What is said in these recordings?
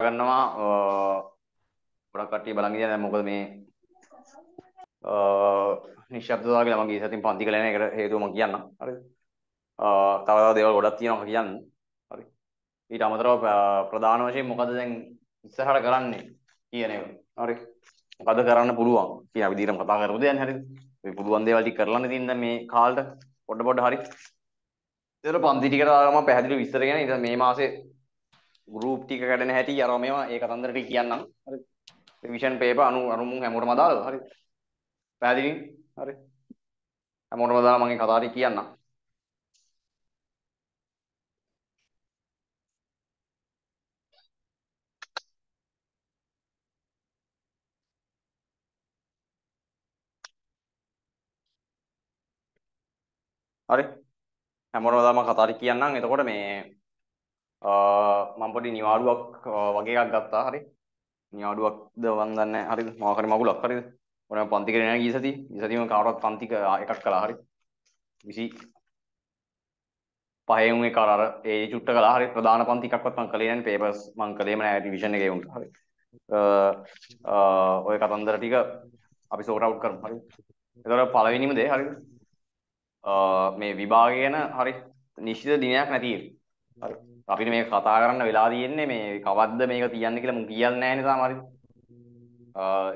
ගන්නවා ගොඩක් කට්ටිය බලන් ඉඳලා දැන් මොකද මේ නිශ්ශබ්දතාවය කියලා මම ගිය සතින් පන්ති කළා නේ ඒකට හේතුව මම කියන්නම් හරිද තව තව දේවල් ගොඩක් තියෙනවා කියන්න හරි ඊට අමතරව ප්‍රධාන වශයෙන් මොකද දැන් ඉස්සරහට කරන්නේ කියන එක හරි මොකද කරන්න පුළුවන් කියන අපි දීරම කතා කරමු දැන් හරිද මේ පුළුවන් දේවල් ටික කරලානේ තියෙන මේ කාලට පොඩ පොඩ හරි ඒතර පන්ති ටිකට ආවම පැහැදිලි විස්තර ගැන ඉතින් මේ මාසේ ගරුප් ටික කැඩෙන හැටි අර මේවා ඒ කතන්දරට කියන්නම් හරි රිවිෂන් පේපර් අනු අනුමු හැමෝටම දාලා හරි පැහැදිලි හරි හැමෝටම දාලා මගේ කතා ටික කියන්නම් හරි හැමෝටම දාලා මම කතා ටික කියන්නම් එතකොට මේ මම පොඩි නිවාඩුවක් වගේ එකක් ගත්තා හරි නිවාඩුවක්ද මන් දන්නේ හරිද මොකක් හරි මගුලක් හරිද මම පන්තිකට යන ගිය සතිය ගිය සතියම කාටවත් පන්තික එකක් කළා හරි 20 පහෙන් එක අර ඒ චුට්ට කළා හරි ප්‍රධාන පන්ති එකක්වත් මම කළේ නැහැ පේපර්ස් මම කළේම නැහැ රිවිෂන් එකේ උන්ට හරි ඔය කතන්දර ටික අපි සෝට් අවුට් කරමු හරි එතකොට පළවෙනිම දේ හරිද මේ විභාගය ගැන හරි නිශ්චිත දිනයක් නැතියි හරි අපිට මේක කතා කරන්න වෙලා තියෙන්නේ මේ කවද්ද මේක තියන්නේ කියලා මම කියන්නේ නැහැ නිසා හරිද?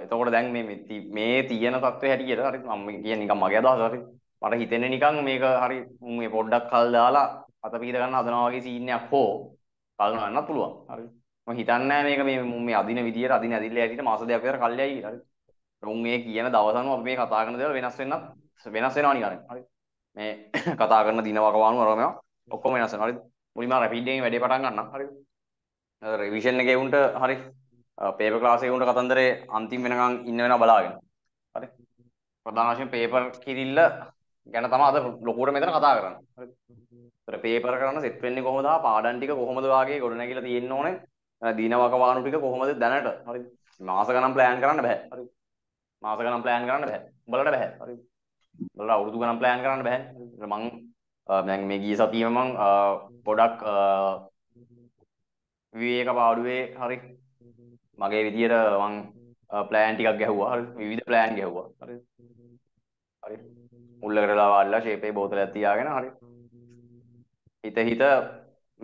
එතකොට දැන් මේ මේ තියෙන තත්ත්වය හැටියට හරි මම කියන්නේ නිකන් මගේ අදහස හරි. මට හිතෙන්නේ නිකන් මේක හරි මේ පොඩ්ඩක් කල් දාලා අත පීද ගන්න හදනවා වගේ සීන් එකක් හෝ කල් ගන්නත් පුළුවන්. හරි. මම හිතන්නේ මේක මේ මේ අදින විදියට අදින ඇදිල්ල හැටියට මාස දෙකක් විතර කල්යයි කියලා. හරි. මේ කියන දවසම අපි මේ කතා කරන දේවල් වෙනස් වෙන්නත් වෙනස් වෙනවා නිකන්. හරි. මේ කතා කරන දින වකවානු අරම ඔක්කොම වෙනස් වෙනවා. හරිද? මුලින්ම රැපිඩ් එකේ වැඩේ පටන් ගන්නම් හරිද? රිවිෂන් එකේ උන්ට හරි පේපර් ක්ලාස් එකේ උන්ට කතන්දරේ අන්තිම වෙනකන් ඉන්න වෙනවා බලාගෙන. හරි. ප්‍රධාන වශයෙන් පේපර් කිරිල්ල ගැන තමයි අද ලොකුවට මෙතන කතා කරන්නේ. හරිද? ඒතර පේපර් කරන්න සෙට් වෙන්නේ කොහොමද? පාඩම් ටික කොහොමද වාගේ ගොඩනැගිලා තියෙන්න ඕනේ? දිනවක වානු ටික කොහොමද දැනට? හරිද? මාස ගණන් plan කරන්න බෑ. හරිද? මාස ගණන් plan කරන්න බෑ. උඹලට බෑ. හරිද? උඹලට අවුරුදු ගණන් plan කරන්න බෑ. මං දැන් මේ ගිය සතියේ මම පොඩක් විවේක පාඩුවේ හරි මගේ විදියට මම ප්ලෑන් ටිකක් ගැහුවා හරි විවිධ ප්ලෑන් ගැහුවා හරි හරි මුල්ලකටලා වාල්ලා ෂේපේ බෝතලයක් තියාගෙන හරි හිත හිත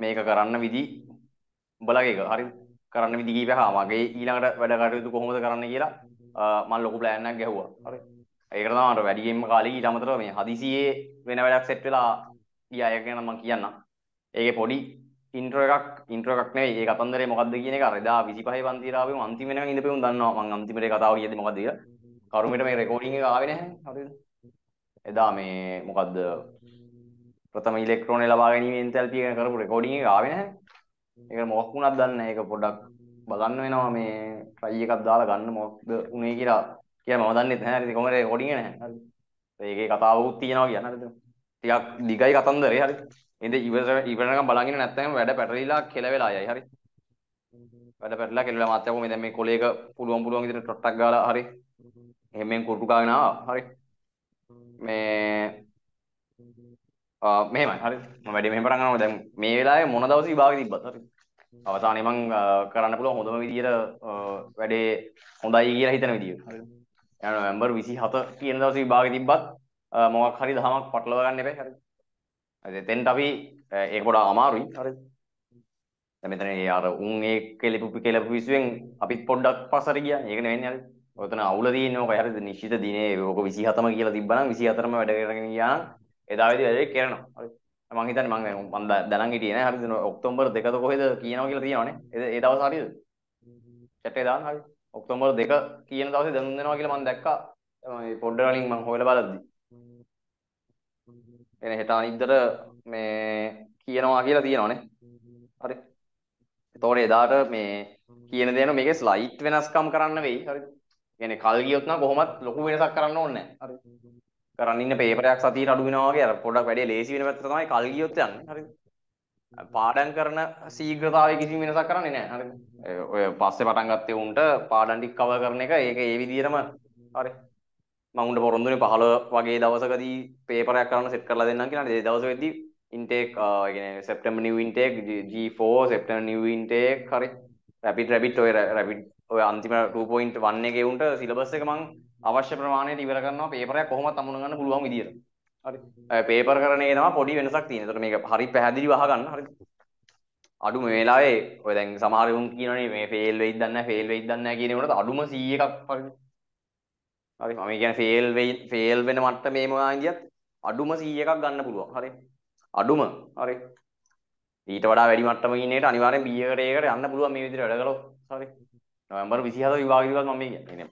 මේක කරන්න විදි උඹලගේ එක හරි කරන්න විදි කීපයක් ආ මගේ ඊළඟට වැඩ කටයුතු කොහොමද කරන්න කියලා මම ලොකු ප්ලෑන් එකක් ගැහුවා හරි ඒකට තමයි වැඩියෙන්ම කාලේ ඊට අමතරව මේ හදිසියේ වෙන වැඩක් සෙට් වෙලා ගිය අය ගැන මම කියන්නම්. ඒකේ පොඩි ඉන්ට්‍රෝ එකක් ඉන්ට්‍රෝ එකක් නෙවෙයි. ඒ කතන්දරේ මොකද්ද කියන එක අර 2025 පන්තිරාවෙම අන්තිම වෙනකන් ඉඳපෙමු දන්නවා මම අන්තිමට ඒ කතාව කියද්දි මොකද්ද කියලා. කරුමෙට මේ රෙකෝඩින් එක ආවේ නැහැ. හරිද? එදා මේ මොකද්ද ප්‍රථම ඉලෙක්ට්‍රෝන ලබා ගැනීම එන්තැල්පිය ගැන කරපු රෙකෝඩින් එක ආවේ නැහැ. ඒක මොකක් වුණත් දන්නේ නැහැ. ඒක පොඩ්ඩක් බලන්න වෙනවා මේ ට්‍රයි එකක් දාලා ගන්න මොකක්ද උනේ කියලා. කියලා මම දන්නෙත් නැහැ. හරිද? කොහොමද රෙකෝඩින් එක නැහැ. හරිද? ඒකේ කතාවකුත් තියෙනවා කියන හරිද? ටිකක් දිගයි කතන්දරේ හරි. ඉතින් ඉවර ඉවරනකම් බලන් ඉන්න නැත්නම් වැඩ පැටලිලා කෙලවෙලා යයි හරි. වැඩ පැටලලා කෙලවෙලා මාත් යකෝ මේ දැන් මේ කොලේක පුළුවන් පුළුවන් විදිහට ටොට්ටක් ගාලා හරි. එහෙම මෙන් කුරුටු ගාගෙන ආවා හරි. මේ ආ මෙහෙමයි හරි. මම වැඩේ මෙහෙම පටන් ගන්නවා දැන් මේ වෙලාවේ මොන දවසේ විභාගෙ තිබ්බත් හරි. අවසානයේ මං කරන්න පුළුවන් හොඳම විදියට වැඩේ හොඳයි කියලා හිතන විදිය. යන නොවැම්බර් 27 කියන දවසේ විභාගෙ තිබ්බත් මොකක් හරි දහමක් පටලවා ගන්න එපා හරිද? හරි එතෙන්ට අපි ඒක පොඩ අමාරුයි හරිද? දැන් මෙතන ඒ අර උන් ඒ කෙලිපු කෙලිපු විසුවෙන් අපිත් පොඩ්ඩක් පස්සට ගියා. ඒක නෙවෙන්නේ හරිද? ඔතන අවුල තියෙන්නේ ඔක හරිද? නිශ්චිත දිනේ ඔක 27ම කියලා තිබ්බනම් 24ම වැඩ කරගෙන ගියා නම් එදාවේදී වැඩේ කරනවා. හරිද? මං හිතන්නේ මං මං දැනන් හිටියේ නෑ හරිද ඔක්තෝබර් 2ද කොහෙද කියනවා කියලා තියෙනවනේ ඒ දවස් හරියද chat එක දාන්න හරි ඔක්තෝබර් 2 කියන දවසේ දැනුම් දෙනවා කියලා මං දැක්කා මේ පොඩ්ඩ වලින් මං හොයලා බලද්දි එන හෙට අනිද්දට මේ කියනවා කියලා තියෙනවානේ. හරි. එතකොට එදාට මේ කියන දේන මේකේ ස්ලයිට් වෙනස්කම් කරන්න වෙයි. හරි. يعني කල් ගියොත් නම් කොහොමත් ලොකු වෙනසක් කරන්න ඕනේ නැහැ. හරි. කරන් ඉන්න පේපරයක් සතියට අඩු වෙනවා වගේ අර පොඩක් වැඩේ ලේසි වෙන පැත්ත තමයි කල් ගියොත් යන්නේ. හරිද? පාඩම් කරන සීඝ්‍රතාවය කිසිම වෙනසක් කරන්නේ නැහැ. හරිද? ඔය පස්සේ පටන් ගත්තේ උන්ට පාඩම් ටික කවර් කරන එක ඒක ඒ විදිහටම හරි. මංුන්ට පොරොන්දුන පහල වගේ දවසකදී පේපරයක් කරන සෙට් කරලා දෙන්න කියලා ඒ දවසේදී ඉන්ටේක් ගෙන September new intake G4 September new intake හරි රැපිඩ් රැබිට් ඔය රැබිට් ඔය අන්තිම 2.1 එකේ උන්ට සිලබස් එක මං අවශ්‍ය ප්‍රමාණයට ඉවර කරනවා පේපරයක් කොහොමවත් අමුණ ගන්න පුළුවන් විදියට හරි පේපර් කරන්නේ තමයි පොඩි වෙනසක් තියෙන. ඒතර මේක හරි පැහැදිලිව අහගන්න හරි අඩුම වෙලාවේ ඔය දැන් සමහර උන් කියනවනේ මේ ෆේල් වෙයිද දන්නේ නැහැ ෆේල් වෙයිද දන්නේ නැහැ කියන උනට අඩුම 100 එකක් වගේ හරි මම කියන්නේ ෆේල් වෙයි ෆේල් වෙන මට්ටමේම ආගියත් අඩුම 100ක් ගන්න පුළුවන් හරි අඩුම හරි ඊට වඩා වැඩි මට්ටමක ඉන්න එකට අනිවාර්යෙන් B එකට ඒකට යන්න පුළුවන් මේ විදිහට වැඩ කළොත් හරි නොවැම්බර් 27 විභාග තිබ්බත් මම මේ කියන්නේ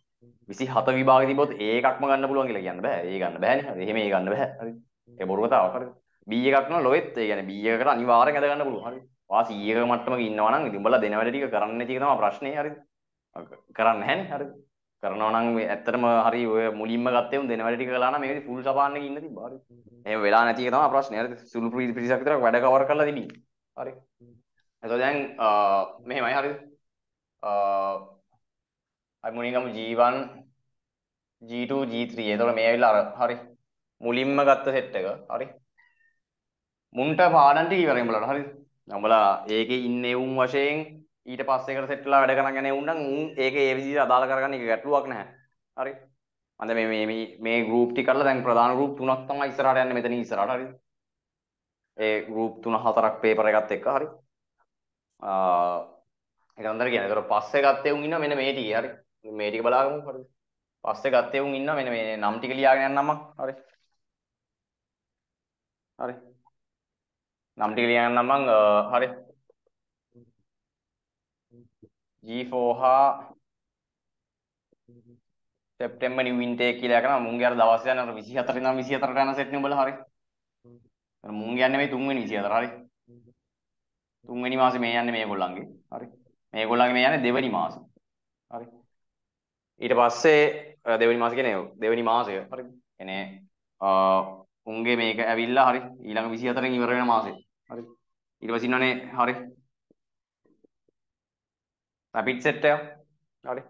27 විභාග තිබ්බොත් ඒ එකක්ම ගන්න පුළුවන් කියලා කියන්න බෑ ඒ ගන්න බෑනේ හරි එහෙම ඒ ගන්න බෑ හරි ඒ බොරු කතාවක් හරි B එකක් නම් ලොවෙත් ඒ කියන්නේ B එකකට අනිවාර්යෙන් ඇද ගන්න පුළුවන් හරි වා 100ක මට්ටමක ඉන්නවා නම් ඉතින් උඹලා දෙන වැඩ ටික කරන්න නැති එක තමයි ප්‍රශ්නේ හරිද කරන්න නැහැ නේ හරිද කරනවා නම් මේ ඇත්තටම හරි ඔය මුලින්ම ගත්තේ උන් දෙන වැඩ ටික කළා නම් මේකදී ෆුල් සපාන්න එක ඉන්න තිබ්බා හරි. එහෙම වෙලා නැති එක තමයි ප්‍රශ්නේ. හරි සුළු පිරිසක් විතරක් වැඩ කවර් කරලා තිබී. හරි. එතකොට දැන් මෙහෙමයි හරිද? අ මුලින්ම G1 G2 G3 එතකොට මේ ඇවිල්ලා අර හරි මුලින්ම ගත්ත සෙට් එක හරි. මුන්ට පාඩම් ටික ඉවරයි උඹලට හරිද? උඹලා ඒකේ ඉන්නේ වුන් වශයෙන් ඊට පස්සේකට සෙට්ලා වැඩ කරන ගැන උන්නම් උන් ඒක ඒ විදිහට අදාළ කරගන්න එක ගැටලුවක් නැහැ. හරි. අද මේ මේ මේ ගෲප් ටික කරලා දැන් ප්‍රධාන ගෲප් තුනක් තමයි ඉස්සරහට යන්නේ මෙතන ඉස්සරහට හරිද? ඒ ගෲප් තුන හතරක් පේපර් එකත් එක්ක හරි. ආ ඒක අnder කියන්නේ. ඒතර පස්සේ ගත්තේ උන් ඉන්න මෙන්න මේ ටික හරි. මේ ටික බලාගමු හරිද? පස්සේ ගත්තේ උන් ඉන්න මෙන්න මේ නම් ටික ලියාගෙන යන්න නමක් හරි. හරි. නම් ටික ලියාගෙන යන්න මං හරි. G4 හා සැප්තැම්බර් new intake කියලා කරනවා මුන් ගියර දවස් යන 24 ඉඳන් 24ට යන සෙට් නේ උඹලා හරි. මුන් යන්නේ මේ 3 වෙනි 24 හරි. 3 වෙනි මාසේ මේ යන්නේ මේගොල්ලන්ගේ. හරි. මේගොල්ලන්ගේ මේ යන්නේ දෙවෙනි මාසේ. හරි. ඊට පස්සේ දෙවෙනි මාසේ කියන්නේ දෙවෙනි මාසය. හරි. එනේ උන්ගේ මේක ඇවිල්ලා හරි ඊළඟ 24 න් ඉවර වෙන මාසේ. හරි. ඊට පස්සේ ඉන්නනේ හරි රැපිඩ් සෙට් එක. හරි.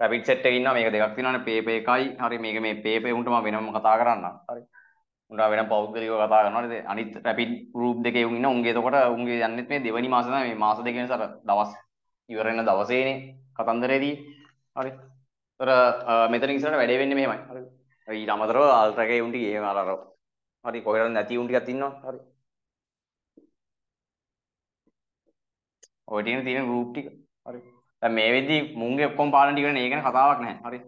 රැපිඩ් සෙට් එකේ ඉන්නවා මේක දෙකක් තියෙනවානේ PayPay එකයි. හරි මේක මේ PayPay උන්ට මම වෙනම කතා කරන්නම්. හරි. උන්ට වෙන පෞද්ගලිකව කතා කරනවා නේද? අනිත් රැපිඩ් group දෙකේ උන් ඉන්න උන්ගේ එතකොට උන්ගේ යන්නෙත් මේ දෙවනි මාසේ තමයි මේ මාස දෙකේ සර දවස් ඉවර වෙන දවසේනේ කතන්දරේදී. හරි. තොර මෙතන ඉස්සරට වැඩේ වෙන්නේ මෙහෙමයි. හරි. ඊට අමතරව අල්ට්‍රා එකේ උන්ට ගේම අර අර. හරි කොහෙද නැති උන් ටිකක් ඉන්නවා. හරි. ඔය ටිකනේ තියෙන ගෲප් ටික. හරි. දැන් මේ වෙද්දි මුන්ගේ ඔක්කොම පාලන ටික නේ ඒකනේ කතාවක් නැහැ. හරි.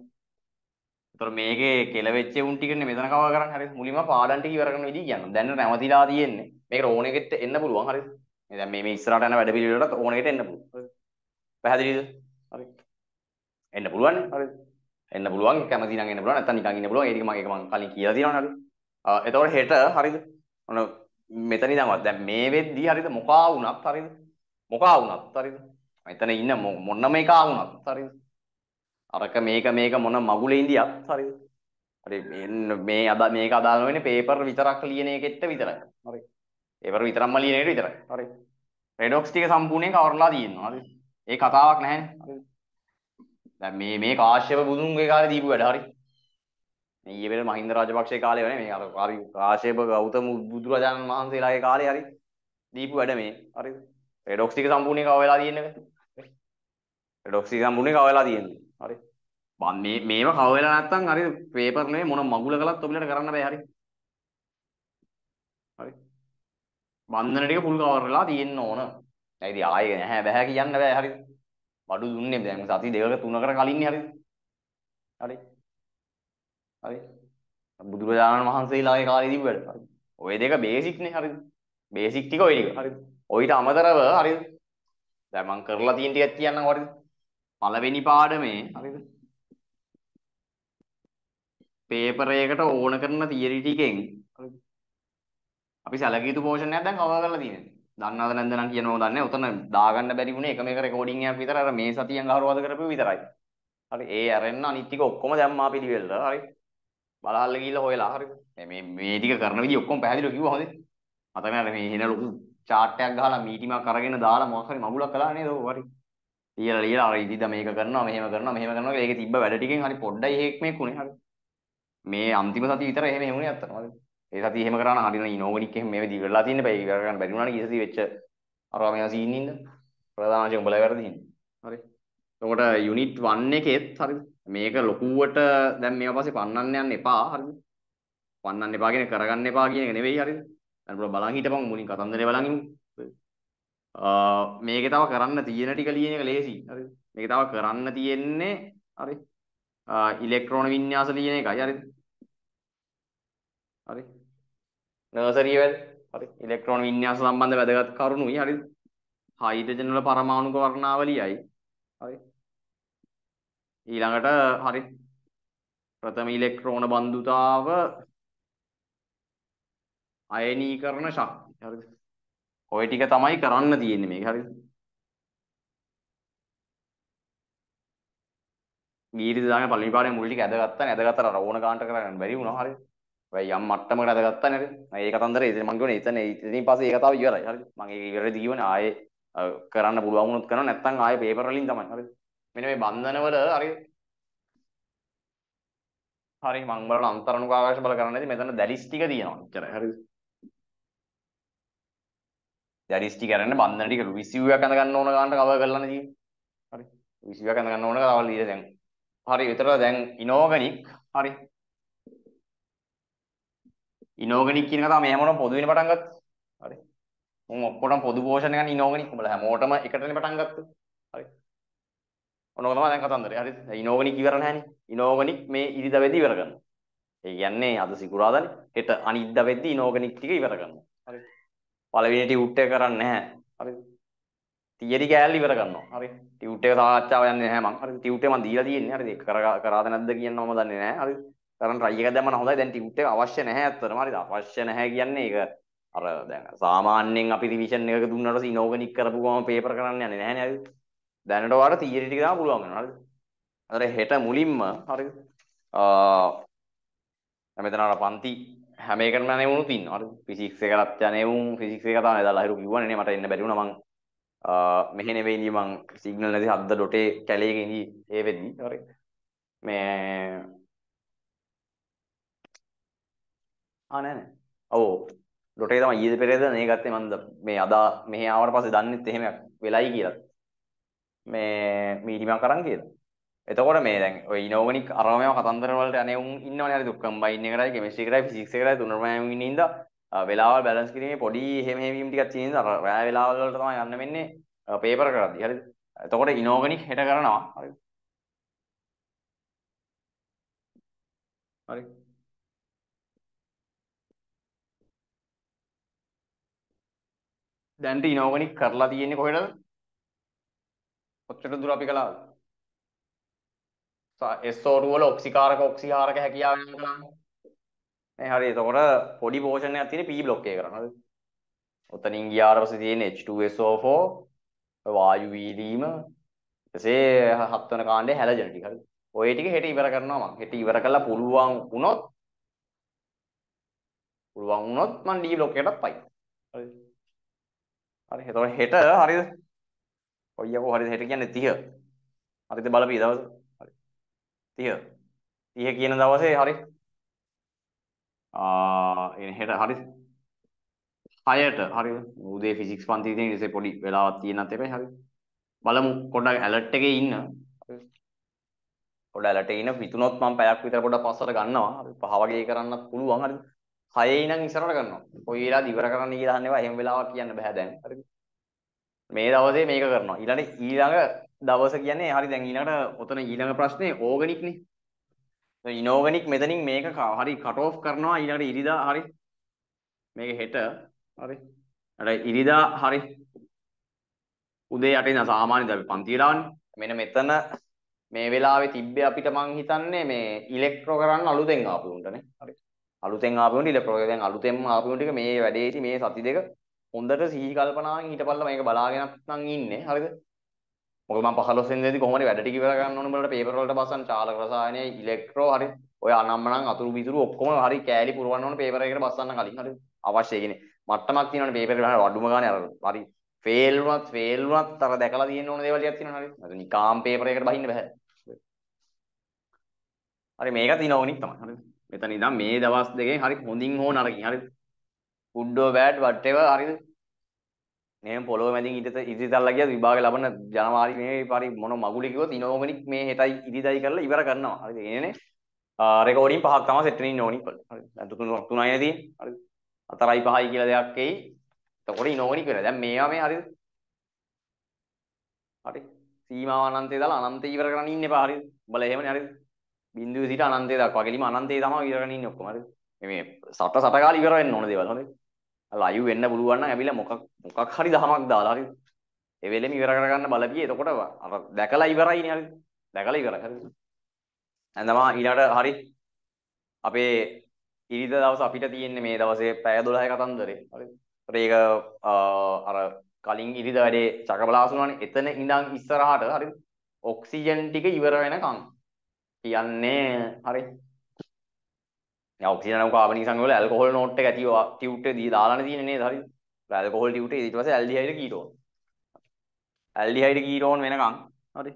ඒතර මේකේ කෙලවෙච්ච උන් ටිකනේ මෙතන කව කරන්නේ. හරි. මුලින්ම පාඩම් ටික ඉවර කරන විදිහ කියන්න. දැන් නැවතිලා තියෙන්නේ. මේක ඕන එකෙත් එන්න පුළුවන්. හරි. මේ දැන් මේ මේ ඉස්සරහට යන වැඩ පිළිවෙලට ඕන එකට එන්න පුළුවන්. පැහැදිලිද? හරි. එන්න පුළුවන්. හරි. එන්න පුළුවන් කැමති නම් එන්න පුළුවන් නැත්නම් නිකන් ඉන්න පුළුවන් ඒ ටික මම ඒක මම කලින් කියලා තියෙනවා නේද? ආ එතකොට හෙට හරිද? ඔන්න මෙතන ඉඳන්වත් දැන් මේ වෙද්දී හරිද මොකා වුණත් හරිද? මොකා වුණත් හරිද? එතන ඉන්න මොනම එකා වුණත් හරිද? අරක මේක මේක මොන මගුලේ ඉඳියත් හරිද? හරි මේ අද මේක අදාළ වෙන්නේ පේපර් විතරක් ලියන එකෙත් විතරයි. හරි. පේපර් විතරක්ම ලියන එකට විතරයි. හරි. රෙඩොක්ස් ටික සම්පූර්ණයෙන් කවර්ලා තියෙනවා. හරි. ඒ කතාවක් නැහැනේ. හරි. දැන් මේ මේ කාශ්‍යප බුදුන්ගේ කාලේ දීපු වැඩ හරි. මේ ඊයේ වෙල මහින්ද රාජපක්ෂේ කාලේ වනේ මේ අර කාශ්‍යප ගෞතම බුදුරජාණන් වහන්සේලාගේ කාලේ හරි. දීපු වැඩ මේ. හරිද? ඩොක්ස් ටික සම්පූර්ණයෙන් කව වෙලා තියෙනක. ඩොක්ස් ටික සම්පූර්ණයෙන් කව වෙලා තියෙන්නේ. හරි. මම මේ මේව කව වෙලා නැත්තම් හරි පේපර් නෙමෙයි මොන මගුල කළත් ඔබලට කරන්න බෑ හරි. හරි. බන්ධන ටික ෆුල් කවර් වෙලා තියෙන්න ඕන. ඒ ඉතින් ආයේ නැහැ බෑ කියන්න බෑ හරි. බඩු දුන්නේ දැන් සති දෙකක තුනකට කලින්නේ හරි. හරි. හරි. බුදුරජාණන් වහන්සේලාගේ කාලේ තිබ්බට. ඔය දෙක බේසික් නේ හරිද? බේසික් ටික ඔය ටික. හරිද? ඔයිට අමතරව හරිද? දැන් මම කරලා තියෙන ටිකක් කියන්නම් හරිද? පළවෙනි පාඩමේ හරිද? පේපර් එකකට ඕන කරන තියරි ටිකෙන් හරිද? අපි සැලකිය යුතු පෝෂන් එකක් දැන් කවර් කරලා තියෙනවා. දන්නවද නැද්ද නම් කියනවද නැහැ. උතන දාගන්න බැරි වුණේ එකම එක රෙකෝඩින් එකක් විතර අර මේ සතියෙන් අහරවාද කරපු විතරයි. හරි ඒ ඇරෙන්න අනිත් ටික ඔක්කොම දැම්මා පිළිවෙලට. හරි. බලහල්ල ගිහිල්ලා හොයලා හරි. මේ මේ ටික කරන විදිහ ඔක්කොම පැහැදිලිව කිව්වා හොඳේ. මතක නැහැ මේ හින ලොකු chart එකක් ගහලා මීටිමක් අරගෙන දාලා මොකක් හරි මගුලක් කළා නේද ඔව් හරි. ලියලා ලියලා අර ඉදිරියට මේක කරනවා මෙහෙම කරනවා මෙහෙම කරනවා කියලා ඒකේ තිබ්බ වැඩ ටිකෙන් හරි පොඩ්ඩයි හේක් මේකුනේ හරි. මේ අන්තිම සතිය විතර එහෙම එහෙමුනේ අත්තනවා. ඒ සතිය එහෙම කරා නම් හරිනේ ඉනෝගනික් එහෙම මේ වෙදී කරලා තියෙන බෑ ඒක කරගන්න බැරි වුණා නම් ඊසතිය වෙච්ච අරවා මෙයා සීන් ඉන්න ප්‍රධානජ උඹලා වැරදි ඉන්නේ. හරි. එතකොට යුනිට් 1 එකෙත් හරිද මේක ලොකුවට දැන් මේවා පස්සේ පන්නන්න යන්න එපා හරිද පන්නන්න එපා කියන්නේ කරගන්න එපා කියන එක නෙවෙයි හරිද දැන් පුළුවන් බලන් හිටපන් මුලින් කතන්දරේ බලන් ඉමු මේකේ තව කරන්න තියෙන ටික ලියන එක ලේසි හරිද මේකේ තව කරන්න තියෙන්නේ හරි ඉලෙක්ට්‍රෝන වින්‍යාස ලියන එකයි හරිද හරි නර්සරි වල හරි ඉලෙක්ට්‍රෝන වින්‍යාස සම්බන්ධ වැදගත් කරුණුයි හරිද හයිඩ්‍රජන් වල පරමාණුක වර්ණාවලියයි හරි ඊළඟට හරි ප්‍රථම ඉලෙක්ට්‍රෝන බන්ධුතාව අයනීකරණ ශක්තිය. හරිද? ওই ටික තමයි කරන්න තියෙන්නේ මේක. හරිද? ගීරිදාගේ පළවෙනි පාඩේ මුල් ටික ඇදගත්තා නේද? ඇදගත්තට අර ඕන ගානට කරගන්න බැරි වුණා. හරිද? වෙයි යම් මට්ටමකට ඇදගත්තා නේද? මේ කතන්දරේ ඉතින් මම කියන්නේ ඉතින් ඉතින් පස්සේ ඒ කතාව ඉවරයි. හරිද? මම ඒක ඉවරදී කියවනේ ආයේ කරන්න පුළුවන් වුණොත් කරනවා නැත්නම් ආයේ පේපර් වලින් තමයි. හරිද? මෙන්න මේ බන්ධනවල හරිද? හරි මං බලන අන්තරණුක ආකාශ බල කරන්නේ නැති මෙතන දැලිස් ටික තියෙනවා. එච්චරයි. හරිද? දැරිස්ටි කරන්න බන්ධන ටික රුවිසිව්යක් අඳ ගන්න ඕන ගන්නට කවර් කරලා නේ හරි රුවිසිව්යක් අඳ ගන්න ඕන කවල් ඊට දැන් හරි විතර දැන් ඉනෝගනික් හරි ඉනෝගනික් කියන කතාව මේ හැමෝම පොදු වෙන පටන් ගත්තා හරි උන් ඔක්කොටම පොදු පෝෂණ ගන්න ඉනෝගනික් උඹලා හැමෝටම එකටනේ පටන් ගත්තා හරි ඔනෝක තමයි දැන් කතන්දරේ හරි ඉනෝගනික් ඉවර නැහනේ ඉනෝගනික් මේ ඉරිදා වෙද්දි ඉවර කරනවා ඒ කියන්නේ අද සිකුරාදානේ හෙට අනිද්දා වෙද්දි ඉනෝගනික් ටික ඉවර කරනවා පළවෙනි ටියුට් එක කරන්නේ නැහැ. හරිද? තියරි කෑල්ල ඉවර කරනවා. හරි. ටියුට් එක සාකච්ඡාව යන්නේ නැහැ මං. හරි ටියුට් එක මං දීලා තියෙන්නේ. හරිද? ඒක කරාද නැද්ද කියන්න මම දන්නේ නැහැ. හරි. කරන් try එක දැම්මම හොඳයි. දැන් ටියුට් එක අවශ්‍ය නැහැ අත්තරම. හරිද? අවශ්‍ය නැහැ කියන්නේ ඒක අර දැන් සාමාන්‍යයෙන් අපි රිවිෂන් එකක දුන්නාට ඉනෝගනික් කරපු ගම පේපර් කරන්න යන්නේ නැහැ නේද? දැනට ඔයාලට තියරි ටික දාන්න පුළුවන් වෙනවා හරිද? හරි හෙට මුලින්ම හරිද? අ මෙතන අර පන්ති හැම එකටම නෙවුණු තියෙනවා. හරි. ෆිසික්ස් එක ලත් යනෙවුන් ෆිසික්ස් එක තමයි දාලා හිරු කිව්වනේ නේ මට එන්න බැරි වුණා මං මෙහෙ නෙවෙයි ඉන්නේ මං සිග්නල් නැති හද්ද ඩොටේ කැලේ එක ඉඳි ඒ වෙද්දි. හරි. මේ ආ නෑ නෑ. ඔව්. ඩොටේ තමයි ඊයේ පෙරේද නේ ගත්තේ මන්ද මේ අදා මෙහෙ ආවට පස්සේ දන්නෙත් එහෙමයක් වෙලයි කියලා. මේ මීටිමක් අරන් කියලා. එතකොට මේ දැන් ඔය ඉනෝමනික් අරමයව කතන්දර වලට අනේ උන් ඉන්නවනේ හරි කම්බයින් එකටයි කෙමිස්ට්‍රි එකටයි ෆිසික්ස් එකටයි තුනටම ඉන්න ඉඳ වෙලාවල් බැලන්ස් කිරීමේ පොඩි හෙම හෙවීම් ටිකක් තියෙන නිසා රෑ වෙලාවල් වලට තමයි යන්න වෙන්නේ පේපර් කරද්දී හරිද එතකොට ඉනෝගනික් හෙට කරනවා හරිද හරි දැන්ට ඉනෝගනික් කරලා තියෙන්නේ කොහෙටද ඔච්චර දුර අපි කළාද SO2 වල ඔක්සිකාරක ඔක්සිහාරක හැකියාව වෙනවා කරන්නේ. නේ හරි. එතකොට පොඩි පෝෂන් එකක් තියෙන P බ්ලොක් එකේ කරන්නේ. හරිද? ඔතනින් ගියාට පස්සේ තියෙන H2SO4 වායු වීදීම එසේ හත් වෙන කාණ්ඩේ හැලජන ටික හරිද? ඔය ටික හෙට ඉවර කරනවා මම. හෙට ඉවර කළා පුළුවන් වුණොත් පුළුවන් වුණොත් මම D block එකටත් පයි. හරිද? හරි. එතකොට හෙට හරිද? ඔයයකෝ හරිද හෙට කියන්නේ 30. හරිද බලපී දවස. 30 30 කියන දවසේ හරි ආ එහෙට හරි 6ට හරි උදේ ෆිසික්ස් පන්ති තියෙන නිසා පොඩි වෙලාවක් තියෙනත් එපේ හරි බලමු පොඩ්ඩක් ඇලර්ට් එකේ ඉන්න පොඩ්ඩක් ඇලර්ට් එකේ ඉන්න විතුනොත් මම පැයක් විතර පොඩ්ඩක් පස්සට ගන්නවා හරි පහ වගේ කරන්නත් පුළුවන් හරි 6 ඉඳන් ඉස්සරහට ගන්නවා කොයි වෙලාවද ඉවර කරන්න කියලා අහන්නේවා එහෙම වෙලාවක් කියන්න බෑ දැන් හරි මේ දවසේ මේක කරනවා ඊළඟ ඊළඟ දවස කියන්නේ හරි දැන් ඊළඟට ඔතන ඊළඟ ප්‍රශ්නේ ඕගනික්නේ. ඉනෝගනික් මෙතනින් මේක හරි කට් ඔෆ් කරනවා ඊළඟට ඉරිදා හරි. මේක හෙට හරි. අර ඉරිදා හරි. උදේ යටින් සාමාන්‍යද අපි පන්ති වෙලාවනේ. මෙන්න මෙතන මේ වෙලාවේ තිබ්බේ අපිට මං හිතන්නේ මේ ඉලෙක්ට්‍රෝ කරන්න අලුතෙන් ආපු උන්ටනේ. හරි. අලුතෙන් ආපු උන්ට ඉලෙක්ට්‍රෝ දැන් අලුතෙන්ම ආපු උන්ට මේ වැඩේටි මේ සති දෙක හොඳට සිහි කල්පනාවෙන් හිටපල්ලා මේක බලාගෙනත් නම් ඉන්නේ. හරිද? මොකද මම 15 වෙනිදාදී කොහොම හරි වැඩ ටික ඉවර කරන්න ඕනේ බලලා පේපර් වලට බසන් චාලක රසායනය ඉලෙක්ට්‍රෝ හරි ඔය අනම්මනම් අතුරු විදුරු ඔක්කොම හරි කෑලි පුරවන්න ඕනේ පේපර් එකකට බස්සන්න කලින් හරි අවශ්‍ය ඒකනේ මට්ටමක් තියෙනවනේ පේපර් වල වඩුම ගානේ අර හරි ෆේල් වුණත් ෆේල් වුණත් අර දැකලා තියෙන ඕන දේවල් ටිකක් තියෙනවනේ හරි නිකාම් පේපර් එකකට බහින්න බෑ හරි මේක තින ඕනික් තමයි හරි මෙතන ඉඳන් මේ දවස් දෙකෙන් හරි හොඳින් හෝ නරකින් හරි good or bad whatever හරිද මේ පොළොව මැදින් ඉඳ ඉදිරියටලා ගියා විභාග ලබන ජනවාරි මේ පරි මොන මගුලි කිව්වොත් ඉනෝමනික් මේ හෙටයි ඉදිරියටයි කරලා ඉවර කරනවා හරිද එන්නේ රෙකෝඩින් පහක් තමයි සෙට් වෙන්න ඕනි හරි තුන තුනයි තියෙන්නේ හරි හතරයි පහයි කියලා දෙයක් එයි එතකොට ඉනෝමනික් වෙනවා දැන් මේවා මේ හරිද හරි සීමාව අනන්තය දාලා අනන්තය ඉවර කරන්න ඉන්න එපා හරිද බල එහෙමනේ හරිද බිඳුවේ සිට අනන්තය දක්වා ගැලීම අනන්තය තමයි ඉවර කරන්න ඉන්නේ ඔක්කොම හරිද මේ සට සට කාලේ ඉවර වෙන්න ඕන දේවල් හරිද ලයිව් වෙන්න පුළුවන් නම් ඇවිල්ලා මොකක් මොකක් හරි දහමක් දාලා හරි ඒ වෙලෙම ඉවර කරගන්න බලපියේ එතකොට අර දැකලා ඉවරයිනේ හරි දැකලා ඉවරයි හරි නැන්දම ඊළඟට හරි අපේ ඉරිද දවස අපිට තියෙන්නේ මේ දවසේ පැය 12 කතන්දරේ හරි ඒක අර කලින් ඉරිද වැඩේ චකබලාසුනවනේ එතන ඉඳන් ඉස්සරහට හරි ඔක්සිජන් ටික ඉවර වෙනකන් කියන්නේ හරි ඔක්සිජන් කාබනික සංයෝගවල ඇල්කොහොල් නෝට් එක ඇතිව ටියුට් එක දී දාලානේ තියෙන්නේ නේද හරිද ඇල්කොහොල් ටියුට ඊට පස්සේ ඇල්ඩිහයිඩ් කීටෝන් ඇල්ඩිහයිඩ් කීටෝන් වෙනකන් හරි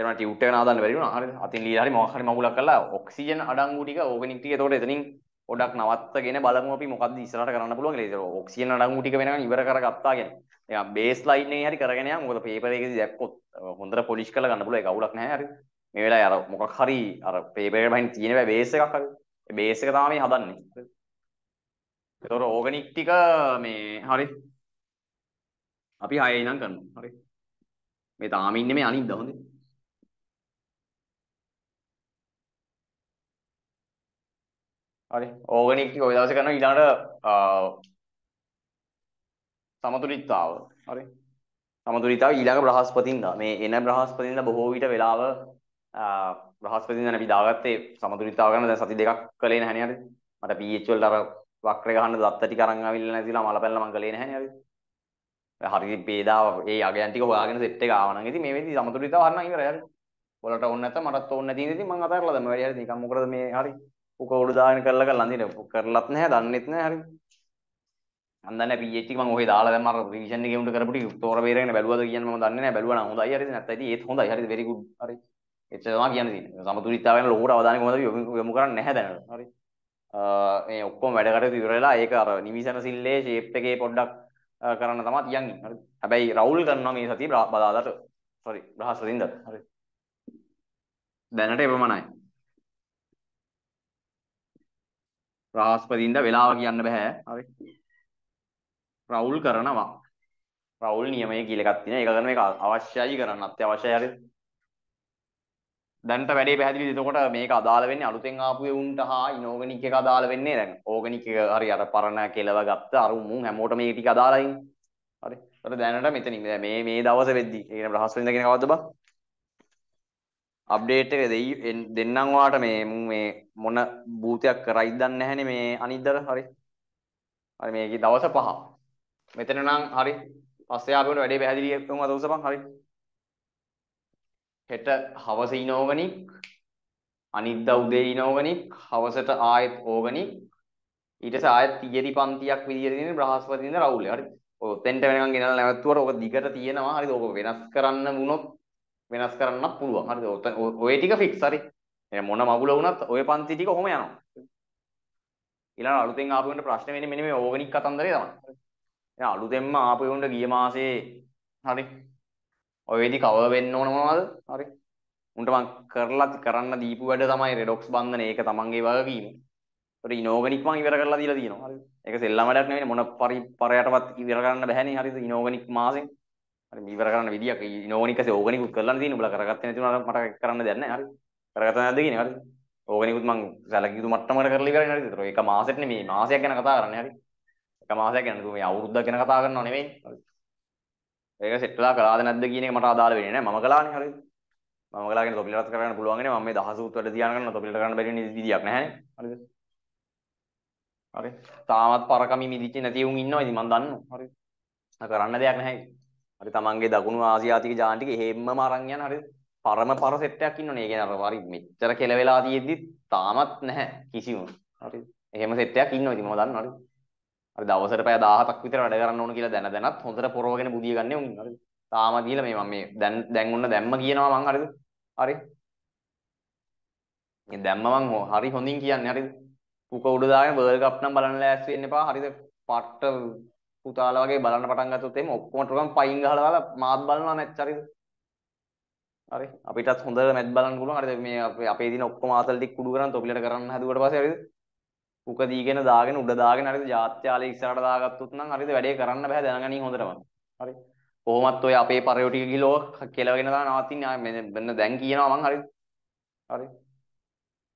එනවා ටියුට් එක නාදන්න බැරි වුණා හරිද අතින් ලීලා හරි මොකක් හරි මගුලක් කරලා ඔක්සිජන් අඩංගු ටික ඕගනික් ටික එතකොට එතනින් ඔඩක් නවත්තගෙන බලමු අපි මොකද්ද ඉස්සරහට කරන්න පුළුවන් කියලා. ඒක ඔක්සිජන් අඩංගු ටික වෙනකන් ඉවර කරගත්තා කියන්නේ. ඒක බේස් ලයින් එකේ හරි කරගෙන යමු. මොකද පේපර් එකේදී දැක්කොත් හොඳට පොලිෂ් කරලා ගන්න පුළුවන්. ඒක අවුලක් නැහැ හරි. මේ වෙලාවේ අර මොකක් හරි අර පේපර් එකේ බහින් තියෙන බේස් එකක් හරි. ඒ බේස් එක තමයි හදන්නේ. එතකොට ඕගනික් ටික මේ හරි. අපි හයේ ඉඳන් කරනවා. හරි. මේ තාම ඉන්නේ මේ අනිද්දා හොඳේ. හරි. ඕගනික් ටික ওই දවසේ කරනවා ඊළඟට සමතුලිතතාව. හරි. සමතුලිතතාව ඊළඟ බ්‍රහස්පතින්දා මේ එන බ්‍රහස්පතින්දා බොහෝ විට වෙලාව බ්‍රහස්පතින්දා අපි දාගත්තේ සමතුලිතතාව ගන්න දැන් සති දෙකක් කළේ නැහැ නේද? මට PH වලට අර වක්‍රේ ගහන්න දත්ත ටික අරන් ආවිල්ලා නැතිලා මල පැනලා මං ගලේ නැහැ නේද? හරි බේදා ඒ අගයන් ටික හොයාගෙන සෙට් එක ආව නම් ඉතින් මේ වෙද්දි සමතුලිතව හරනම් ඉවරයි හරි. ඔයාලට ඕන නැත්නම් මටත් ඕන නැති ඉතින් මං අතහැරලා දැම්ම වැඩි හරි නිකන් මොකද මේ හරි. උක උඩු දාගෙන කරලා කරලා අඳින කරලත් නැහැ දන්නෙත් නැහැ හරි. අන්දන්න පීච් මං ඔය දාලා දැන් මම රිවිෂන් එකේ උන්ට කරපු තෝර බේරගෙන බැලුවද කියන්නේ මම දන්නේ නැහැ බැලුවා නම් හොඳයි හරිද නැත්නම් ඉතින් ඒත් හොඳයි හරිද වෙරි ගුඩ් හරි එච්චර තමයි කියන්න තියෙන්නේ සමතුලිතතාවය ගැන ලෝකර අවධානය කොහොමද යොමු කරන්නේ නැහැ දැනට හරි මේ ඔක්කොම වැඩකට ඉවරලා ඒක අර නිවිසන සිල්ලේ shape එකේ පොඩ්ඩක් කරන්න තමයි තියන් ඉන්නේ. හරි. හැබැයි රවුල් කරනවා මේ සතිය බදාදාට sorry බ්‍රහස්පතින්ද. හරි. දැනට එපමණයි. බ්‍රහස්පතින්ද වෙලාව කියන්න බෑ. හරි. රවුල් කරනවා. රවුල් නියමයේ කියලා එකක් තියෙනවා. ඒක කරන එක අවශ්‍යයි කරන්න අත්‍යවශ්‍යයි. හරි. දැන්ට වැඩේ පැදිලි දෙකොට මේක අදාල වෙන්න අලුතෙන් ආපුය උන්ට හා ඉනෝගනික් එක අදාල වෙන්නේ දැන් ඕගනික් එක හරි අර පරණ කෙලව ගත්ත අරුමුන් හැමෝට මේ ටික අදාලයි හරි ට දැනට මෙතන මේ මේ දවස වෙද්දි ඒන ප්‍රහස් වෙන්න කෙන කවද බා අප්ඩේට් එක දෙයි දෙන්නම් වාට මේ මුන් මේ මොන භූතයක් කරයිද දන්නේ නැහනේ මේ අනිද්දර හරි හරි මේකේ දවස් පහ මෙතන නම් හරි පස්සේ ආපහු වැඩේ පැහැදිලි කරමු අද උසපන් හරි හෙට හවස ඉනෝගනික් අනිද්දා උදේ ඉනෝගනික් හවසට ආයෙත් ඕගනික් ඊට පස්සේ ආයෙත් 30 පන්තියක් විදියට තියෙන බ්‍රහස්පතින්ද රවුලේ හරි ඔය තෙන්ට වෙනකන් ගෙනල්ලා නැවතුවර ඔක දිගට තියෙනවා හරිද ඕක වෙනස් කරන්න වුණොත් වෙනස් කරන්නත් පුළුවන් හරිද ඔය ටික ෆික්ස් හරි මොන මගුල වුණත් ඔය පන්ති ටික ඔහොම යනවා ඊළඟ අලුතෙන් ආපු වෙන ප්‍රශ්න වෙන්නේ මෙන්න මේ ඕගනික් කතන්දරේ තමයි එහෙනම් අලුතෙන්ම ආපු වෙන ගිය මාසේ හරි ඔය වෙදි කවර් වෙන්න ඕන මොනවද? හරි. උන්ට මං කරලා කරන්න දීපු වැඩ තමයි රෙඩොක්ස් බන්ධන ඒක තමන්ගේ වගකීම. ඒතර ඉනෝගනික් මං ඉවර කරලා දීලා තියෙනවා. හරි. ඒක සෙල්ලම් වැඩක් නෙවෙයි මොන පරි පරයටවත් ඉවර කරන්න බැහැනේ. හරිද? ඉනෝගනික් මාසෙන්. හරි මේ ඉවර කරන්න විදියක් ඉනෝගනික්කසේ ඕගනිකුත් කරලා තියෙන උඹලා කරගත්තේ නැති උනාට මට කරන්න දෙයක් නැහැ. හරි. කරගත්ත නැද්ද කියන්නේ? හරි. ඕගනිකුත් මං සැලකියුතු මට්ටමකට කරලා ඉවරයි හරිද? ඒක මාසෙට නෙමෙයි මාසයක් ගැන කතා කරන්නේ හරි. එක මාසයක් ගැන නෙමෙයි අවුරුද්දක් ගැන කතා කරනව නෙමෙයි. ඒක සෙට් වෙලා කළාද නැද්ද කියන එක මට අදාළ වෙන්නේ නැහැ. මම කළානේ හරියට. මම කළා කියන්නේ තොපිලටත් කරගන්න පුළුවන්ගනේ. මම මේ දහසූත් වැඩ තියාගෙන කරනවා තොපිලට කරන්න බැරි වෙන විදියක් නැහැනේ. හරිද? හරි. තාමත් පරකමි මිදිච්ච නැති උන් ඉන්නවා. ඉතින් මම දන්නවා. හරිද? කරන්න දෙයක් නැහැ. හරි තමන්ගේ දකුණු ආසියාතික ජාන් ටික එහෙම්මම අරන් යන හරිද? පරම පර සෙට් එකක් ඉන්නෝනේ. ඒ කියන්නේ අර හරි මෙච්චර කෙල වෙලා තියෙද්දි තාමත් නැහැ කිසිම. හරිද? එහෙම සෙට් එකක් ඉන්නවා. ඉතින් මම දන්නවා. හරිද? හරි දවසට පැය 17ක් විතර වැඩ කරන්න ඕන කියලා දැන දැනත් හොඳට පොරවගෙන බුදිය ගන්න උන් හරිද තාම දීලා මේ මම මේ දැන් දැන් ඔන්න දැම්ම කියනවා මං හරිද හරි මේ දැම්ම මං හරි හොඳින් කියන්නේ හරිද පුක උඩ දාගෙන වර්ල්ඩ් කප් නම් බලන්න ලෑස්ති වෙන්න එපා හරිද පට්ට පුතාලා වගේ බලන්න පටන් ගත්තොත් එහෙම ඔක්කොම ටොකම් පයින් ගහලා දාලා මාත් බලනවා මැච් හරිද හරි අපිටත් හොඳ මැච් බලන්න පුළුවන් හරිද මේ අපේ අපේ දින ඔක්කොම ආතල් ටික කුඩු කරන් තොපිලට කරන්න හැදුවට පස්සේ හරිද කුක දීගෙන දාගෙන උඩ දාගෙන හරිද ජාත්‍යාලේ ඉස්සරහට දාගත්තොත් නම් හරිද වැඩේ කරන්න බෑ දැනගනින් හොඳටම. හරි. කොහොමත් ඔය අපේ පරයෝ ටික ගිලෝ කෙලවගෙන දාන නවතින්නේ මෙන්න දැන් කියනවා මං හරිද. හරි.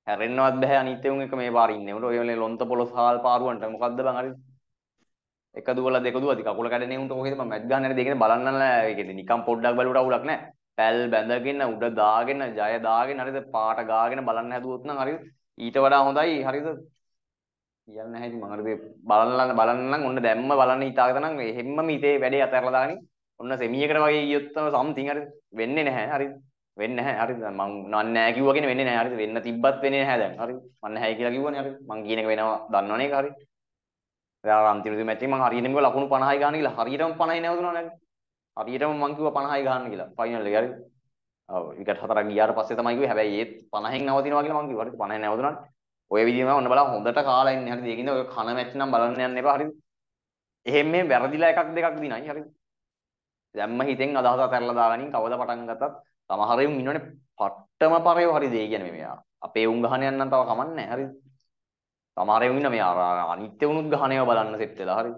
හැරෙන්නවත් බෑ අනිත් එවුන් එක මේ පාර ඉන්නේ. උඩ ඔය ලොන්ත පොලොස් හාල් පාරුවන්ට මොකද්ද බං හරිද. එක දුවල දෙක දුවති කකුල කැඩෙනේ උන්ට කොහෙද මම මැච් ගන්න හරි දෙකනේ බලන්න නෑ ඒකෙද නිකම් පොඩ්ඩක් බලුවට අවුලක් නෑ පැල් බැඳගෙන උඩ දාගෙන ජය දාගෙන හරිද පාට ගාගෙන බලන්න හැදුවොත් නම් හරිද ඊට වඩා හොඳයි හරිද කියන්න හැටි මම හරි බලන්න බලන්න නම් ඔන්න දැම්ම බලන්න හිතාගෙන නම් හැමම ඉතේ වැඩේ අතහැරලා දාගනි. ඔන්න semi එකට වගේ ගියොත් තමයි සම්තිං හරි වෙන්නේ නැහැ හරිද? වෙන්නේ නැහැ හරිද? මම නන්නේ නැහැ කිව්වගෙන වෙන්නේ නැහැ හරිද? වෙන්න තිබ්බත් වෙන්නේ නැහැ දැන් හරිද? මම නැහැ කියලා කිව්වනේ හරිද? මං කියන එක වෙනවා දන්නවනේ ඒක හරිද? එයා අන්තිම දින මැච් එක මං හරියටම කිව්වා ලකුණු 50යි ගන්න කියලා. හරියටම 50යි නැවතුණා නේද? හරියටම මං කිව්වා 50යි ගන්න කියලා. ෆයිනල් එක හරිද? ඔව් විකට් හතරක් ගියාට පස්සේ තමයි කිව්වේ හැබැයි ඒත් 50න් නවතිනවා කියලා මං කිව්වා. හරිද? 50න් නැවතුණා. ඔය විදිහම ඔන්න බලන්න හොඳට කාලා ඉන්න හරිද? ඒකින්ද ඔය කන මැච් නම් බලන්න යන්න එපා හරිද? එහෙන් මේ වැරදිලා එකක් දෙකක් දිනයි හරිද? දැම්ම හිතෙන් අදහස අතහැරලා දාගනින් කවදා පටන් ගත්තත් සමහර උන් ඉන්නෝනේ පට්ටම පරයෝ හරිද? ඒ කියන්නේ මෙයා අපේ උන් ගහන යන්න තව කමන්නේ හරිද? සමහර උන් ඉන්න මේ අනිත්‍ය උනුත් ගහන ඒවා බලන්න සෙට් වෙලා හරිද?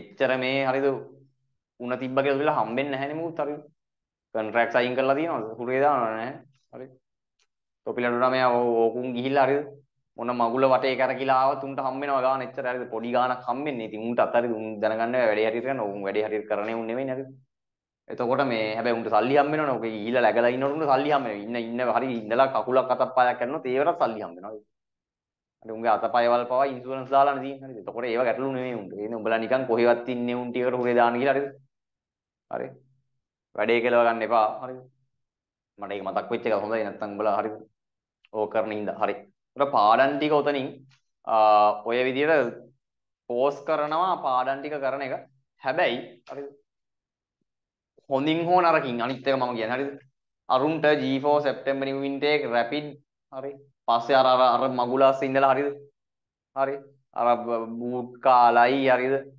එච්චර මේ හරිද? උණ තිබ්බ කියලා හම්බෙන්නේ නැහැ නේ මුකුත් හරිද? කොන්ට්‍රැක්ට් සයින් කරලා තියෙනවද? හුරේ දානව නැහැ. හරිද? තොපිලට නම ඕකුන් ගිහිල්ලා හරිද මොන මගුල වටේ කරකිලා ආවත් උන්ට හම් වෙනවා ගාන එච්චර හරිද පොඩි ගානක් හම් වෙන්නේ. ඉතින් උන්ට අත හරිද උන් දැනගන්න වැඩේ හරියට කරන ඕකුන් වැඩේ හරියට කරන්නේ උන් නෙවෙයි නේද? එතකොට මේ හැබැයි උන්ට සල්ලි හම් වෙනවනේ. ඔක ගිහිල්ලා läගලා ඉන්නකොට උන්ට සල්ලි හම් වෙනවා. ඉන්න ඉන්න හරි ඉඳලා කකුලක් අතක් පායක් කරනොත් ඒවට සල්ලි හම් වෙනවා. හරි උන්ගේ අතපයවල් පවා ඉන්ෂුරන්ස් දාලානේ තියෙන්නේ. හරිද? එතකොට ඒව ගැටලු නෙවෙයි උන්ට. ඒ නේ උඹලා නිකන් කොහෙවත් ඉන්නේ උන් ටිකට හොරේ දාන කියලා හරිද? හරි. වැඩේ කෙලව ගන්න එපා. හරිද? මට ඒක මතක් වෙච්ච එක හොඳයි නැත්තම් උඹලා හරි ඕක කරන හින්දා හරි. ඒතර පාඩම් ටික උතනින් ඔය විදියට පෝස් කරනවා පාඩම් ටික කරන එක. හැබැයි හරිද? හොඳින් හෝ නරකින් අනිත් එක මම කියන්නේ හරිද? අරුන්ට G4 September new intake rapid හරි. පස්සේ අර අර මගුලාස් ඉඳලා හරිද? හරි. අර බූට් කාලයි හරිද?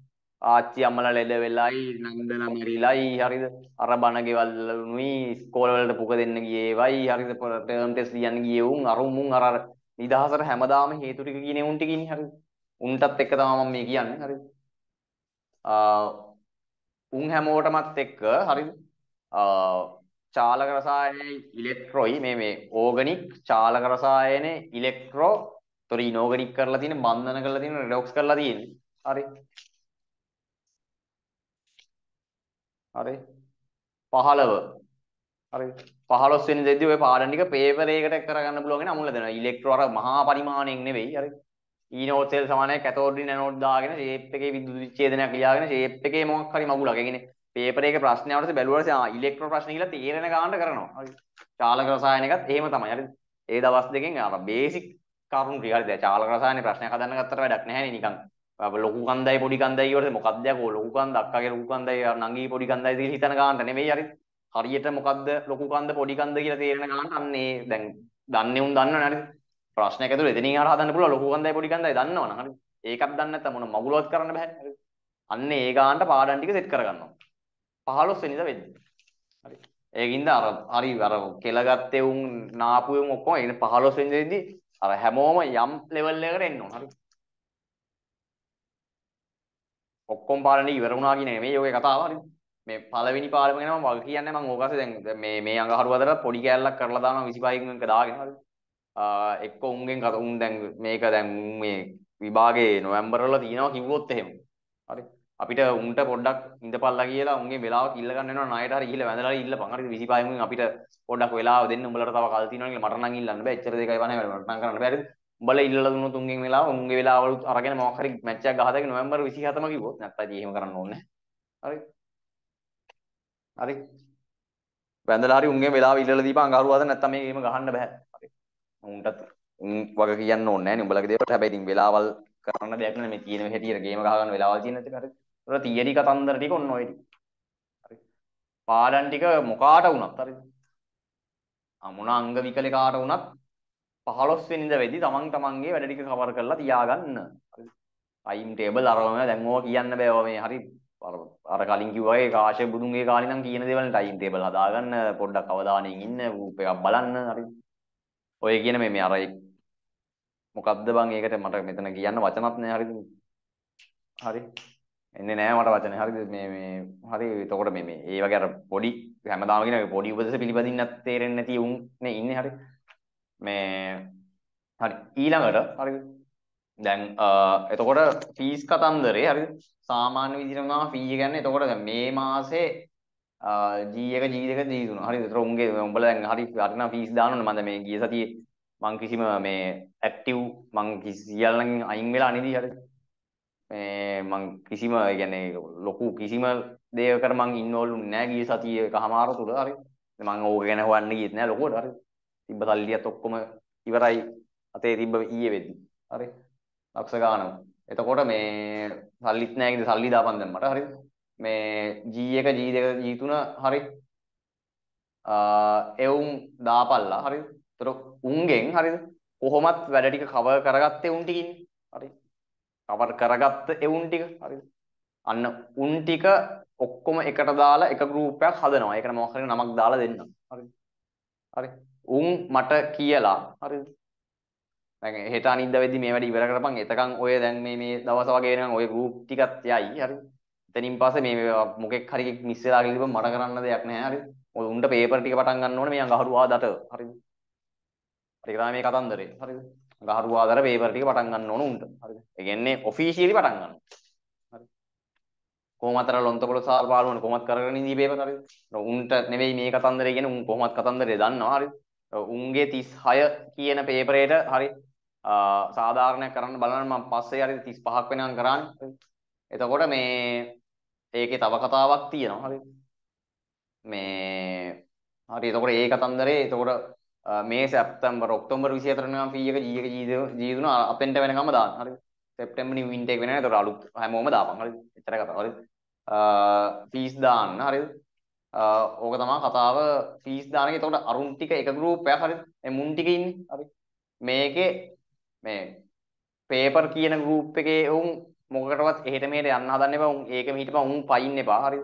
ආච්චි අම්මලා ලෙඩ වෙලායි නන්දලා මරිලායි හරිද අර බණ ගෙවල් වලුනුයි ස්කෝල වලට පුක දෙන්න ගියේවයි හරිද ටර්ම් ටෙස්ට් ලියන්න ගියේ උන් අර උන් අර නිදහසට හැමදාම හේතු ටික කියන උන්ට කියන්නේ හරිද උන්ටත් එක්ක තමයි මම මේ කියන්නේ හරිද ආ උන් හැමෝටමත් එක්ක හරිද ආ චාලක රසායනයේ ඉලෙක්ට්‍රොයි මේ මේ ඕගනික් චාලක රසායනයේ ඉලෙක්ට්‍රෝ තොර ඉනෝගනික් කරලා තියෙන බන්ධන කරලා තියෙන රිඩොක්ස් කරලා තියෙන්නේ හරි හරි 15 හරි 15 වෙනි දෙද්දි ඔය පාඩම් ටික පේපර් එකකට කරගන්න පුළුවන් වෙන අමුල දෙනවා ඉලෙක්ට්‍රෝ අර මහා පරිමාණයෙන් නෙවෙයි හරි ඊනෝඩ් සෙල් සමානයි කැතෝඩ් නැනෝඩ් දාගෙන ෂේප් එකේ විදුලි ඡේදනයක් ලියාගෙන ෂේප් එකේ මොකක් හරි මගුලක් ඒ කියන්නේ පේපර් එකේ ප්‍රශ්නය වලට බැලුවාට ආ ඉලෙක්ට්‍රෝ ප්‍රශ්න කියලා තේරෙන ගානට කරනවා හරි චාලක රසායන එකත් එහෙම තමයි හරි ඒ දවස් දෙකෙන් අර බේසික් කරුණු ටික හරි දැන් චාලක රසායන ප්‍රශ්නයක් හදන්න ගත්තට වැඩක් නැහැ නේ නිකන් ලොකුකන්දයි පොඩිකන්දයිවට මොකක්දයක ලොකුකන් දක්කගේ ලොකුකන්දයි නංගී පොඩිකන්දයි හිතන ගාන්ට නෙමෙයි හරි හරියට මොකක්ද ලොකුකන්ද පොඩිකන්ද කියලා තේරෙන ගාන්ට අන්නේ දැන් දන්නේ උන් දන්නවනේ හරි ප්‍රශ්නයක් ඇතුළේ එතනින් හරහා හදන්න පුළුවන් ලොකුකන්දයි පොඩිකන්දයි දන්නවනේ හරි ඒකක් දන්නේ නැත්නම් මොන මගුලවත් කරන්න බෑ හරි අන්නේ ඒ ගාන්ට පාඩම් ටික සෙට් කරගන්නවා 15 වෙනිදා වෙද්දී හරි ඒකින්ද අර හරි අර කෙලගත්තේ උන් නාපු උන් ඔක්කොම ඒ 15 වෙනිදාදී අර හැමෝම යම් ලෙවල් එකකට එන්න ඕන හරි ඔක්කොම පාලනේ ඉවර වුණා කියන නෙමෙයි ඔගේ කතාව හරිද? මේ පළවෙනි පාලම ගැන මම වග කියන්නේ මම ඕකස්සේ දැන් මේ මේ අඟහරු අතරත් පොඩි කෑල්ලක් කරලා දානවා 25කින් එක දාගෙන හරිද? ආ එක්ක උන්ගෙන් කතා උන් දැන් මේක දැන් මේ විභාගේ නොවැම්බර් වල තියනවා කිව්වොත් එහෙම. හරි. අපිට උන්ට පොඩ්ඩක් ඉඳපල්ලා කියලා උන්ගේ වෙලාවක් ඉල්ල ගන්න වෙනවා ණයට හරි ගිහලා වැඳලා ඉල්ලපන් හරිද 25 මුන් අපිට පොඩ්ඩක් වෙලාව දෙන්න උඹලට තව කල් තියෙනවා කියලා මට නම් ඉල්ලන්න බෑ එච්චර දෙකයි වනේ මට නම් කරන්න බෑ හරිද උඹලා ඉල්ලලා දුන්නොත් උන්ගේ වෙලාව උන්ගේ වෙලාවලුත් අරගෙන මොකක් හරි මැච් එකක් ගහදාගෙන නොවැම්බර් 27ම කිව්වොත් නැත්නම් ජී එහෙම කරන්න ඕනේ හරි හරි වැඳලා හරි උන්ගේ වෙලාව ඉල්ලලා දීපන් අඟහරුවාද නැත්නම් මේ ගේම ගහන්න බෑ හරි උන්ටත් උන් වග කියන්න ඕනේ නෑනේ උඹලගේ දේවල්ට හැබැයි ඉතින් වෙලාවල් කරන්න දෙයක් නෑ මේ තියෙන හැටියට ගේම ගහ ගන්න වෙලාවල් තියෙන හැටියට හරි ඒතර තියරි කතන්දර ටික ඔන්න ඔය ටික හරි පාඩම් ටික මොකාට වුණත් හරිද අමුණ අංග විකලේ කාට වුණත් 15 වෙනිදා වෙදී තමන් තමන්ගේ වැඩ ටික කවර කරලා තියාගන්න. හරි. ටයිම් ටේබල් අරවම දැන් ඕවා කියන්න බෑ ඕවා මේ හරි අර අර කලින් කිව්වා වගේ කාශ්‍යප බුදුන්ගේ කාලේ නම් කියන දේවල් ටයිම් ටේබල් හදාගන්න පොඩ්ඩක් අවධානයෙන් ඉන්න රූප එකක් බලන්න හරි. ඔය කියන මේ මේ අර මොකද්ද බං ඒකට මට මෙතන කියන්න වචනත් නෑ හරිද? හරි. එන්නේ නෑ මට වචන හරිද මේ මේ හරි එතකොට මේ මේ ඒ වගේ අර පොඩි හැමදාම කියන පොඩි උපදේශ පිළිපදින්නත් තේරෙන්නේ නැති උන් නේ ඉන්නේ හරි. මේ හරි ඊළඟට හරිද දැන් එතකොට ෆීස් කතන්දරේ හරිද සාමාන්‍ය විදිහටම තමයි ෆී කියන්නේ එතකොට දැන් මේ මාසේ G1 G2 G3 හරිද එතකොට උන්ගේ උඹලා දැන් හරි හරිනම් ෆීස් දාන්න ඕනේ මම මේ ගිය සතියේ මං කිසිම මේ ඇක්ටිව් මං සියල්ලන් අයින් වෙලා නෙදී හරිද මේ මං කිසිම يعني ලොකු කිසිම දෙයකට මං ඉන්වෝල්ව් වෙන්නේ නැහැ ගිය සතියේ එකමාර තුල හරිද මං ඕක ගැන හොයන්න ගියෙත් නැහැ ලොකුවට හරිද තිබ්බ සල්ලියත් ඔක්කොම ඉවරයි අතේ තිබ්බ ඊයේ වෙද්දි. හරි. ලක්ෂ ගානක්. එතකොට මේ සල්ලිත් නැහැ කිව්ද සල්ලි දාපන් දැන් මට. හරිද? මේ G1 G2 G3 හරි. ආ එවුම් දාපල්ලා. හරිද? එතකොට උන්ගෙන් හරිද? කොහොමත් වැඩ ටික කවර් කරගත්තේ උන් ටිකින්. හරි. කවර් කරගත්ත එවුන් ටික. හරිද? අන්න උන් ටික ඔක්කොම එකට දාලා එක ගෲප් එකක් හදනවා. ඒකට මොකක් හරි නමක් දාලා දෙන්නම්. හරිද? හරි. උන් මට කියලා හරිද දැන් හෙට අනිද්දා වෙද්දි මේ වැඩ ඉවර කරපන් එතකන් ඔය දැන් මේ මේ දවස් වගේ වෙනකන් ඔය group ටිකත් යයි හරිද එතනින් පස්සේ මේ මොකෙක් හරි මිස් වෙලා ගිහින් මට කරන්න දෙයක් නැහැ හරිද මොකද උන්ට පේපර් ටික පටන් ගන්න ඕනේ මේ අඟහරු ආදට හරිද හරි ඒක තමයි මේ කතන්දරේ හරිද අඟහරු ආදර පේපර් ටික පටන් ගන්න ඕන උන්ට හරිද ඒ කියන්නේ ඔෆිෂියලි පටන් ගන්න හරි කොහොමතර ලොන්තකොළ සාල් පාළුවන කොහොමත් කරගෙන ඉඳී පේපර් හරිද උන්ට නෙවෙයි මේ කතන්දරේ කියන්නේ උන් කොහොමත් කතන්දරේ දන්නවා හරිද උන්ගේ 36 කියන පේපරේට හරි සාධාරණයක් කරන්න බලන්න මම පස්සේ හරි 35ක් වෙනකන් කරන්නේ. එතකොට මේ ඒකේ තව කතාවක් තියෙනවා හරි. මේ හරි එතකොට ඒ කතන්දරේ එතකොට මේ සැප්තැම්බර් ඔක්තෝබර් 24 වෙනකම් ෆී එක G එක ජීදුන අපෙන්ට වෙනකම්ම දාන්න හරි. සැප්තැම්බර් නිව් ඉන්ටේක් වෙනවා. එතකොට අලුත් හැමෝම දාපන් හරි. එච්චර කතාව හරි. ෆීස් දාන්න හරිද? ඕක තමයි කතාව ෆීස් දාන එක. එතකොට අරුන් ටික එක ගෲප් එකක් හරිද? මේ මුන් ටික ඉන්නේ. හරි. මේකේ මේ පේපර් කියන ගෲප් එකේ උන් මොකකටවත් එහෙට මෙහෙට යන්න හදන්න එපා. උන් ඒක මිහිටපන් උන් පයින් එපා. හරිද?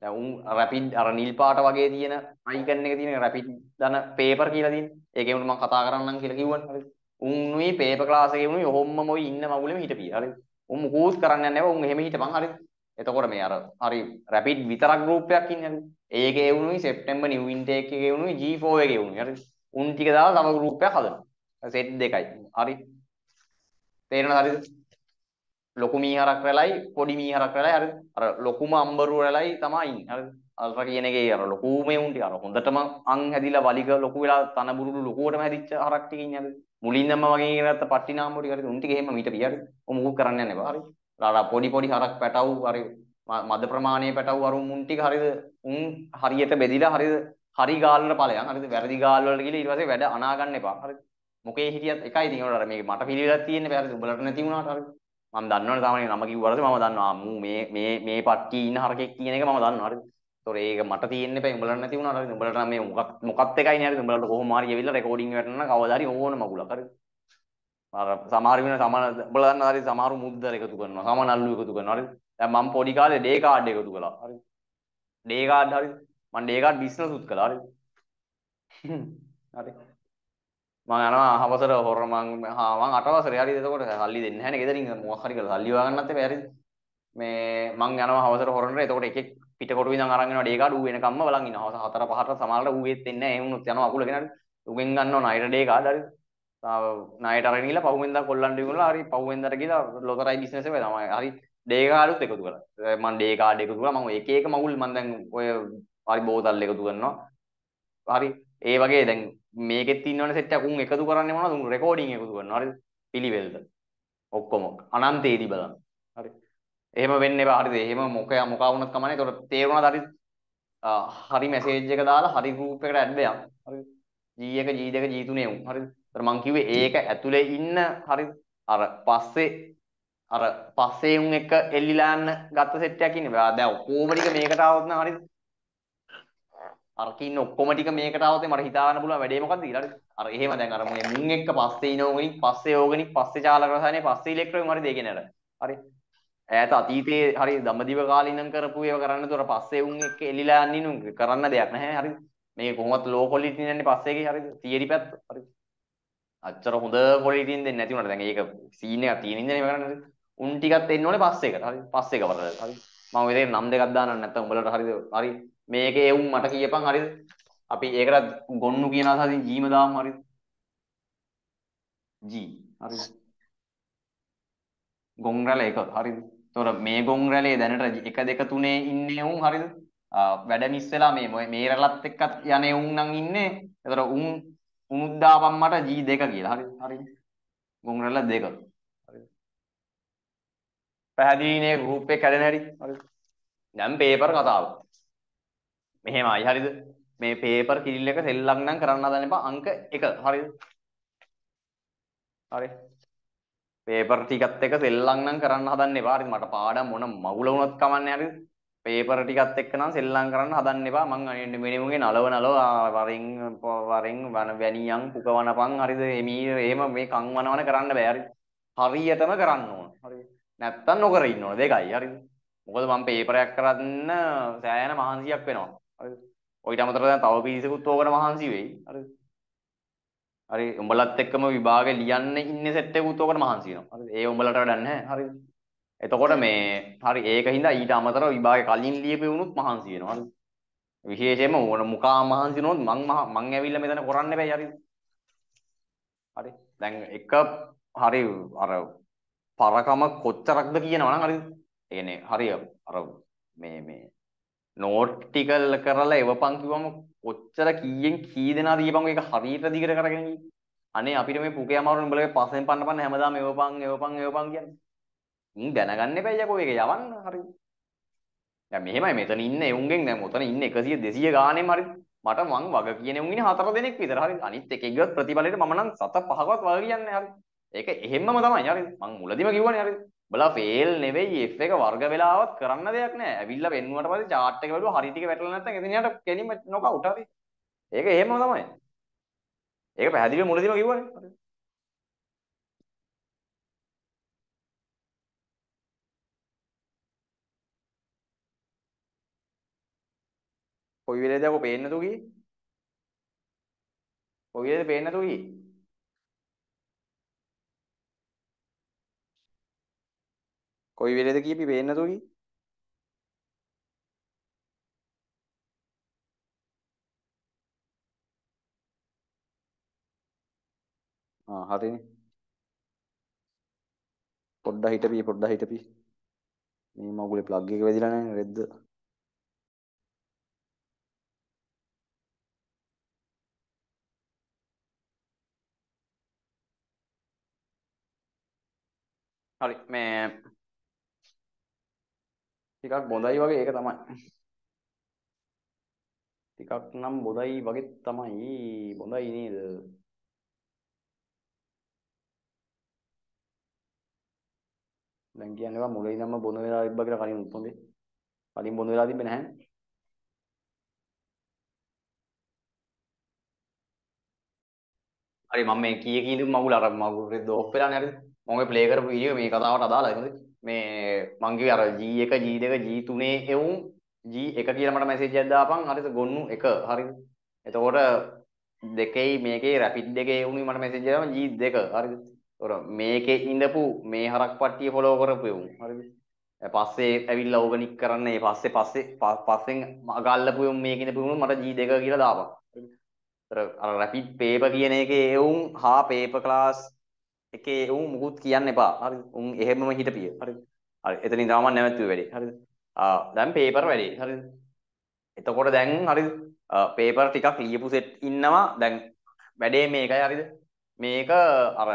දැන් උන් රැපිඩ් අර නිල් පාට වගේ තියෙන අයිකන් එක තියෙන රැපිඩ් දන පේපර් කියලා තියෙන. ඒකේ උන් මම කතා කරන්නම් කියලා කිව්වනේ. හරිද? උන් උයි පේපර් ක්ලාස් එකේ උන් ඔහොම්මම ඔයි ඉන්න මගුලෙම හිටපිය. හරිද? උන් මොකුත් කරන්න යන්නේ නැව උන් එහෙම හිටපන්. හරිද? එතකොට මේ අර හරි රැපිඩ් විතරක් ගෲප් එකක් ඉන්නේ. ඒකේ වුණුයි සෙප්තැම්බර් නිව් ඉන්ටේක් එකේ වුණුයි G4 එකේ වුණුයි. හරි. උන් ටික දාලා තව ගෲප් එකක් හදනවා. සෙට් දෙකයි. හරි. තේරෙනවද හරිද? ලොකු මීහරක් වෙලයි පොඩි මීහරක් වෙලයි හරිද? අර ලොකුම අම්බරුව වෙලයි තමයි ඉන්නේ. හරිද? අල්ෆා කියන එකේ අර ලොකුම උන්ටි අර හොඳටම අං හැදිලා වලිග ලොකු වෙලා තනබුරුළු ලොකුවටම හැදිච්ච හරක් ටිකින් හරිද? මුලින්දම වගේ ඉගෙන ගත්ත පට්ටිනාම්බු ටික හරිද? උන් ටික එහෙම මීට පිය හරිද? ඔ මොකක් කරන්න යන්නේ බා හරිද? අර පොඩි පොඩි හරක් පැටව් හරි මද ප්‍රමාණයේ පැටව් අරුම් මුන් ටික හරිද උන් හරියට බෙදිලා හරිද හරි ගාල් වල ඵලයන් හරිද වැරදි ගාල් වලට ගිහලා ඊට පස්සේ වැඩ අනා ගන්න එපා හරිද මොකේ හිටියත් එකයි තියෙන උඩ අර මේක මට පිළිවිලක් තියෙන්නේ හරිද උඹලට නැති වුණාට හරිද මම දන්නවනේ තමයි නම කිව්වරද මම දන්නවා මූ මේ මේ මේ පට්ටි ඉන්න හරකෙක් කියන එක මම දන්නවා හරිද ඒතොර ඒක මට තියෙන්න එපා උඹලට නැති වුණාට හරිද උඹලට නම් මේ මොකක් මොකක්ත් එකයි නේ හරිද උඹලට කොහොම හරි ගිහිල්ලා රෙකෝඩින් වැටෙනවා කවදා හරි ඕන මගුලක් හරිද සමහර වෙන සමාන ඔබලා දන්න හරි සමහරු මුද්දර එකතු කරනවා සමාන අල්ලු එකතු කරනවා හරි දැන් මම පොඩි කාලේ ඩේ කාඩ් එකතු කළා හරි ඩේ කාඩ් හරි මම ඩේ කාඩ් බිස්නස් උත් කළා හරි හරි මම යනවා හවසර හොර මං හා මං අටවසරේ හරි එතකොට සල්ලි දෙන්නේ නැහැ නේද ගෙදරින් මොකක් හරි කරලා සල්ලි හොයාගන්නත් එපා හරි මේ මං යනවා හවසර හොරනට එතකොට එකෙක් පිටකොටු ඉඳන් අරන් එනවා ඩේ කාඩ් ඌ එනකම්ම බලන් ඉනවා හවස 4 5ට සමහරට ඌ ඒත් එන්නේ නැහැ එහෙම උනොත් යනවා අකුල ගෙනාට ඌගෙන් ගන්නවා නයිට් ඩේ කාඩ් හරි ණයට අරගෙන ගිහලා පහුවෙන්ද කොල්ලන්ට විකුණලා හරි පහුවෙන්දට ගිහලා ලොතරැයි බිස්නස් එකේ තමයි හරි ඩේ කාඩුත් එකතු කරලා මම ඩේ කාඩ් එකතු කරලා මම එක එක මගුල් මම දැන් ඔය හරි බෝතල් එකතු කරනවා හරි ඒ වගේ දැන් මේකෙත් ඉන්නවනේ සෙට් එක උන් එකතු කරන්නේ මොනවද උන් රෙකෝඩින් එකතු කරනවා හරි පිළිවෙලද ඔක්කොම අනන්තේදී බලන්න හරි එහෙම වෙන්න එපා හරිද එහෙම මොකක් මොකා වුණත් කමන්නේ ඒතකොට තේරුණාද හරි හරි මැසේජ් එක දාලා හරි ගෲප් එකට ඇඩ් වෙයක් හරි G1 G2 G3 එමු හරිද ඒතර මං කිව්වේ ඒක ඇතුලේ ඉන්න හරි අර පස්සේ අර පස්සේ උන් එක එල්ලිලා යන ගත්ත සෙට් එකක් ඉන්නේ. ඔයා දැන් ඔක්කොම ටික මේකට આવොත් නම් හරිද? අර කින්න ඔක්කොම ටික මේකට આવොත් මට හිතා ගන්න පුළුවන් වැඩේ මොකද්ද කියලා. අර එහෙම දැන් අර මේ මුන් එක්ක පස්සේ ඉනෝගනික් පස්සේ ඕගනික් පස්සේ චාලක රසායනේ පස්සේ ඉලෙක්ට්‍රෝන හරි දෙගෙන අර. හරි. ඈත අතීතයේ හරි දඹදිව කාලේ ඉඳන් කරපු ඒවා කරන්න උතර පස්සේ උන් එක්ක එලිලා යන්නේ නුන් කරන්න දෙයක් නැහැ හරි. මේක කොහොමවත් ලෝ ක්වොලිටි නෑනේ පස්සේගේ හරිද? තියරි පැත්ත. හරිද? අච්චර හොඳ ක්වොලිටි එකෙන් දෙන්නේ නැති වුණාට දැන් ඒක සීන් එකක් තියෙන ඉඳන් මේ කරන්නේ උන් ටිකක් එන්න ඕනේ පස්ස එකට හරි පස්ස එක වලට හරි මම ඔය දෙක නම් දෙකක් දාන්න නැත්තම් උඹලට හරිද හරි මේකේ එවුන් මට කියපන් හරිද අපි ඒකට ගොන්නු කියන අසහින් ජීම දාමු හරිද ජී හරිද ගොන් රැළ එකක් හරිද තොර මේ ගොන් රැලේ දැනට එක දෙක තුනේ ඉන්නේ උන් හරිද වැඩ මිස් වෙලා මේ මේ රැළත් එක්කත් යන්නේ උන් නම් ඉන්නේ ඒතර උන් උනුත් දාපම් මට G2 කියලා. හරි හරිනේ. ගොංගරල දෙක. හරිද? පැහැදිලිනේ ගෲප් එක කැඩෙන හැටි. හරිද? දැන් පේපර් කතාව. මෙහෙමයි හරිද? මේ පේපර් කිරිල් එක සෙල්ලම් නම් කරන්න හදන්න එපා අංක 1 හරිද? හරි. පේපර් ටිකත් එක සෙල්ලම් නම් කරන්න හදන්න එපා. හරිද? මට පාඩම් මොන මගුල වුණත් කමන්නේ හරිද? පේපර් ටිකත් එක්ක නම් සෙල්ලම් කරන්න හදන්න එපා මං අනේ මිනිමුගේ නලව නලව වරෙන් වරෙන් වන වැනියන් පුකවනපන් හරිද එමී එහෙම මේ කන් වනවන කරන්න බෑ හරි හරියටම කරන්න ඕන හරි නැත්තම් නොකර ඉන්න ඕන දෙකයි හරිද මොකද මං පේපරයක් කරන්න සෑයන මහන්සියක් වෙනවා හරිද ඔයිට අමතරව දැන් තව පීසෙකුත් ඕකන මහන්සි වෙයි හරිද හරි උඹලත් එක්කම විභාගේ ලියන්න ඉන්නේ සෙට් එකකුත් ඕකට මහන්සි වෙනවා හරිද ඒ උඹලට වැඩක් නැහැ හරිද එතකොට මේ හරි ඒක හින්දා ඊට අමතරව විභාගේ කලින් ලියපු වුණොත් මහන්සි වෙනවා හරි. විශේෂයෙන්ම ඕන මුකා මහන්සි වුණොත් මං මං ඇවිල්ලා මෙතන කරන්න බෑ හරි. හරි. දැන් එක හරි අර පරකම කොච්චරක්ද කියනවා නම් හරි. ඒ කියන්නේ හරි අර මේ මේ නෝට් ටික කරලා එවපන් කිව්වම කොච්චර කීයෙන් කී දෙනා දීපන් ඒක හරියට දිගට කරගෙන අනේ අපිට මේ පුකේ අමාරු නුඹලගේ පස්සෙන් පන්න පන්න හැමදාම එවපන් එවපන් එවපන් කියන්නේ. උන් දැනගන්න එපා යකෝ ඒක යවන්න හරියට. දැන් මෙහෙමයි මෙතන ඉන්න එවුන්ගෙන් දැන් උතන ඉන්න 100 200 ගානෙම හරියට මට මං වග කියන උන් ඉන්නේ හතර දෙනෙක් විතර හරි අනිත් එකෙක්ගත් ප්‍රතිඵලයට මම නම් සත පහකවත් වග කියන්නේ හරි ඒක එහෙම්මම තමයි හරි මං මුලදිම කිව්වනේ හරි බලා ෆේල් නෙවෙයි F එක වර්ග වෙලාවත් කරන්න දෙයක් නැහැ ඇවිල්ලා වෙන්නුවට පස්සේ chart එක බලුවා හරි ටික වැටලා නැත්නම් එතන යට කෙලින්ම නොකවුට් හරි ඒක එහෙම්මම තමයි ඒක පැහැදිලිව මුලදිම කිව්වනේ හරි කොයි වෙලේද ඔක පේන්නේ නැතු ගියේ? කොයි වෙලේද පේන්නේ නැතු ගියේ? කොයි වෙලේද කියපි පේන්නේ නැතු ගියේ? ආ හරිනේ. පොඩ්ඩක් හිටපි පොඩ්ඩක් හිටපි. මේ මගුලේ ප්ලග් එක වැදිලා නැහැ නේද? හරි මේ ටිකක් බොඳයි වගේ ඒක තමයි ටිකක් නම් බොඳයි වගේ තමයි බොඳයි නේද දැන් කියන්නේ වා මුලින් ඉඳන්ම බොඳ වෙලා තිබ්බා කියලා කලින් උත්පොඳේ කලින් බොඳ වෙලා තිබ්බේ නැහැ හරි මම මේ කීයකින් ඉඳන් මගුල අර මගුල දෝප් වෙලා නැහැ මම ප්ලේ කරපු වීඩියෝ මේ කතාවට අදාළයි මේ මං කිව්වේ අර G1 G2 G3 එවුන් G1 කියලා මට මැසේජ් එකක් දාපන් හරිද ගොන්නු එක හරිද එතකොට දෙකේ මේකේ රැපිඩ් දෙකේ එවුනේ මට මැසේජ් එකක් G2 හරිද එතකොට මේකේ ඉඳපු මේ හරක් පට්ටිය ෆලෝ කරපු එවුන් හරිද පස්සේ ඇවිල්ලා ඕගනික් කරන්න ඒ පස්සේ පස්සේ පස්සෙන් අගල්ලපු එවුන් මේකේ ඉඳපු එවුන් මට G2 කියලා දාපන් අර රැපිඩ් පේප කියන එක එවුම් හා පේප ක්ලාස් එකේ උන් මුකුත් කියන්න එපා. හරිද? උන් එහෙමම හිටපිය. හරිද? හරි. එතනින් තමයි මම නැවතුවේ වැඩි. හරිද? ආ දැන් පේපර් වැඩි. හරිද? එතකොට දැන් හරිද? පේපර් ටිකක් ලියපු සෙට් ඉන්නවා. දැන් වැඩේ මේකයි හරිද? මේක අර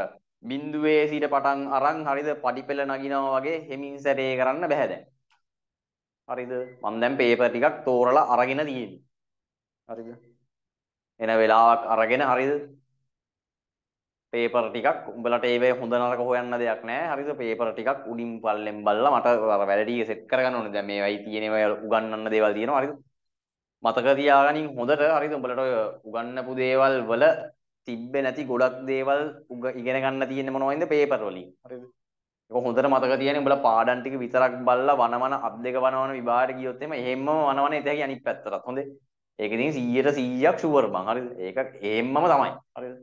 බිඳුවේ සිට පටන් අරන් හරිද පඩිපෙළ නගිනවා වගේ හෙමින් සැරේ කරන්න බෑ දැන්. හරිද? මම දැන් පේපර් ටිකක් තෝරලා අරගෙන තියෙන්නේ. හරිද? එන වෙලාවක් අරගෙන හරිද? පේපර් ටිකක් උඹලට ඒවේ හොඳ නරක හොයන්න දෙයක් නෑ හරිද පේපර් ටිකක් උඩින් පල්ලෙන් බලලා මට අර වැඩ ටික සෙට් කරගන්න ඕනේ දැන් මේවයි තියෙනවා උගන්වන්න දේවල් තියෙනවා හරිද මතක තියාගනින් හොඳට හරිද උඹලට ඔය උගන්නපු දේවල් වල තිබ්බේ නැති ගොඩක් දේවල් ඉගෙන ගන්න තියෙන්නේ මොනවයින්ද පේපර් වලින් හරිද ඒක හොඳට මතක තියාගන්න උඹලා පාඩම් ටික විතරක් බල්ලා වනවන අත් දෙක වනවන විභාගයට ගියොත් එහෙම එහෙම්ම වනවන එතැයි අනිත් පැත්තටත් හොඳේ ඒක ඉතින් 100ට 100ක් ෂුවර් බං හරිද ඒක එහෙම්මම තමයි හරිද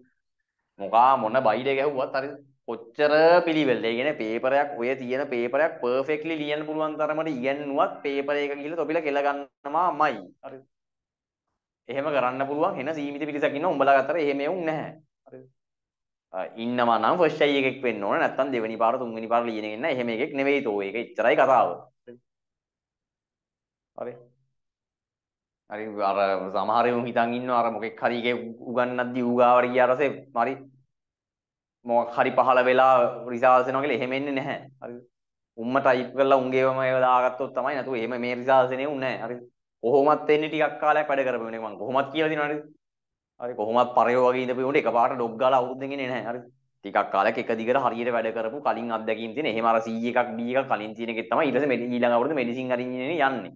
මොකා මොන බයිඩ ගැහුවත් හරිද කොච්චර පිළිවෙල්ල. ඒ කියන්නේ පේපරයක් ඔය තියෙන පේපරයක් පර්ෆෙක්ට්ලි ලියන්න පුළුවන් තරමට ඉගෙනුවත් පේපර් එක ගිහලා තොපිලා කෙල ගන්නවාමයි. හරිද? එහෙම කරන්න පුළුවන් වෙන සීමිත පිරිසක් ඉන්න උඹලා අතර එහෙම වුන් නැහැ. හරිද? ඉන්නවා නම් ෆස්ට් අය එකෙක් වෙන්න ඕන නැත්නම් දෙවෙනි පාර තුන්වෙනි පාර ලියන එක නෑ එහෙම එකෙක් නෙවෙයි තෝ ඒක එච්චරයි කතාව. හරි. හරි අර සමහර උන් හිතන් ඉන්නවා අර මොකෙක් හරි එකේ උගන්නද්දී ඌගාවට ගියා රසේ හරි මොකක් හරි පහළ වෙලා රිසාල්ස් එනවා කියලා එහෙම එන්නේ නැහැ හරිද උම්ම ටයිප් කරලා උන්ගේම ඒව දාගත්තොත් තමයි නැතු එහෙම මේ රිසාල්ස් එනේ උන්නේ නැහැ හරිද කොහොමත් එන්නේ ටිකක් කාලයක් වැඩ කරපෙන්නේ මම කොහොමත් කියලා දෙනවා නේද හරි කොහොමත් පරයෝ වගේ ඉඳපු උන්ට එකපාරට ඩොග් ගාලා අවුරුද්දෙන් එන්නේ නැහැ හරි ටිකක් කාලයක් එක දිගට හරියට වැඩ කරපු කලින් අත්දැකීම් තියෙන එහෙම අර 100 එකක් B එකක් කලින් තියෙන එකේ තමයි ඊට පස්සේ ඊළඟ අවුරුද්ද මෙඩිසින් අරින් ඉන්නේ යන්නේ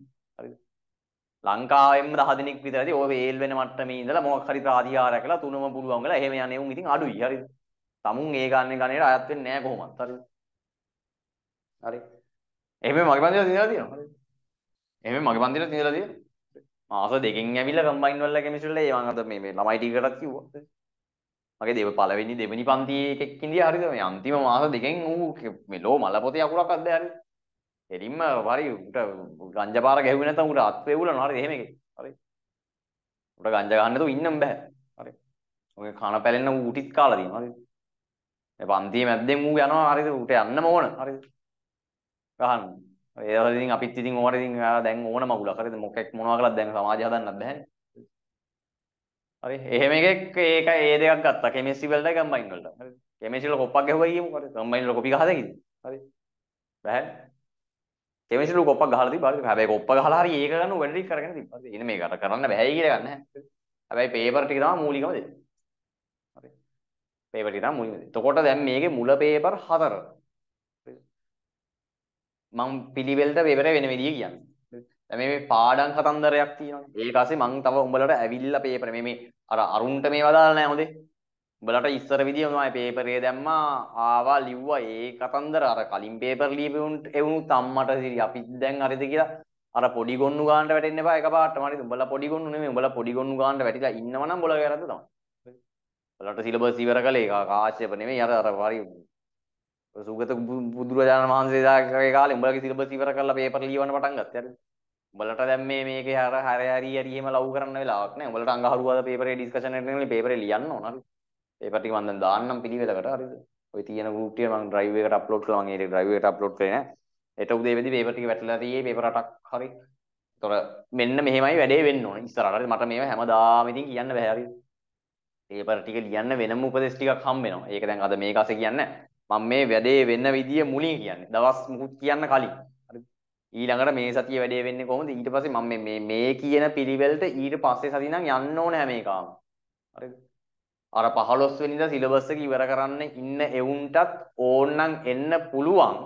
ලංකාවෙම 10 දිනක් විතරදී ඔය වේල් වෙන මට්ටමේ ඉඳලා මොකක් හරි ප්‍රාධිකාරයක් කළා තුනම පුළුවන් වෙලා එහෙම යන්නේ උන් ඉතින් අඩුයි හරිද? tamun ඒ ගන්න ගණේට අයත් වෙන්නේ නැහැ කොහොමත් හරිද? හරි. එහෙම මගේ පන්තිල තියලා තියෙනවා. එහෙම මගේ පන්තිල තියලා තියෙනවා. මාස දෙකෙන් ඇවිල්ලා කම්බයින් වල කෙමිස්ට්‍රි වල ඒ මං අද මේ මේ ළමයි ටිකටත් කිව්වා. මගේ දෙව පළවෙනි දෙවෙනි පන්තියේ එකෙක් ඉඳියා හරිද මේ අන්තිම මාස දෙකෙන් ඌ මේ ලෝ මල පොතේ අකුරක් අද්දෑ හරිද? එලින්ම හරි උට ගංජපාර ගැහුවේ නැත්නම් උට අත් වේවුලන හරි එහෙම එකේ. හරි. උට ගංජා ගන්න නැතුව ඉන්නම බෑ. හරි. ඔගේ කන පැලෙන්න ඌ උටිත් කාලා තියෙනවා. හරි. මේ පන්තියේ මැද්දෙන් ඌ යනවා හරිද උට යන්නම ඕන. හරි. ගහන්න. ඒ වගේ ඉතින් අපිත් ඉතින් ඕවට ඉතින් දැන් ඕන මගුලක් හරිද මොකෙක් මොනවා කළත් දැන් සමාජය හදන්නත් බෑනේ. හරි එහෙම එකෙක් ඒක ඒ දෙකක් ගත්තා කෙමිස්ට්‍රි වලට කම්බයින් වලට හරි කෙමිස්ට්‍රි වල කොප්පක් ගැහුවා කියමු හරි කම්බයින් වල කොපි ගහද කිව්ද හරි බෑ කෙමිස්ට්‍රි කොප්පක් ගහලා තිබ්බා හරි. හැබැයි කොප්ප ගහලා හරි ඒක ගන්න වැඩ ටික කරගෙන තිබ්බා. ඉතින් මේක අර කරන්න බෑ කියලා ගන්න නැහැ. හැබැයි පේපර් ටික තමයි මූලිකම දේ. හරි. පේපර් ටික තමයි මූලිකම දේ. එතකොට දැන් මේකේ මුල පේපර් හතර. මම පිළිවෙලට පේපරේ වෙන විදිය කියන්නේ. දැන් මේ පාඩම් කතන්දරයක් තියෙනවා. ඒක ASCII මම තව උඹලට ඇවිල්ලා පේපර මේ මේ අර අරුන්ට මේවා දාලා නැහැ හොඳේ. උඹලට ඉස්සර විදියම මම පේපරේ දැම්මා ආවා ලිව්වා ඒ කතන්දර අර කලින් පේපර් ලියපුන්ට එවුනුත් අම්මට සිරි අපි දැන් හරිද කියලා අර පොඩි ගොන්නු ගානට වැටෙන්න එපා එකපාරටම හරිද උඹලා පොඩි ගොන්නු නෙමෙයි උඹලා පොඩි ගොන්නු ගානට වැටිලා ඉන්නවනම් බොල වැරද්ද තමයි උඹලට සිලබස් ඉවර කළේ කාශ්‍යප නෙමෙයි අර අර හරි සුගත බුදුරජාණන් වහන්සේ දාගේ කාලේ උඹලගේ සිලබස් ඉවර කරලා පේපර් ලියවන්න පටන් ගත්තා හරිද උඹලට දැන් මේ මේකේ හර හරි හරි හරි එහෙම ලව් කරන්න වෙලාවක් නැහැ උඹලට අඟහරුවාද පේපරේ ඩිස්කෂන් එකේ පේපරේ ලියන්න ඕන හරි ඒ පැටික මම දැන් දාන්නම් පිළිවෙලකට හරිද? ඔය තියෙන group ටික මම drive එකට upload කළා මම ඒ drive එකට upload කරේ නෑ. හෙට උදේ වෙදි paper ටික වැටලා තියෙයි paper රටක් හරි. ඒතොර මෙන්න මෙහෙමයි වැඩේ වෙන්න ඕනේ. ඉස්සරහට හරි මට මේව හැමදාම ඉතින් කියන්න බෑ හරිද? paper ටික ලියන්න වෙනම උපදෙස් ටිකක් හම්බ වෙනවා. ඒක දැන් අද මේක අසේ කියන්නේ නෑ. මම මේ වැඩේ වෙන්න විදිය මුලින් කියන්නේ. දවස් මුකුත් කියන්න කලින්. හරි. ඊළඟට මේ සතිය වැඩේ වෙන්නේ කොහොමද? ඊට පස්සේ මම මේ මේ කියන පිළිවෙලට ඊට පස්සේ සතිය නම් යන්න ඕනේ හැම එකම. හරිද? අර 15 වෙනිදා සිලබස් එක ඉවර කරන්න ඉන්න එවුන්ටත් ඕන්නම් එන්න පුළුවන්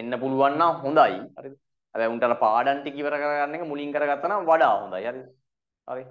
එන්න පුළුවන් නම් හොඳයි හරිද හැබැයි උන්ට අර පාඩම් ටික ඉවර කරගන්න එක මුලින් කරගත්තා නම් වඩා හොඳයි හරිද හරි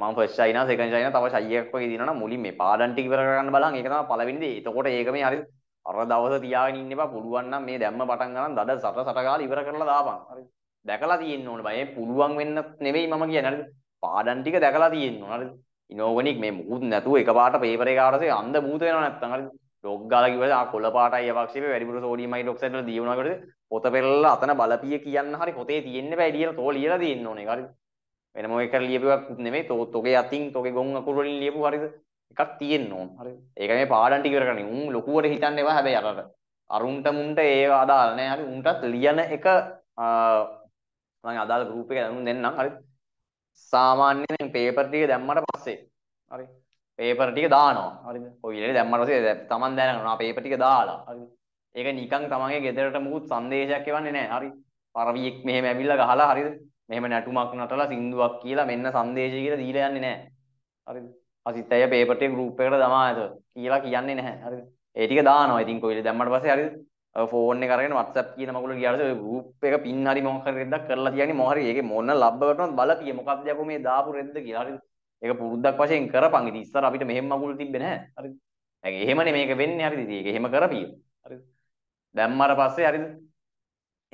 මම ෆස්ට් ෂයිනා සෙකන්ඩ් ෂයිනා තව ෂයි එකක් වගේ දිනනවා මුලින් මේ පාඩම් ටික ඉවර කරගන්න බලන් ඒක තමයි පළවෙනි දේ එතකොට ඒක මේ හරිද අර දවස තියාගෙන ඉන්න එපා පුළුවන් නම් මේ දැම්ම පටන් ගන්න දඩ සට සට ගාලා ඉවර කරලා දාපන් හරිද දැකලා තියෙන්න ඕනේ බය පුළුවන් වෙන්න නෙවෙයි මම කියන්නේ හරිද පාඩම් ටික දැකලා තියෙන්න ඕනේ හරිද ඉනෝවනික් මේ මුකුත් නැතුව එකපාරට පේපර් එක ආවරසේ අන්ධ භූත වෙනවා නැත්තම් හරි ලොග් ගාලා කිව්වද ආ කොළ පාටයි යවක්ෂේපේ වැඩිපුර සෝඩියම් හයිඩ්‍රොක්සයිඩ් වල දියුණා කරද්දී පොත පෙරලා අතන බලපිය කියන්න හරි පොතේ තියෙන්න බෑ ලියලා තෝ ලියලා දෙන්න ඕනේ හරි වෙනම එකක් ලියපුවක් නෙමෙයි තෝ තෝගේ අතින් තෝගේ ගොන් අකුරු වලින් ලියපු හරිද එකක් තියෙන්න ඕන හරි ඒක මේ පාඩම් ටික ඉවර කරන්නේ උන් ලොකුවට හිතන්න එපා හැබැයි අර අරුන්ට මුන්ට ඒව අදාළ නෑ හරි උන්ටත් ලියන එක මම අදාළ ගෲප් එක දැනුම් දෙන්නම් හරි සාමාන්‍යයෙන් පේපර් ටික දැම්මට පස්සේ හරි පේපර් ටික දානවා හරිද ඔය ඉලේ දැම්මට පස්සේ තමන් දැනගන්නවා පේපර් ටික දාලා හරිද ඒක නිකන් තමන්ගේ ගෙදරට මුකුත් සංදේශයක් එවන්නේ නැහැ හරි පරවියෙක් මෙහෙම ඇවිල්ලා ගහලා හරිද මෙහෙම නැටුමක් නටලා සින්දුවක් කියලා මෙන්න සංදේශය කියලා දීලා යන්නේ නැහැ හරිද අසිත් අයියා පේපර් ටික ගෲප් එකට දමා ඇත කියලා කියන්නේ නැහැ හරිද ඒ ටික දානවා ඉතින් කොයිල දැම්මට පස්සේ හරිද ෆෝන කරන වත්සප් කියන මකුල කියරස රූප් එක පින් හරි මොහකර රෙද්දක් කරලා තියන්නේ මොහරි ඒකේ මොන ලබ්බ කරනවද බල කිය මොකක්ද යකෝ මේ දාපු රෙද්ද කියලා හරි ඒක පුරුද්දක් වශයෙන් කරපන් ඉතින් ඉස්සර අපිට මෙහෙම මකුල් තිබ්බේ නැහැ හරිද ඒක එහෙමනේ මේක වෙන්නේ හරිද ඉතින් ඒක එහෙම කරපිය හරිද දැම්මාර පස්සේ හරිද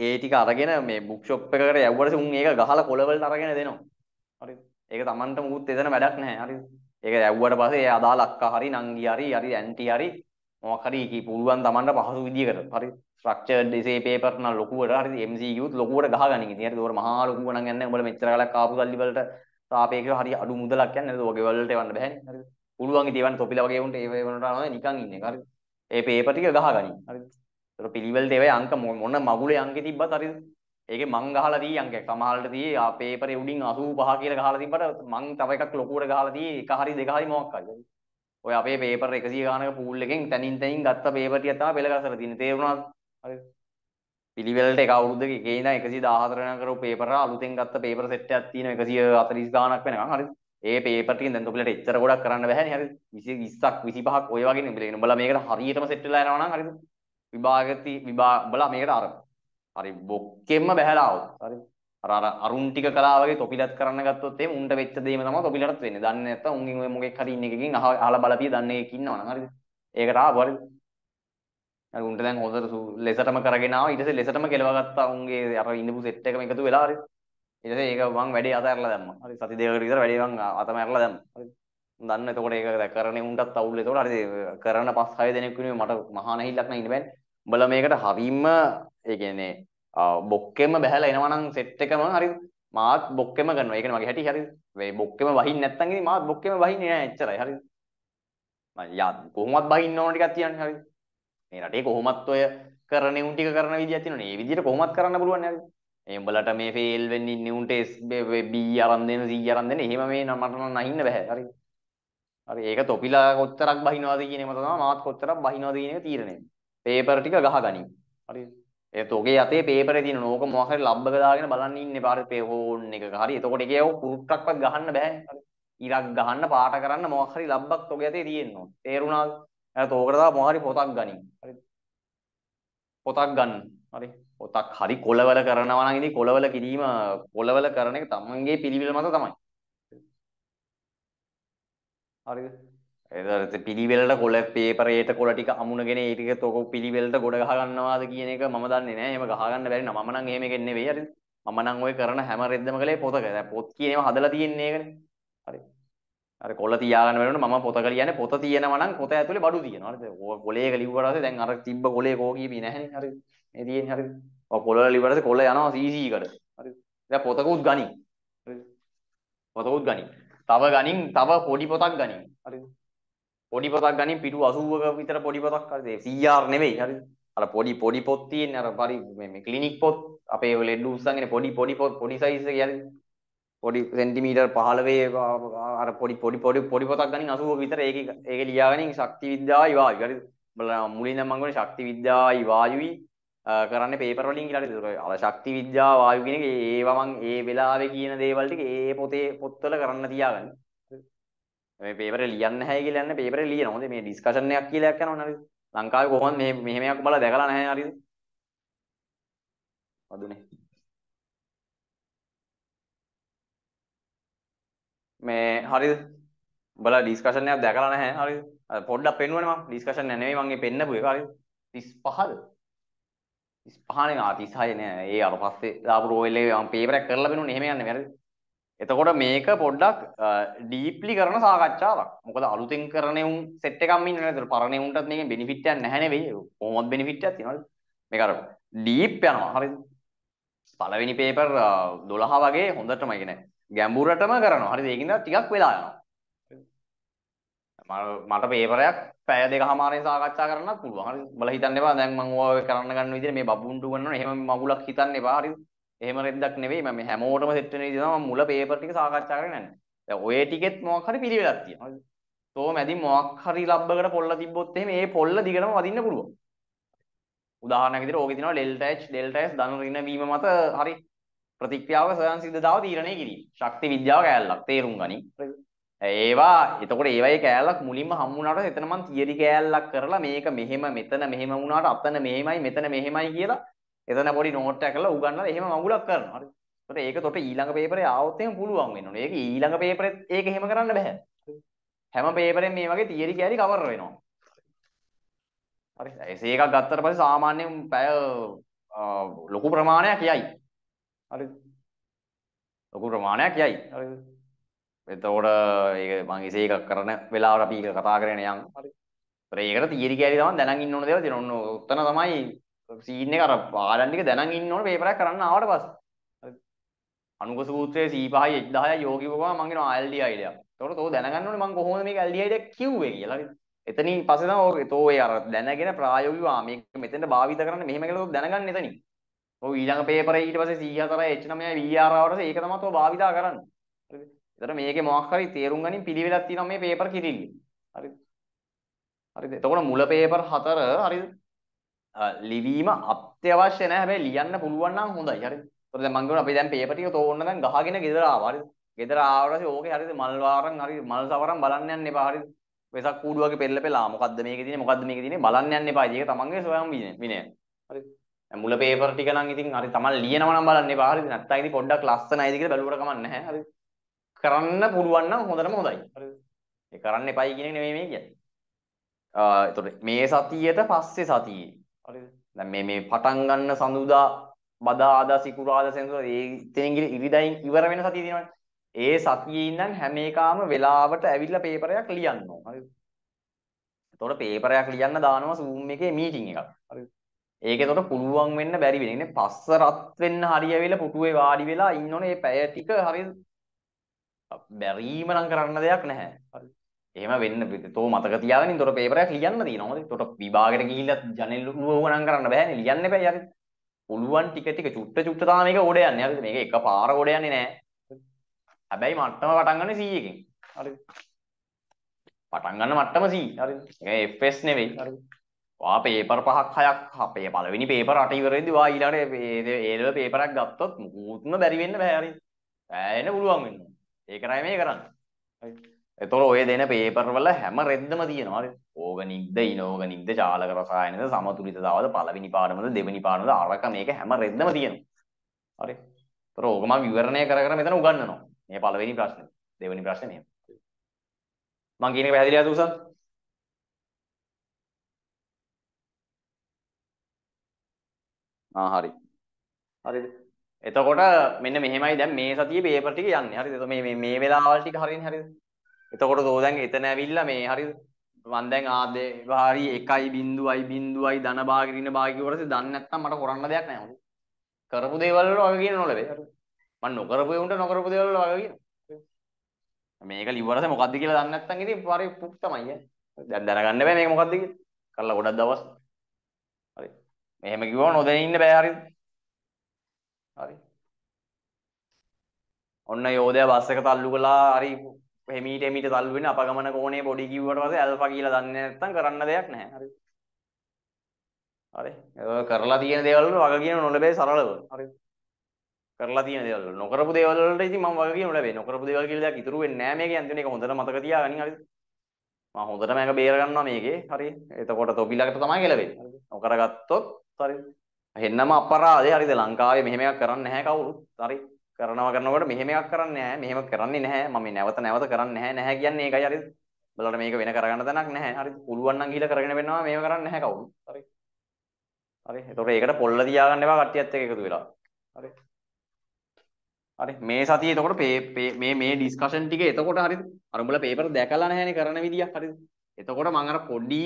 ඒ ටික අරගෙන මේ බුක් ෂොප් එකකට යවුවට උන් ඒක ගහලා කොළවලට අරගෙන දෙනවා හරිද ඒක Tamanට මුකුත් එදෙන වැඩක් නැහැ හරිද ඒක යවුවට පස්සේ ඒ අදාළ අක්කා හරි නංගි හරි හරි ඇන්ටි හරි මොකක් හරි කී පුළුවන් Tamanට පහසු විදියකට හරි ස්ට්‍රක්චර්ඩ් එසේ පේපර් නම් ලොකුවට හරි MCQත් ලොකුවට ගහගනින් ඉතින් හරිද උවර මහා ලොකුව නම් යන්නේ උඹලා මෙච්චර කාලක් ආපු සල්ලි වලට සාපේක්ෂව හරි අඩු මුදලක් යන්නේ නේද ඔගේ වලට එවන්න බෑනේ හරිද පුළුවන් ඉතින් එවන්න තොපිලා වගේ උන්ට ඒ වෙනට ආනවා නිකන් ඉන්නේ හරිද ඒ පේපර් ටික ගහගනින් හරිද ඒතර පිළිවෙලට ඒවයි අංක මොන මගුලේ අංක තිබ්බත් හරිද ඒකේ මං ගහලා තියෙයි අංකයක් සමහරවල්ට තියෙයි ආ පේපරේ උඩින් 85 කියලා ගහලා තිබ්බට මං තව එකක් ලොකුවට ගහලා තියෙයි එක හරි දෙක හරි මොකක් හරි ඔය අපේ පේපර් 100 ගානක පූල් එකෙන් තනින් තනින් ගත්ත පේපර් ටික තමයි පෙළ ගසලා තියෙන්නේ තේරුණාද හරිද පිළිවෙලට එක අවුරුද්දක එකේ ඉඳන් 114 වෙනකන් කරපු පේපර් එක අලුතෙන් ගත්ත පේපර් සෙට් එකක් තියෙනවා 140 ගානක් වෙනකන් හරිද ඒ පේපර් ටිකෙන් දැන් ඔයාලට එච්චර ගොඩක් කරන්න බෑනේ හරිද 20 20ක් 25ක් ඔය වගේ නේ උඹලා මේකට හරියටම සෙට් වෙලා යනවා නම් හරිද විභාගති විභාග උඹලා මේකට අර හරි බොක්කෙම්ම බහැලා ආවොත් හරිද අර අර අරුන් ටික කළා වගේ තොපිලත් කරන්න ගත්තොත් එහෙම උන්ට වෙච්ච දේම තමයි තොපිලටත් වෙන්නේ. දන්නේ නැත්තම් උන්ගෙන් ඔය මොකෙක් හරි ඉන්න එකකින් අහලා බලපිය දන්නේ එකෙක් ඉන්නවනම් හරිද? ඒකට ආපු හරිද? අර උන්ට දැන් හොඳට ලෙසටම කරගෙන ආවා. ඊට පස්සේ ලෙසටම කෙලවා ගත්තා උන්ගේ අර ඉන්නපු සෙට් එකම එකතු වෙලා හරිද? ඊට පස්සේ ඒක මං වැඩේ අතහැරලා දැම්මා. හරි සති දෙකකට විතර වැඩේ මං අතහැරලා දැම්මා. හරිද? දන්න එතකොට ඒක දැන් කරන්නේ උන්ටත් අවුල් එතකොට හරි කරන පස් හය දෙනෙක් වෙනුවෙන් මට මහා නැහිල්ලක් නැ ඉන්න බෑනේ. උඹලා මේකට හරීම ඒ කියන්නේ බොක්කෙම බැහැලා එනවනම් සෙට් එකම හරි මාත් බොක්කෙම ගන්නවා. ඒක මගේ හැටි හරි. මේ බොක්කෙම වහින්න නැත්තම් ඉතින් මාත් බොක්කෙම වහින්නේ නැහැ එච්චරයි. හරිද? මම යා කොහොමවත් බහින්න ඕන ටිකක් තියන්නේ හරිද? මේ රටේ කොහොමත් ඔය කරන උන් ටික කරන විදියක් තියෙනවනේ. මේ විදියට කොහොමත් කරන්න පුළුවන් නේද? එඹලට මේ ෆේල් වෙන්න ඉන්නේ උන්ට B අරන් දෙන C අරන් දෙන එහෙම මේ මට නම් නැහින්න බෑ. හරිද? හරි ඒක තොපිලා කොච්චරක් බහිනවද කියන එක තමයි මාත් කොච්චරක් බහිනවද කියන එක තීරණය. පේපර් ටික ගහගනි. හරිද? ඒත් ඔගේ අතේ පේපරේ තියෙන නෝක මොකක් හරි ලබ්බක දාගෙන බලන්න ඉන්නේ පාරේ පේ හෝන් එකක හරි. එතකොට ඒකේ ඔය කුරුට්ටක්වත් ගහන්න බෑ. ඉරක් ගහන්න පාට කරන්න මොකක් හරි ලබ්බක් ඔගේ අතේ තියෙන්න ඕන. තේරුණාද? එහෙනම් ඕකට තමයි මොහරි පොතක් ගනින්. හරිද? පොතක් ගන්න. හරි. පොතක් හරි කොලවල කරනවා නම් ඉතින් කොලවල කිරීම කොලවල කරන එක තමන්ගේ පිළිවිල මත තමයි. හරිද? එදරත පිළිවෙලට කොල පේපරයට කොල ටික අමුණගෙන ඒටික තොක පිළිවෙලට ගොඩ ගහගන්නවාද කියන එක මම දන්නේ නෑ එහෙම ගහගන්න බැරි නම මනම් එහෙම එකක් නෙවෙයි හරිද මම නම් ඔය කරන හැම රෙද්දම කලේ පොතක දැන් පොත් කියනේම හදලා තියෙන්නේ ඒකනේ හරි අර කොල තියාගන්න වෙනකොට මම පොත කියන්නේ පොත තියෙනවා නම් පොත ඇතුලේ බඩු තියෙනවා හරිද කොලේක ලිව්වට පස්සේ දැන් අර තිබ්බ කොලේ කෝ කියපි නැහැනේ හරිද මේ තියෙන්නේ හරිද ඔය කොලවල ලිව්වට පස්සේ කොල යනවා CC එකට හරිද දැන් පොතකුත් ගනි හරිද පොතකුත් ගනි තව ගනින් තව පොඩි පොතක් ගනින් හරිද පොඩි පොතක් ගනින් පිටු 80ක විතර පොඩි පොතක් හරි CR නෙවෙයි හරි අර පොඩි පොඩි පොත් තියෙන අර පරි මේ ක්ලිනික් පොත් අපේ ඔය ලෙඩ උස්සන්ගෙන පොඩි පොඩි පොත් පොඩි සයිස් එක යන්නේ පොඩි සෙන්ටිමීටර් 15 අර පොඩි පොඩි පොඩි පොඩි පොතක් ගනින් 80ක විතර ඒක ඒක ලියාගෙන ශක්ති විද්‍යාවයි වායුයි හරිද මුලින්ම මම කියන්නේ ශක්ති විද්‍යාවයි වායුයි කරන්නේ පේපර් වලින් කියලා හරිද අර ශක්ති විද්‍යාව වායු කියන එක ඒවා මං ඒ වෙලාවේ කියන දේවල් ටික ඒ පොතේ පොත්වල කරන්න තියාගන්නේ මේ පේපර් එක ලියන්න නැහැ කියලා යන්න පේපර් එක ලියන. හොඳේ මේ ඩිස්කෂන් එකක් කියලා එකක් යනවනේ හරිද? ලංකාවේ කොහොමද මේ මෙහෙමයක් බලලා දැකලා නැහැ හරිද? වදුනේ. මේ හරිද? උඹලා ඩිස්කෂන් එකක් දැකලා නැහැ හරිද? පොඩ්ඩක් පෙන්වන්නේ මම ඩිස්කෂන් එක නෙමෙයි මම මේ පෙන්නපු එක හරිද? 35ද? 35 නේ ආ 36 නේ. ඒ අර පස්සේ දාපු රෝල් එකේ මම පේපර් එක කරලා පෙන්වන්නේ එහෙම යන්නේ හරිද? එතකොට මේක පොඩ්ඩක් ඩීප්ලි කරන සාකච්ඡාවක්. මොකද අලුතෙන් කරනෙවුම් සෙට් එකක් මින් නේද? පරණෙවුන්ටත් මේකෙන් බෙනිෆිට් එකක් නැහැ නෙවෙයි. කොහොමවත් බෙනිෆිට් එකක් තියනවලු. මේක අර ඩීප් යනවා. හරිද? පළවෙනි පේපර් 12 වගේ හොඳටම කියන්නේ ගැඹුරටම කරනවා. හරිද? ඒකින්ද ටිකක් වෙලා යනවා. මට පේපරයක් පැය දෙකමාරේ සාකච්ඡා කරන්නත් පුළුවන්. හරිද? බල හිතන්න එපා. දැන් මම ඕවා කරන්න ගන්න විදිහ මේ බබුන්ටු කරනවා. එහෙම මගුලක් හිතන්න එපා. හරිද? එහෙම රෙද්දක් නෙවෙයි මම හැමෝටම සෙට් වෙන විදිහ තමයි මම මුල පේපර් ටික සාකච්ඡා කරගෙන යන්නේ. දැන් ඔය ටිකෙත් මොකක් හරි පිළිවෙලක් තියෙනවා. තෝ මැදින් මොකක් හරි ලබ්බකට පොල්ල තිබ්බොත් එහෙම ඒ පොල්ල දිගටම වදින්න පුළුවන්. උදාහරණයක් විදිහට ඕකේ තියෙනවා ඩෙල්ටා H ඩෙල්ටා S ධන ඍණ වීම මත හරි ප්‍රතික්‍රියාවක ස්වයංසිද්ධතාව තීරණය කිරීම. ශක්ති විද්‍යාව කෑල්ලක් තේරුම් ගනි. ඒවා එතකොට ඒවයි කෑල්ලක් මුලින්ම හම් වුණාට එතන මම තියරි කෑල්ලක් කරලා මේක මෙහෙම මෙතන මෙහෙම වුණාට අතන මෙහෙමයි මෙතන මෙහෙමයි කියලා එතන පොඩි නෝට් එකක් කරලා උගන්වලා එහෙම මඟුලක් කරනවා. හරි. ඒකට ඒක තොට ඊළඟ පේපරේ ආවොත් එහෙම පුළුවන් වෙන්න ඕනේ. ඒක ඊළඟ පේපරෙත් ඒක එහෙම කරන්න බෑ. හැම පේපරෙම මේ වගේ තියරි කෑලි කවර් වෙනවා. හරි. එසේ එකක් ගත්තට පස්සේ සාමාන්‍යයෙන් පැය ලොකු ප්‍රමාණයක් යයි. හරි. ලොකු ප්‍රමාණයක් යයි. හරි. එතකොට ඒක මම ඉසේ එකක් කරන වෙලාවට අපි කතා කරගෙන යන්. හරි. ඒකට තියරි කෑලි තමයි දැනන් ඉන්න ඕන දේවල් තියෙනවා. ඔන්න ඔතන තමයි සීන් එක අර ආලන්ඩ් එක දැනන් ඉන්න ඕන පේපර් එක කරන්න ආවට පස්සේ අනුග සූත්‍රයේ C5යි H10යි යෝගී වගම මම කියනවා ILDI දෙයක්. ඒතකොට තෝ දැනගන්න ඕනේ මම කොහොමද මේක ILDI දෙයක් කිව්වේ කියලා. එතනින් පස්සේ තමයි ඕක තෝ ඒ අර දැනගෙන ප්‍රායෝගිකව මේක මෙතෙන්ට භාවිත කරන්න මෙහෙම කියලා තෝ දැනගන්න එතනින්. ඔව් ඊළඟ පේපරේ ඊට පස්සේ C4යි H9යි VR ආවට ඒක තමයි තෝ භාවිතා කරන්න. හරිද? එතන මේකේ මොකක් හරි තේරුම් ගනින් පිළිවෙලක් තියෙනවා මේ පේපර් කිරිල්ල. හරිද? හරිද? එතකොට මුල පේපර් හතර හරිද? ලිවීම අත්‍යවශ්‍ය නැහැ හැබැයි ලියන්න පුළුවන් නම් හොඳයි හරිද ඒතකොට දැන් මම කියනවා අපි දැන් පේපර් ටික තෝරන්න දැන් ගහගෙන ගෙදර ආවා හරිද ගෙදර ආවට පස්සේ ඕකේ හරිද මල් වාරන් හරිද මල් සවරන් බලන්න යන්න එපා හරිද වෙසක් කූඩු වගේ පෙරල පෙලා මොකද්ද මේකේ තියෙන්නේ මොකද්ද මේකේ තියෙන්නේ බලන්න යන්න එපා ඒක තමන්ගේ සොයම් විනය හරිද මුල පේපර් ටික නම් ඉතින් හරි තමන් ලියනවා නම් බලන්න එපා හරිද නැත්නම් ඉතින් පොඩ්ඩක් ලස්සනයිද කියලා බැලුවට කමක් නැහැ හරිද කරන්න පුළුවන් නම් හොඳටම හොඳයි හරිද ඒ කරන්න එපයි කියන එක නෙමෙයි මේ කියන්නේ ආ ඒතකොට මේ සතියට පස්සේ සතියේ හරිද? දැන් මේ මේ පටන් ගන්න සඳුදා බදාදා සිකුරාදා සෙන්දුරා ඒ ඉතින් ඉරිදයින් ඉවර වෙන සතිය තියෙනවනේ. ඒ සතියේ ඉඳන් හැම එකාම වෙලාවට ඇවිල්ලා පේපරයක් ලියන්න ඕන. හරිද? එතකොට පේපරයක් ලියන්න දානවා Zoom එකේ මීටින් එකක්. හරිද? ඒකේතොට පුළුවන් වෙන්න බැරි වෙන. ඉන්නේ පස්ස රත් වෙන්න හරියවිලා පුටුවේ වාඩි වෙලා ඉන්නෝනේ මේ පැය ටික හරිද? බැරිම නම් කරන්න දෙයක් නැහැ. හරිද? එහෙම වෙන්න තෝ මතක තියාගෙන තොර පේපර් එකක් ලියන්න තියෙනවා. මොකද තොට විභාගෙට ගිහිල්ලා ජනෙල් නුවණම් කරන්න බෑනේ ලියන්න එපා හරි. පුළුවන් ටික ටික චුට්ට චුට්ට තාම මේක ඕඩ යන්නේ. හරිද? මේක එකපාර ඕඩ යන්නේ නෑ. හැබැයි මට්ටම පටන් ගන්න 100 එකෙන්. හරිද? පටන් ගන්න මට්ටම 100. හරිද? ඒක FS නෙවෙයි. හරිද? වා පේපර් පහක් හයක් අපේ පළවෙනි පේපර් අට ඉවරෙද්දි වා ඊළඟට ඒලෙවල් පේපරක් ගත්තොත් මුකුත්ම බැරි වෙන්න බෑ හරිද? ඈ එන්න පුළුවන් වෙනවා. ඒකරයි මේ කරන්නේ. හරිද? එතකොට ඔය දෙන පේපර් වල හැම රෙද්දම තියෙනවා හරි. ඕගනික්ද, ඉනෝගනික්ද, චාලක රසායනද, සමතුලිත දාවද, පළවෙනි පාඩමද, දෙවෙනි පාඩමද අරක මේක හැම රෙද්දම තියෙනවා. හරි. එතකොට ඕක මම විවරණය කර කර මෙතන උගන්වනවා. මේ පළවෙනි ප්‍රශ්නේ. දෙවෙනි ප්‍රශ්නේ මෙහෙම. මම කියන එක පැහැදිලිද උසන්? ආ හරි. හරිද? එතකොට මෙන්න මෙහෙමයි දැන් මේ සතියේ පේපර් ටික යන්නේ. හරිද? මේ මේ මේ වෙලාවල් ටික හරියන්නේ හරිද? එතකොට තෝදැන් එතන ඇවිල්ල මේ හරි මන් දැන් ආදේ හරි 1.0යි ධන භාගෙ ඍණ භාගෙ වරසේ දන්නේ නැත්නම් මට කරන්න දෙයක් නැහැ මොකද කරපු දේවල් වල වගේ කියන නොලබේ මම නොකරපු ඒුන්ට නොකරපු දේවල් වල වගේ කියන මේක ලිව්වරසේ මොකද්ද කියලා දන්නේ නැත්නම් ඉතින් හරි පුක් තමයි ඈ දැන් දැනගන්න බෑ මේක මොකද්ද කියලා කරලා ගොඩක් දවස් හරි මෙහෙම කිව්වම නොදැන ඉන්න බෑ හරිද හරි ඔන්න යෝධයා බස් එක තල්ලු කළා හරි හෙමීට මිට තල්වෙන අපගමන කෝනේ බොඩි කිව්වටවද ඇල්ප කියලා දන්නේ නැත්තම් කරන්න දෙයක් නැහැ හරි හරි කරලා තියෙන දේවල් වල වග කියන නොලබේ සරලව හරි කරලා තියෙන දේවල් වල නොකරපු දේවල් වලට ඉතින් මම වග කියන නොලබේ නොකරපු දේවල් කියලා දෙයක් ඉතුරු වෙන්නේ නැහැ මේකෙන් තියෙන එක හොඳට මතක තියාගනින් හරිද මම හොඳට මේක බේරගන්නවා මේකේ. හරි. එතකොට තොපිලකට තමයි ගැලවෙන්නේ. නොකරගත්තොත් හරි. හෙන්නම අපරාධේ හරිද? ලංකාවේ මෙහෙම එකක් කරන්නේ නැහැ කවුරුත්. හරි. කරනවා කරනකොට මෙහෙම එකක් කරන්නේ නැහැ මෙහෙම කරන්නේ නැහැ මම නැවත නැවත කරන්නේ නැහැ නැහැ කියන්නේ ඒකයි හරිද බලන්න මේක වෙන කරගන්න තැනක් නැහැ හරිද පුළුවන් නම් ගිහිල්ලා කරගෙන වෙනවා මේව කරන්නේ නැහැ කවුරු හරි හරි එතකොට ඒකට පොල්ල තියාගන්න එපා කට්ටියත් එක්ක එකතු වෙලා හරි හරි මේ සතිය එතකොට මේ මේ ඩිස්කෂන් ටික එතකොට හරිද අර උඹලා පේපර් දැකලා නැහැනේ කරන විදියක් හරිද එතකොට මම අර පොඩි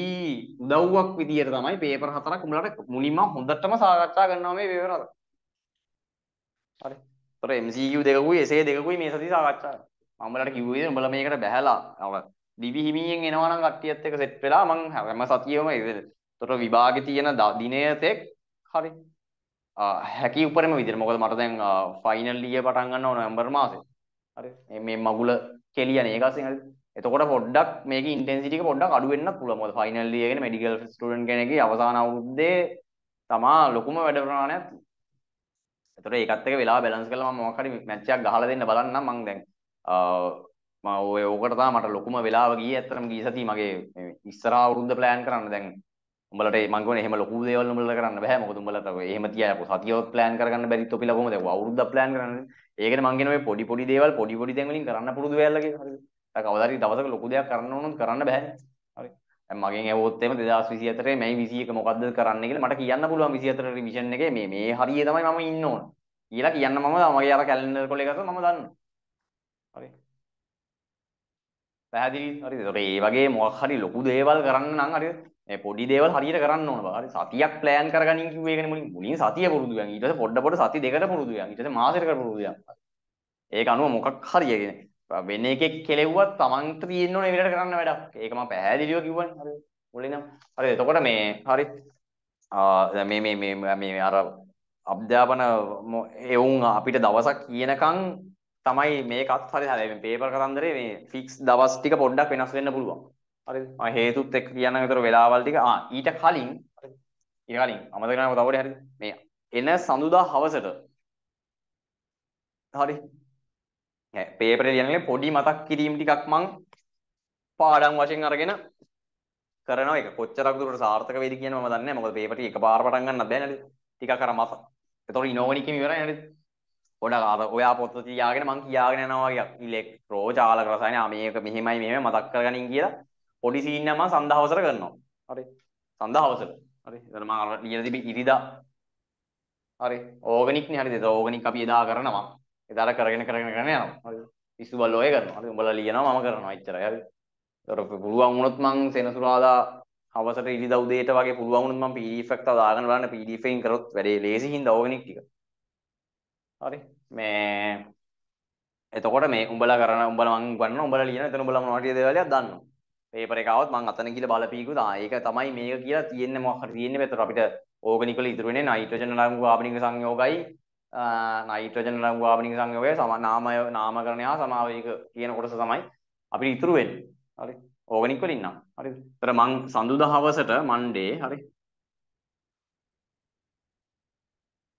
උදව්වක් විදියට තමයි පේපර් හතරක් උඹලාට මුලින්ම හොඳටම සාකච්ඡා කරනවා මේ පේපර් හතර හරි තොර MCU දෙකකුයි එසේ දෙකකුයි මේ සති සාකච්ඡා. මමලට කිව්වේ උඹලා මේකට බැහැලා අර දිවි හිමියෙන් එනවා නම් කට්ටියත් එක්ක සෙට් වෙලා මං හැම සතියෙම ඉවර. තොර විභාගේ තියෙන දිනය තෙක් හරි. හැකි උපරිම විදිහට මොකද මට දැන් ෆයිනල් ඊය පටන් ගන්න ඕන නොවැම්බර් මාසේ. හරි. මේ මගුල කෙලියනේ ඒකසෙන් හරි. එතකොට පොඩ්ඩක් මේක ඉන්ටෙන්සිටි එක පොඩ්ඩක් අඩු වෙන්නත් පුළුවන්. මොකද ෆයිනල් ඊය එකනේ මෙඩිකල් ස්ටුඩන්ට් කෙනෙක්ගේ අවසාන අවුරුද්දේ තමා ලොකුම වැඩ ප්‍රමාණයක් එතකොට ඒකත් එක්ක වෙලාව බැලන්ස් කරලා මම මොකක් හරි මැච් එකක් ගහලා දෙන්න බලන්නම් මං දැන් මම ඔය ඕකට තමයි මට ලොකුම වෙලාව ගියේ ඇත්තටම ගිය සතිය මගේ ඉස්සරහා වරුද්ද ප්ලෑන් කරන්න දැන් උඹලට මං කියන්නේ එහෙම ලොකු දේවල් උඹලට කරන්න බෑ මොකද උඹලට එහෙම තියා යකෝ සතියවත් ප්ලෑන් කරගන්න බැරි තොපිලා කොහමද යකෝ අවුරුද්දක් ප්ලෑන් කරන්නේ ඒකනේ මං කියන්නේ ඔය පොඩි පොඩි දේවල් පොඩි පොඩි තැන් වලින් කරන්න පුරුදු වෙයලා කියලා හරිද කවදාරි දවසක ලොකු දෙයක් කරන්න ඕනොත් කරන්න බෑනේ මගෙන් ඇවොත් එහෙම 2024 මැයි 21 මොකද්ද කරන්න කියලා මට කියන්න පුළුවන් 24 රිවිෂන් එකේ මේ මේ හරියේ තමයි මම ඉන්න ඕන කියලා කියන්න මම මගේ අර කැලෙන්ඩර් කොල එකස මම දන්නවා. හරි. පැහැදිලි හරිද? ඒතකොට මේ වගේ මොකක් හරි ලොකු දේවල් කරන්න නම් හරිද? මේ පොඩි දේවල් හරියට කරන්න ඕන බා. හරි සතියක් ප්ලෑන් කරගනින් කිව්වේ ඒකනේ මුලින්. මුලින් සතිය පුරුදු වෙනවා. ඊට පස්සේ පොඩ පොඩ සති දෙකට පුරුදු වෙනවා. ඊට පස්සේ මාසෙකට පුරුදු වෙනවා. ඒක අනුව මොකක් හරි කියන්නේ. වෙන එකෙක් කෙලෙව්වත් තමන්ට තියෙන්න ඕනේ විදිහට කරන්න වැඩක්. ඒක මම පැහැදිලිව කිව්වනේ. හරි. මුලින්ම. හරි. එතකොට මේ හරි. ආ මේ මේ මේ මේ අර අධ්‍යාපන එවුන් අපිට දවසක් කියනකම් තමයි මේකත් හරි හරි මේ පේපර් කතන්දරේ මේ ෆික්ස් දවස් ටික පොඩ්ඩක් වෙනස් වෙන්න පුළුවන්. හරිද? මම හේතුත් එක්ක කියන්න විතර වෙලාවල් ටික ආ ඊට කලින් හරි. ඊට කලින් අමතක කරනකොට තවරේ හරිද? මේ එන සඳුදා හවසට හරි පේපරේ ලියන්නේ පොඩි මතක් කිරීම ටිකක් මං පාඩම් වශයෙන් අරගෙන කරනවා ඒක කොච්චරක් දුරට සාර්ථක වෙයිද කියන මම දන්නේ නැහැ මොකද පේපර් ටික එකපාර පටන් ගන්න බෑ නේද ටිකක් අර මත ඒතකොට ඉනෝගනිකම ඉවරයි නේද ගොඩක් අර ඔයා පොත තියාගෙන මං කියාගෙන යනවා වගේ ඉලෙක්ට්‍රෝ චාලක රසායන ආ මේක මෙහෙමයි මෙහෙම මතක් කරගනින් කියලා පොඩි සීන් එකක් මම සඳහවසර කරනවා හරි සඳහවසර හරි එතන මම අර ලියලා තිබි ඉරිදා හරි ඕගනික් නේ හරිද ඕගනික් අපි එදා කරනවා ඒත් අර කරගෙන කරගෙන කරගෙන යනවා. පිස්සු බල්ලෝ ඒ කරනවා. හරි උඹලා ලියනවා මම කරනවා එච්චරයි. හරි. ඒතර පුළුවන් වුණොත් මං සෙනසුරාදා හවසට ඉරිදා උදේට වගේ පුළුවන් වුණොත් මම PDF එකක් තව දාගෙන බලන්න PDF එකෙන් කරොත් වැඩේ ලේසි හින්දා ඕගනික් ටික. හරි. මේ එතකොට මේ උඹලා කරන උඹලා මං ගන්න උඹලා ලියන එතන උඹලා මොනවා හරි දේවල්යක් දාන්නවා. පේපර් එක આવොත් මං අතන ගිහලා බලපීකු දා. ඒක තමයි මේක කියලා තියෙන්නේ මොකක් හරි තියෙන්නේ. ඒතර අපිට ඕගනික් වල ඉතුරු වෙන්නේ නයිට්‍රජන් අණු කාබනික සංයෝගයි නයිට්‍රජන් රංගුවාපනික සංයෝගය සම නාමය නාමකරණය හා සමාවයක කියන කොටස තමයි අපිට ඉතුරු වෙන්නේ. හරි. ඕගනික් වලින් නම්. හරිද? ඒතර මං සඳුදා හවසට මණ්ඩේ හරි.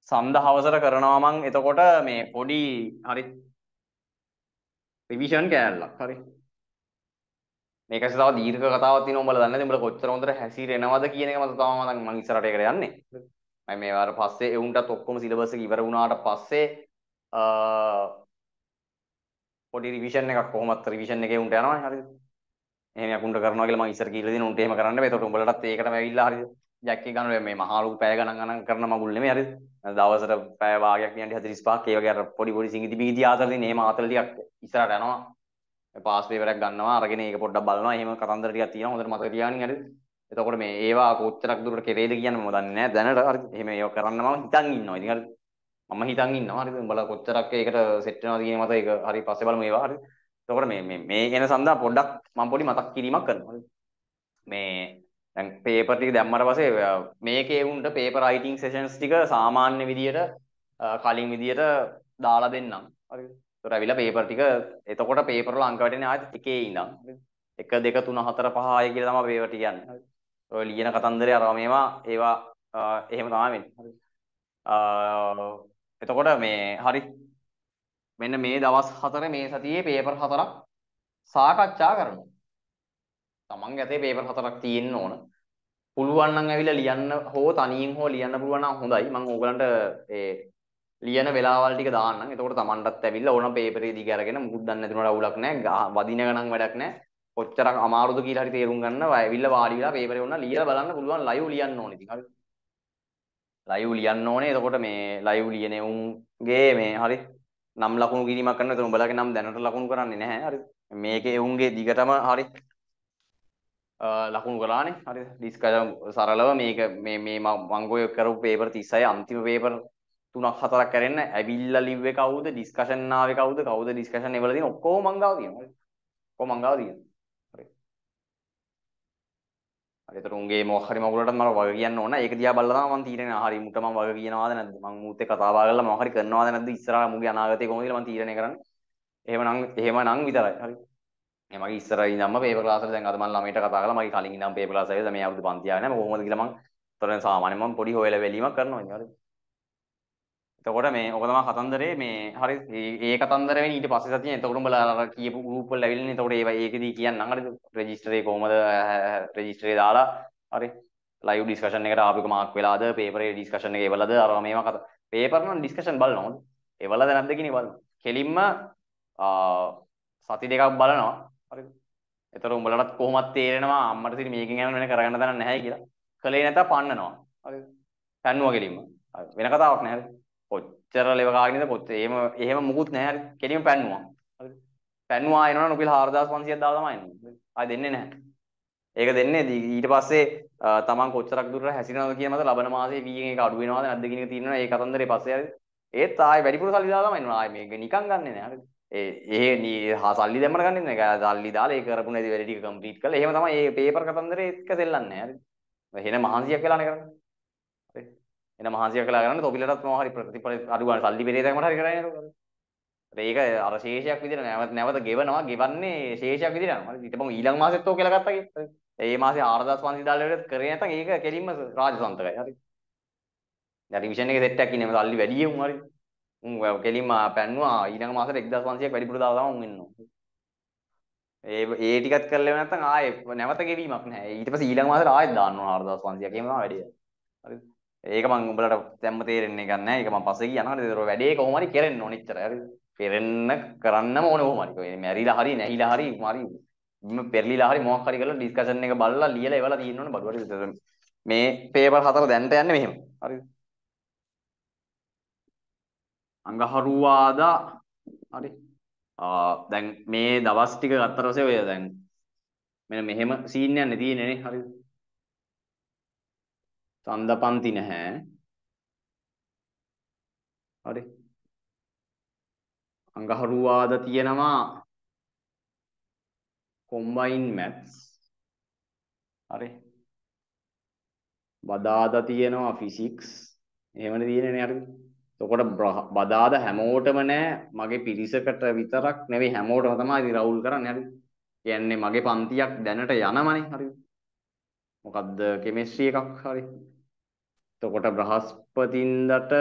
සඳුදා හවසට කරනවා මං එතකොට මේ පොඩි හරි රිවිෂන් කෑල්ලක්. හරි. මේක ඇසේ තව දීර්ඝ කතාවක් තියෙනවා උඹලා දන්නේ නැති උඹලා කොච්චර හොඳට හැසිරෙනවද කියන එක මත තමයි මම ඉස්සරහට ඒකට යන්නේ. මම මේ වාර පස්සේ එවුන්ටත් ඔක්කොම සිලබස් එක ඉවර වුණාට පස්සේ පොඩි රිවිෂන් එකක් කොහොමත් රිවිෂන් එකේ උන්ට යනවා හරිද එහෙම යකුන්ට කරනවා කියලා මම ඉස්සර කියලා දෙන උන්ට එහෙම කරන්න බෑ එතකොට උඹලටත් ඒකටම ඇවිල්ලා හරිද ජැක්කේ ගන්න මේ මහලු පැය ගණන් ගණන් කරන මගුල් නෙමෙයි හරිද දවසට පැය භාගයක් නියන්ටි 45ක් ඒ වගේ අර පොඩි පොඩි සිඟිති බීදි ආතල් දින එහෙම ආතල් ටිකක් ඉස්සරහට යනවා පාස් පේපරයක් ගන්නවා අරගෙන ඒක පොඩ්ඩක් බලනවා එහෙම කතන්දර ටිකක් තියෙනවා හොඳට මතක තියාගන්න හරිද එතකොට මේ ඒවා කොච්චරක් දුරට කෙරේද කියන්න මම දන්නේ නැහැ. දැනට හරි එහෙම ඒක කරන්න මම හිතන් ඉන්නවා. ඉතින් හරි මම හිතන් ඉන්නවා. හරිද? උඹලා කොච්චරක් ඒකට සෙට් වෙනවද කියන මත ඒක හරි පස්සේ බලමු ඒවා. හරි. එතකොට මේ මේ මේ ගැන සඳහා පොඩ්ඩක් මම පොඩි මතක් කිරීමක් කරනවා. මේ දැන් පේපර් ටික දැම්මට පස්සේ මේකේ උන්ට පේපර් රයිටින් සෙෂන්ස් ටික සාමාන්‍ය විදියට කලින් විදියට දාලා දෙන්නම්. හරිද? එතකොට ඇවිල්ලා පේපර් ටික එතකොට පේපර් වල අංක වැටෙන්නේ ආයෙත් එකේ ඉඳන්. 1 2 3 4 5 6 කියලා තමයි පේපර් ටික යන්නේ. ඔය ලියන කතන්දරය අරවා මේවා ඒවා එහෙම තමයි වෙන්නේ. එතකොට මේ හරි මෙන්න මේ දවස් හතර මේ සතියේ පේපර් හතරක් සාකච්ඡා කරනවා. තමන් ඇතේ පේපර් හතරක් තියෙන්න ඕන. පුළුවන් නම් ඇවිල්ලා ලියන්න හෝ තනියෙන් හෝ ලියන්න පුළුවන් නම් හොඳයි. මම ඕගලන්ට ඒ ලියන වෙලාවල් ටික දාන්නම්. එතකොට තමන්ටත් ඇවිල්ලා ඕන පේපරේ දිග අරගෙන මුකුත් දන්නේ නැති උනට අවුලක් නැහැ. වදින ගණන් වැඩක් නැහැ. කොච්චරක් අමාරුද කියලා හරි තේරුම් ගන්න ඇවිල්ලා වාඩි වෙලා පේපරේ වුණා ලියලා බලන්න පුළුවන් ලයිව් ලියන්න ඕනේ ඉතින් හරි ලයිව් ලියන්න ඕනේ එතකොට මේ ලයිව් ලියන උන්ගේ මේ හරි නම් ලකුණු කිරීමක් කරනවා එතන උඹලගේ නම් දැනට ලකුණු කරන්නේ නැහැ හරි මේකේ උන්ගේ දිගටම හරි ලකුණු කරානේ හරි ඩිස්කෂන් සරලව මේක මේ මේ මම ඔය කරපු පේපර් 36 අන්තිම පේපර් තුනක් හතරක් කරෙන්න ඇවිල්ලා ලිව්වේ කවුද ඩිස්කෂන් ආවේ කවුද කවුද ඩිස්කෂන් එවලා තියෙන ඔක්කොම මං ගාව තියෙනවා ඔක්කොම මං ගාව තියෙනවා හරිතට උන්ගේ මොකක් හරි මගුලටත් මම වග කියන්න ඕන ඒක දිහා බලලා තමයි මම තීරණය හරි මුට මම වග කියනවාද නැද්ද මම මූත් එක්ක කතා බහ කරලා මොකක් හරි කරනවාද නැද්ද ඉස්සරහා මුගේ අනාගතය කොහොමද කියලා මම තීරණය කරන්නේ එහෙමනම් එහෙමනම් විතරයි හරි මගේ ඉස්සර ඉඳන්ම පේපර් ක්ලාස් වල දැන් අද මම ළමයට කතා කරලා මගේ කලින් ඉඳන් පේපර් ක්ලාස් එකේ මේ අවුරුදු පන්තිය ආවේ නැහැ කොහොමද කියලා මම තොරෙන් සාමාන්‍යයෙන් මම පොඩි හොයලා වැලීමක් කරනවා ඉතින් හරිද එතකොට මේ ඕක තමයි කතන්දරේ මේ හරි ඒ කතන්දර වෙන්නේ ඊට පස්සේ සතියේ එතකොට උඹලා අර කියපු ගෲප් වල ඇවිල්ලා එතකොට ඒවා ඒකෙදී කියන්නම් හරිද රෙජිස්ටරේ කොහමද රෙජිස්ටරේ දාලා හරි ලයිව් ඩිස්කෂන් එකට ආපුක මාක් වෙලාද පේපරේ ඩිස්කෂන් එකේ ඒවලද අර මේවා කතා පේපර් නම් ඩිස්කෂන් බලනවද ඒවලද නැද්ද කියන එක බලනවා කෙලින්ම සති දෙකක් බලනවා හරිද එතකොට උඹලටත් කොහොමද තේරෙනවා අම්මට සිරි මේකෙන් යන වෙන කරගන්න දන්න නැහැ කියලා කලේ නැතා පන්නනවා හරිද පන්නුව කෙලින්ම වෙන කතාවක් නැහැ හරිද එච්චර ලෙව කාගෙන ඉඳ පොත් එහෙම එහෙම මුකුත් නැහැ හරි කෙලිම පැන්නුවා හරිද පැන්නුවා එනවනම් රුපියල් 4500ක් දාලා තමයි එන්නේ ආයෙ දෙන්නේ නැහැ ඒක දෙන්නේ ඊට පස්සේ තමන් කොච්චරක් දුර හැසිරෙනවද කියන මත ලබන මාසේ වීගෙන් එක අඩු වෙනවද නැද්ද කියන එක තියෙනවා ඒ කතන්දරේ පස්සේ හරි ඒත් ආයෙ වැඩිපුර සල්ලි දාලාම එනවා ආයෙ මේක නිකන් ගන්නෙ නෑ හරිද ඒ ඒ නී හා සල්ලි දැම්මම ගන්නෙ නෑ සල්ලි දාලා ඒ කරපු නැති වැඩ ටික කම්ප්ලීට් කරලා එහෙම තමයි මේ පේපර් කතන්දරේ එක සෙල්ලන්නේ හරිද එහෙනම් මහන්සියක් වෙලානේ කරන්නේ එන මහන්සිය කළා කරන්නේ තොපිලටත් මොනවා හරි ප්‍රතිඵල අඩු ගන්න සල්ලි පෙරේතකමට හරි කරන්නේ නේද ඒක අර ශේෂයක් විදිහට නැවත නැවත ගෙවනවා ගෙවන්නේ ශේෂයක් විදිහට හරි ඊටපම ඊළඟ මාසෙත් ඕක කියලා ගත්තා කි ඒ මාසේ 4500 ඩොලරෙත් කරේ නැත්නම් ඒක කෙලින්ම රාජසන්තකයි හරි දැන් රිවිෂන් එකේ සෙට් එකක් ඉන්නේ සල්ලි වැඩි යමු හරි උන් කෙලින්ම පැන්නුවා ඊළඟ මාසෙට 1500ක් වැඩිපුර දාලා තමයි උන් ඉන්නවා ඒ ඒ ටිකත් කරලා නැත්නම් ආයේ නැවත ගෙවීමක් නැහැ ඊට පස්සේ ඊළඟ මාසෙට ආයෙත් දාන්න ඕන 4500ක් එහෙම තමයි වැඩි හරිද ඒක මං උඹලට දැම්ම තේරෙන්නේ ගන්න ඒක මං පස්සේ කියනවා නේද ඒක වැඩේ කොහොම හරි කෙරෙන්න ඕන ඉච්චර හරි කෙරෙන්න කරන්නම ඕන කොහොම හරි මැරිලා හරි නැහිලා හරි හරි මම පෙරලිලා හරි මොකක් හරි කරලා ඩිස්කෂන් එක බලලා ලියලා එවලා තියෙන්න ඕන බඩුවට විතර මේ පේපර් හතර දැන්ට යන්නේ මෙහෙම හරිද අඟහරුවාදා හරි දැන් මේ දවස් ටික ගත්තරසේ ඔය දැන් මෙන්න මෙහෙම සීන් යන්නේ තියෙන්නේ නේ හරිද ඡන්ද පන්ති නැහැ. හරි. අඟහරුවාද තියෙනවා. combine maths. හරි. බදාදා තියෙනවා physics. එහෙමනේ තියෙන්නේ හරිද? එතකොට බදාද හැමෝටම නෑ මගේ පිරිසකට විතරක් නෙවෙයි හැමෝටම තමයි ඉතින් රවුල් කරන්නේ හරි. කියන්නේ මගේ පන්තියක් දැනට යනමනේ හරිද? මොකද්ද කෙමිස්ට්‍රි එකක් හරි. එතකොට බ්‍රහස්පතින්දට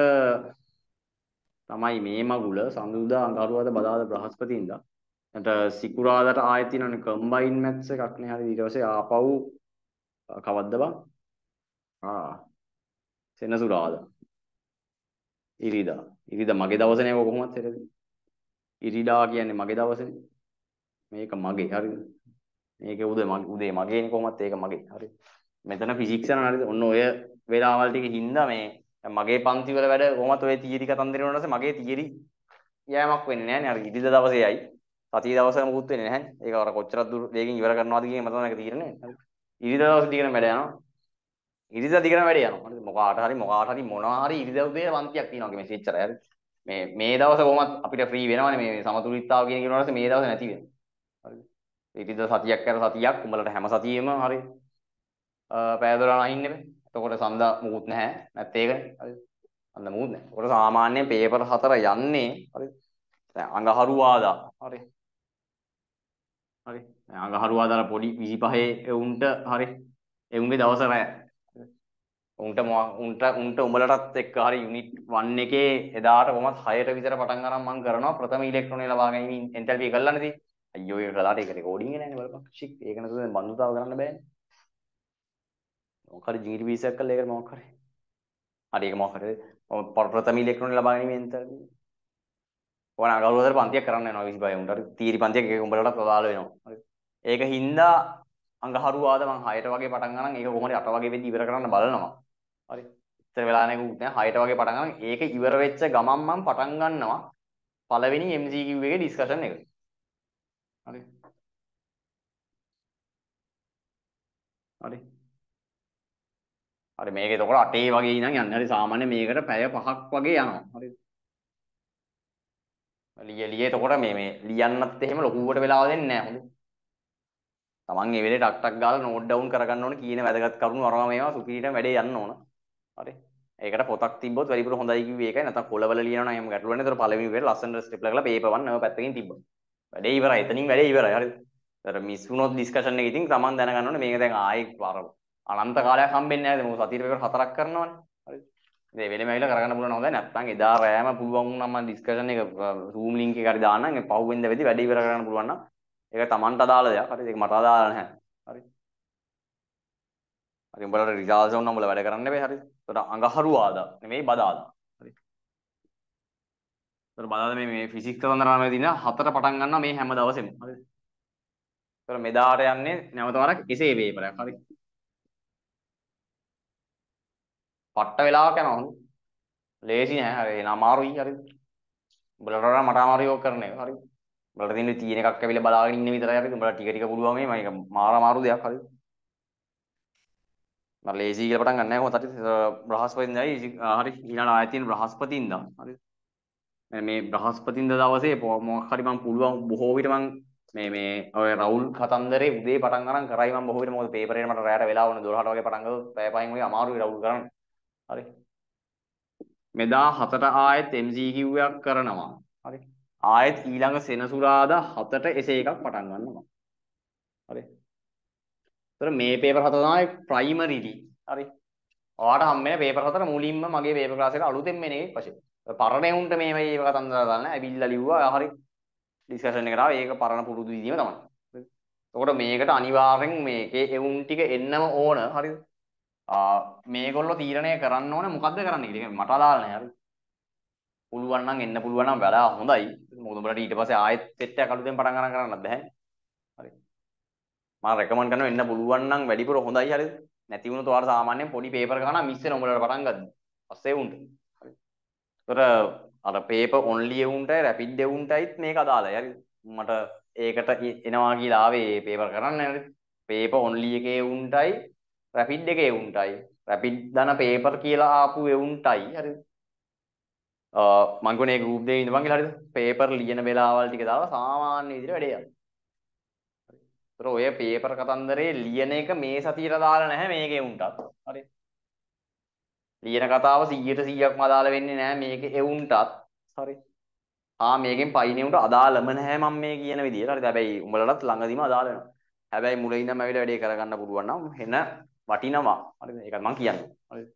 තමයි මේ මගුල සඳුදා අඟහරුවාද බදාද බ්‍රහස්පතින්දා. එතන සිකුරාදාට ආයෙ තියෙනනේ කම්බයින් මැත්ස් එකක් නේ හරි ඊට පස්සේ ආපහු කවද්ද බං? ආ සෙනසුරාදා. ඉරිදා. ඉරිදා මගේ දවසනේ කොහොමවත් හිරෙන්නේ. ඉරිදා කියන්නේ මගේ දවසනේ. මේක මගේ හරිද? මේක උද උදේ මගේන කොමත් ඒක මගේ හරි මෙතන ෆිසික්ෂන හරිද ඔන්න ඔය වෙලාවල් ටික හින්දා මේ මගේ පන්ති වල වැඩ කොහොමත් ඔය තියරි කතන්දර වුණාට මගේ තියරි යෑමක් වෙන්නේ නැහැ නේ අර ඉදිරිය දවසේ යයි සතිය දවසේ මුකුත් වෙන්නේ නැහැ ඒක අර කොච්චරක් දුර වේගෙන් ඉවර කරනවාද කියන මතන එක තීරණය ඉදිරිය දවසේ දිගටම වැඩ යනවා ඉරිදා දිගටම වැඩ යනවා හරිද මොකාට හරි මොකාට හරි මොනවා හරි ඉරිදා උදේ වන්තියක් තියෙනවා මේ මෙසේජ් කරා හරි මේ මේ දවස කොහොමත් අපිට ෆ්‍රී වෙනවනේ මේ සමතුලිතතාව කියන කෙනාට මේ දවස නැති වෙනවා ඉරිද සතියක් කර සතියක් උඹලට හැම සතියෙම හරි පෑදලා නයින් ඉන්නේ. එතකොට සඳ මුකුත් නැහැ. නැත් ඒක හරි. අන්න මුකුත් නැහැ. එතකොට සාමාන්‍යයෙන් පේපර් හතර යන්නේ හරි. දැන් අඟහරුවාදා හරි. හරි. අඟහරුවාදා පොඩි 25 එවුන්ට හරි. එවුන්ගේ දවස රැ. උන්ට උන්ට උන්ට උඹලටත් එක්ක හරි යුනිට් 1 එකේ එදාට කොහමත් 6ට විතර පටන් ගන්න මම කරනවා ප්‍රථම ඉලෙක්ට්‍රෝනය ලබා ගැනීම එන්ටල්පී ගල්ලන්නේදී අයෝය කලාට එක රෙකෝඩින් නෑනේ බලපන් ෂික් ඒක නේද බඳුතාව කරන්න බෑනේ මොකක් හරි ජීවිත වීසයක් කළා ඒකට මොකක් හරි හරි ඒක මොකක් හරි ප්‍රථම ඉලෙක්ට්‍රෝන ලබා ගැනීම යන්ත්‍රය ඕන අගලවතර පන්තියක් කරන්න යනවා 25 උන්ට හරි තීරි පන්තියක් ඒක උඹලට ප්‍රබාල වෙනවා ඒක හින්දා අඟහරුවාද මං 6ට වගේ පටන් ගන්න ඒක කොහොමද 8 වගේ වෙද්දි ඉවර කරන්න බලනවා හරි ඉතර වෙලා නැකුත් නෑ 6ට වගේ පටන් ගන්න ඒක ඉවර වෙච්ච ගමන් මම පටන් ගන්නවා පළවෙනි MCQ එකේ ඩිස්කෂන් එක Allez. හරි. හරි මේක එතකොට අටේ වගේ ඉඳන් යන්නේ. හරි සාමාන්‍ය මේකට පැය පහක් වගේ යනවා. හරිද? ලිය ලිය එතකොට මේ මේ ලියන්නත් එහෙම ලොකුවට වෙලාව දෙන්නේ නැහැ. හොඳයි. Taman ඒ වෙලේ ටක් ටක් ගාලා නෝට් ඩවුන් කරගන්න ඕන කියන වැදගත් කරුණු අරවා මේවා සුපිරිට වැඩේ යන්න ඕන. හරි. ඒකට පොතක් තිබ්බොත් වැඩිපුර හොඳයි කිව්වේ ඒකයි. නැත්නම් කොළවල ලියනවා නම් එහෙම ගැටලුවක් නැහැ. ඒතර පළවෙනි වෙලේ ලස්සන ස්ටෙප්ලා කරලා පේපර් වන් ඔය පැත්තකින් තිබ්බා. වැඩේ ඉවරයි. එතනින් වැඩේ ඉවරයි. හරිද? අර මිස් වුණොත් ඩිස්කෂන් එක ඉතින් Taman දැනගන්න ඕනේ මේක දැන් ආයේ අර අනන්ත කාලයක් හම්බෙන්නේ නැහැ. මොකද සතියේ පෙකර හතරක් කරනවනේ. හරිද? ඉතින් වෙලෙම ඇවිල්ලා කරගන්න පුළුවන් හොඳයි. නැත්නම් එදා රෑම පුළුවන් නම් මම ඩිස්කෂන් එක Zoom link එක හරි දාන්නම්. ඒ පහුවෙන්ද වෙදි වැඩේ ඉවර කරගන්න පුළුවන් නම් ඒක Tamanට අදාළ දෙයක්. හරිද? ඒක මට අදාළ නැහැ. හරිද? හරි උඹලට රිසාල්ට් වුණා උඹලා වැඩ කරන්න බෑ හරිද? ඒතර අඟහරු ආදා නෙමෙයි බදාදා. ඒතර බලන්න මේ මේ ෆිසික්ස් සඳහන් වෙන දින හතර පටන් ගන්නවා මේ හැම දවසෙම. හරිද? ඒතර මෙදාට යන්නේ නැවත වරක් එසේ වේපරයක්. හරි. පට්ට වෙලාවක් යනවා. ලේසි නෑ. හරි. එන අමාරුයි. හරිද? උඹලට වඩා මට අමාරුයි ඕක කරන්නේ. හරිද? උඹලට තියෙන තියෙන එකක් ඇවිල්ලා බලාගෙන ඉන්න විතරයි. හරිද? උඹලා ටික ටික පුළුවන් මේ මම ඒක මාර අමාරු දෙයක්. හරිද? මම ලේසි කියලා පටන් ගන්න නැහැ කොහොමද හරි බ්‍රහස්පතින්දයි හරි ඊළඟ ආයතන බ්‍රහස්පතින්දා හරි මේ බ්‍රහස්පතින්ද දවසේ මොකක් හරි මම පුළුවන් බොහෝ විට මම මේ මේ ඔය රවුල් කතන්දරේ උදේ පටන් අරන් කරයි මම බොහෝ විට මොකද පේපරේට මට රැයට වෙලා වුණ 12ට වගේ පටන් ගත්තොත් පැය පහෙන් වගේ අමාරුයි රවුල් කරන්න. හරි. මෙදා හතට ආයෙත් MCQ එකක් කරනවා. හරි. ආයෙත් ඊළඟ සෙනසුරාදා හතට එසේ එකක් පටන් ගන්නවා. හරි. ඒතර මේ පේපර් හතර තමයි ප්‍රයිමරිලි. හරි. ඔයාලට හම්බෙන පේපර් හතර මුලින්ම මගේ පේපර් ක්ලාස් එකට අලුතෙන් මෙනේ වශයෙන්. පරණෙවුන්ට මේ මේ ඒව කතන්දර දාන්න ඇවිල්ලා ලිව්වා හරි ඩිස්කෂන් එකට ආවා ඒක පරණ පුරුදු විදිහම තමයි එතකොට මේකට අනිවාර්යෙන් මේකේ එවුන් ටික එන්නම ඕන හරිද මේගොල්ලෝ තීරණය කරන්න ඕනේ මොකද්ද කරන්න කියලා. ඒක මට අදාළ නෑ. හරි. පුළුවන් නම් එන්න පුළුවන් නම් වැඩා හොඳයි. මොකද උඹලට ඊට පස්සේ ආයෙත් සෙට් එකක් අලුතෙන් පටන් ගන්න කරන්න බෑ. හරි. මම රෙකමන්ඩ් කරනවා එන්න පුළුවන් නම් වැඩිපුර හොඳයි. හරිද? නැති වුණොත් ඔයාලා සාමාන්‍යයෙන් පොඩි පේපර් ගන්න මිස් වෙන උඹලට පටන් ගන්න. පස්සේ වුණා. තොර අර පේප ඔන්ලිය වුන්ට රැපිඩ් දෙවුන්ටයිත් මේ කදාලා යරි මට ඒකට එනවා කියලාවේ පේපර් කරන්න ඇ පේප ඔන්ලිය එකේ උන්ටයි රැපිඩ් එකේ උන්ටයි රැපිඩ් දන පේපර් කියලා ආපු එවුන්ටයි හරි මංගනේ ගූප්දේ ඉඳවන් කියලා හරිද පේපර් ලියන වෙලාවල් ටික දාලා සාමාන්‍ය විදිහට වැඩේ යනවා. ඔය පේපර් කතන්දරේ ලියන එක මේ සතියට දාලා නැහැ මේකේ උන්ටත්. හරි. ලියන කතාව 100%ක්ම අදාළ වෙන්නේ නැහැ මේක එවුන්ටත්. හරි. ආ මේකෙන් පයින් එවුන්ට අදාළම නැහැ මම මේ කියන විදියට. හරිද? හැබැයි උඹලටත් ළඟදීම අදාළ වෙනවා. හැබැයි මුලින්ම ඇවිල්ලා වැඩේ කරගන්න පුළුවන් නම් හෙන වටිනවා. හරිද? ඒක මම කියන්නේ. හරිද?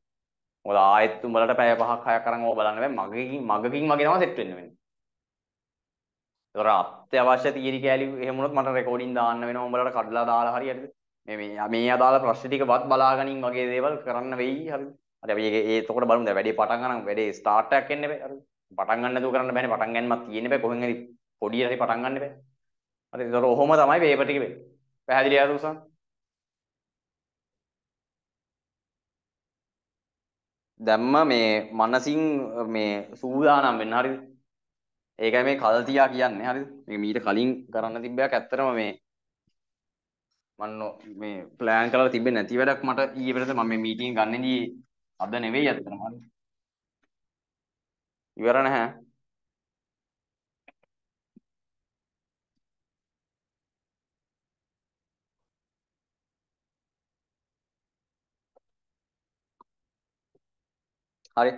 මොකද ආයෙත් උඹලට පැය පහක් හයක් අරන් ඕක බලන්න බෑ. මගකින් මගකින් මගේ තමයි සෙට් වෙන්න වෙන්නේ. ඒතර අත්‍යවශ්‍ය තීරි කැලි එහෙම වුණොත් මට රෙකෝඩින් දාන්න වෙනවා උඹලට කඩලා දාලා හරියටද? මේ මේ මේ අදාළ ප්‍රශ්න ටිකවත් බලාගනින් වගේ දේවල් කරන්න වෙයි හරිද? හරි අපි ඒ එතකොට බලමු දැන් වැඩේ පටන් ගන්න වැඩේ ස්ටාර්ට් එකක් එන්නේ බෑ හරි පටන් ගන්න නැතුව කරන්න බෑනේ පටන් ගන්නමත් තියෙන්නේ බෑ කොහෙන් හරි පොඩි හරි පටන් ගන්න බෑ හරි ඒතකොට ඔහොම තමයි වේපර් ටික වෙන්නේ පැහැදිලි ආද උසන් දැම්ම මේ මනසින් මේ සූදානම් වෙන්න හරිද ඒකයි මේ කල් තියා කියන්නේ හරිද මේ මීට කලින් කරන්න තිබ්බයක් ඇත්තටම මේ මම මේ ප්ලෑන් කරලා තිබ්බේ නැති වැඩක් මට ඊයේ වෙරද මම මේ මීටින් ගන්නදී අද නෙවෙයි ඇත්තටම හරි. ඉවර නැහැ. හරි.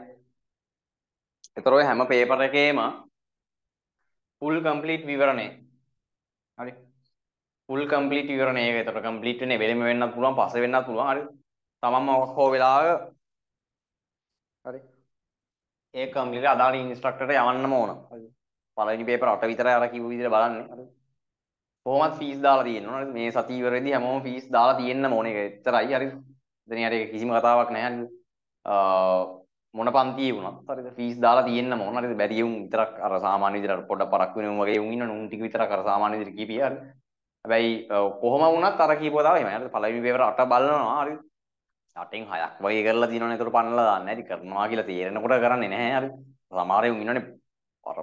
ඒතර ඔය හැම පේපර් එකේම full complete විවරණේ. හරි. full complete විවරණේ ඒක. ඒතර complete වෙන්නේ වෙලෙම වෙන්නත් පුළුවන්, පස්සේ වෙන්නත් පුළුවන්. හරි. තමන්ම ඔක්කොම වෙලාවක හරි. ඒ කම්පියුටර් අදාළ ඉන්ස්ට්‍රක්ටරට යවන්නම ඕන. හරි. පළවෙනි පේපර් 8 විතරයි අර කිව්ව විදිහට බලන්නේ. හරි. කොහොමත් ෆීස් දාලා තියෙන්න ඕන. මේ සතිය ඉවරේදී හැමෝම ෆීස් දාලා තියෙන්නම ඕන ඒක. එච්චරයි හරි. එතන හරි කිසිම කතාවක් නැහැ හරි. මොන පන්තියේ වුණත් හරිද ෆීස් දාලා තියෙන්නම ඕන හරිද බැරි වුන් විතරක් අර සාමාන්‍ය විදිහට අර පොඩ්ඩක් පරක් වෙන වුන් වගේ වුන් ඉන්නවනේ උන් ටික විතරක් අර සාමාන්‍ය විදිහට කීපිය හරි හැබැයි කොහොම වුණත් අර කීපව තාම එහෙමයි හරිද පළවෙනි පේපර අට බලනවා හරිද යටෙන් හයක් වගේ කරලා තියෙනවනේ ඒතර පන්නලා දාන්න ඇති කරනවා කියලා තේරෙනකොට කරන්නේ නැහැ හරි සමහර උන් ඉන්නවනේ අර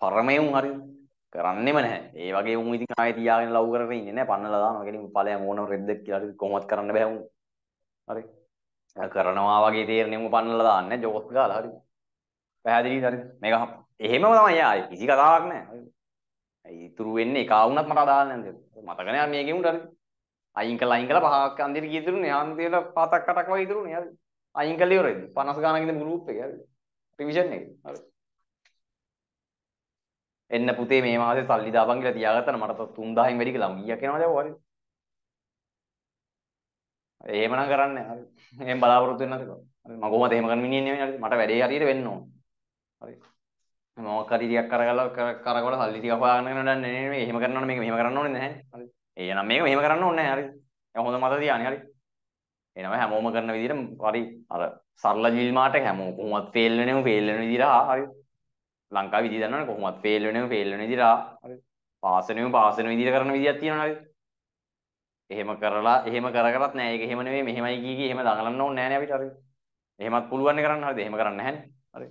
පරමයෙන් හරි කරන්නෙම නැහැ. ඒ වගේ උන් ඉතින් ආයෙ තියාගෙන ලව් කරගෙන ඉන්නේ නැහැ. පන්නලා දානවා. ගෙලින් ඵලයන් ඕන රෙද්දක් කියලා හරි කොහොමවත් කරන්න බෑ උන්. හරි. කරනවා වගේ තේරෙන්නේ පන්නලා දාන්නේ ජෝස් ගාලා හරි. පැහැදිලිද හරි? මේක එහෙමම තමයි ආයෙ කිසි කතාවක් නැහැ. ඉතුරු වෙන්නේ එකා වුණත් මට අදාළ නැහැ. මතක නැහැ මේකේ උන්ට හරි. අයින් කළා අයින් කළා පහක් අන්දිර ගිය ඉතුරුනේ හන්දියල පහක් අටක් වගේ ඉතුරුනේ හරි අයින් කළේ ඉවරයි 50 ගානක ඉඳන් ගෲප් එකේ හරි රිවිෂන් එකේ හරි එන්න පුතේ මේ මාසේ සල්ලි දාපන් කියලා තියාගත්තා මට 3000න් වැඩි කියලා මීයක් එනවා දැන් හරි එහෙමනම් කරන්නේ හරි එහෙම බලාපොරොත්තු වෙන්න නැතිකෝ හරි මම කොහොමද එහෙම කරන්න මිනින්නේ නෙමෙයි හරි මට වැඩේ හරියට වෙන්න ඕන හරි මොකක් හරි ටිකක් කරගල කරගල සල්ලි ටික හොයාගෙන යන දන්නේ නෙමෙයි එහෙම කරනවනේ මේක මෙහෙම කරන්න ඕනේ නැහැ හරි එහෙනම් මේක මෙහෙම කරන්න ඕනේ නැහැ හරි. හොඳ මත තියානේ හරි. එනම හැමෝම කරන විදිහට හරි අර සරල ජිල්මාට හැමෝම කොහොමවත් ෆේල් වෙනෙම ෆේල් වෙන විදිහට හරි ලංකාව විදිහ දන්නවනේ කොහොමවත් ෆේල් වෙනෙම ෆේල් වෙන විදිහට හරි පාස් වෙනෙම පාස් වෙන විදිහට කරන විදිහක් තියෙනවනේ හරි එහෙම කරලා එහෙම කර කරත් නෑ ඒක එහෙම නෙමෙයි මෙහෙමයි කී කී එහෙම දඟලන්න ඕනේ නෑනේ අපිට හරි එහෙමත් පුළුවන් කරන්න හරිද එහෙම කරන්න නැහැනේ හරි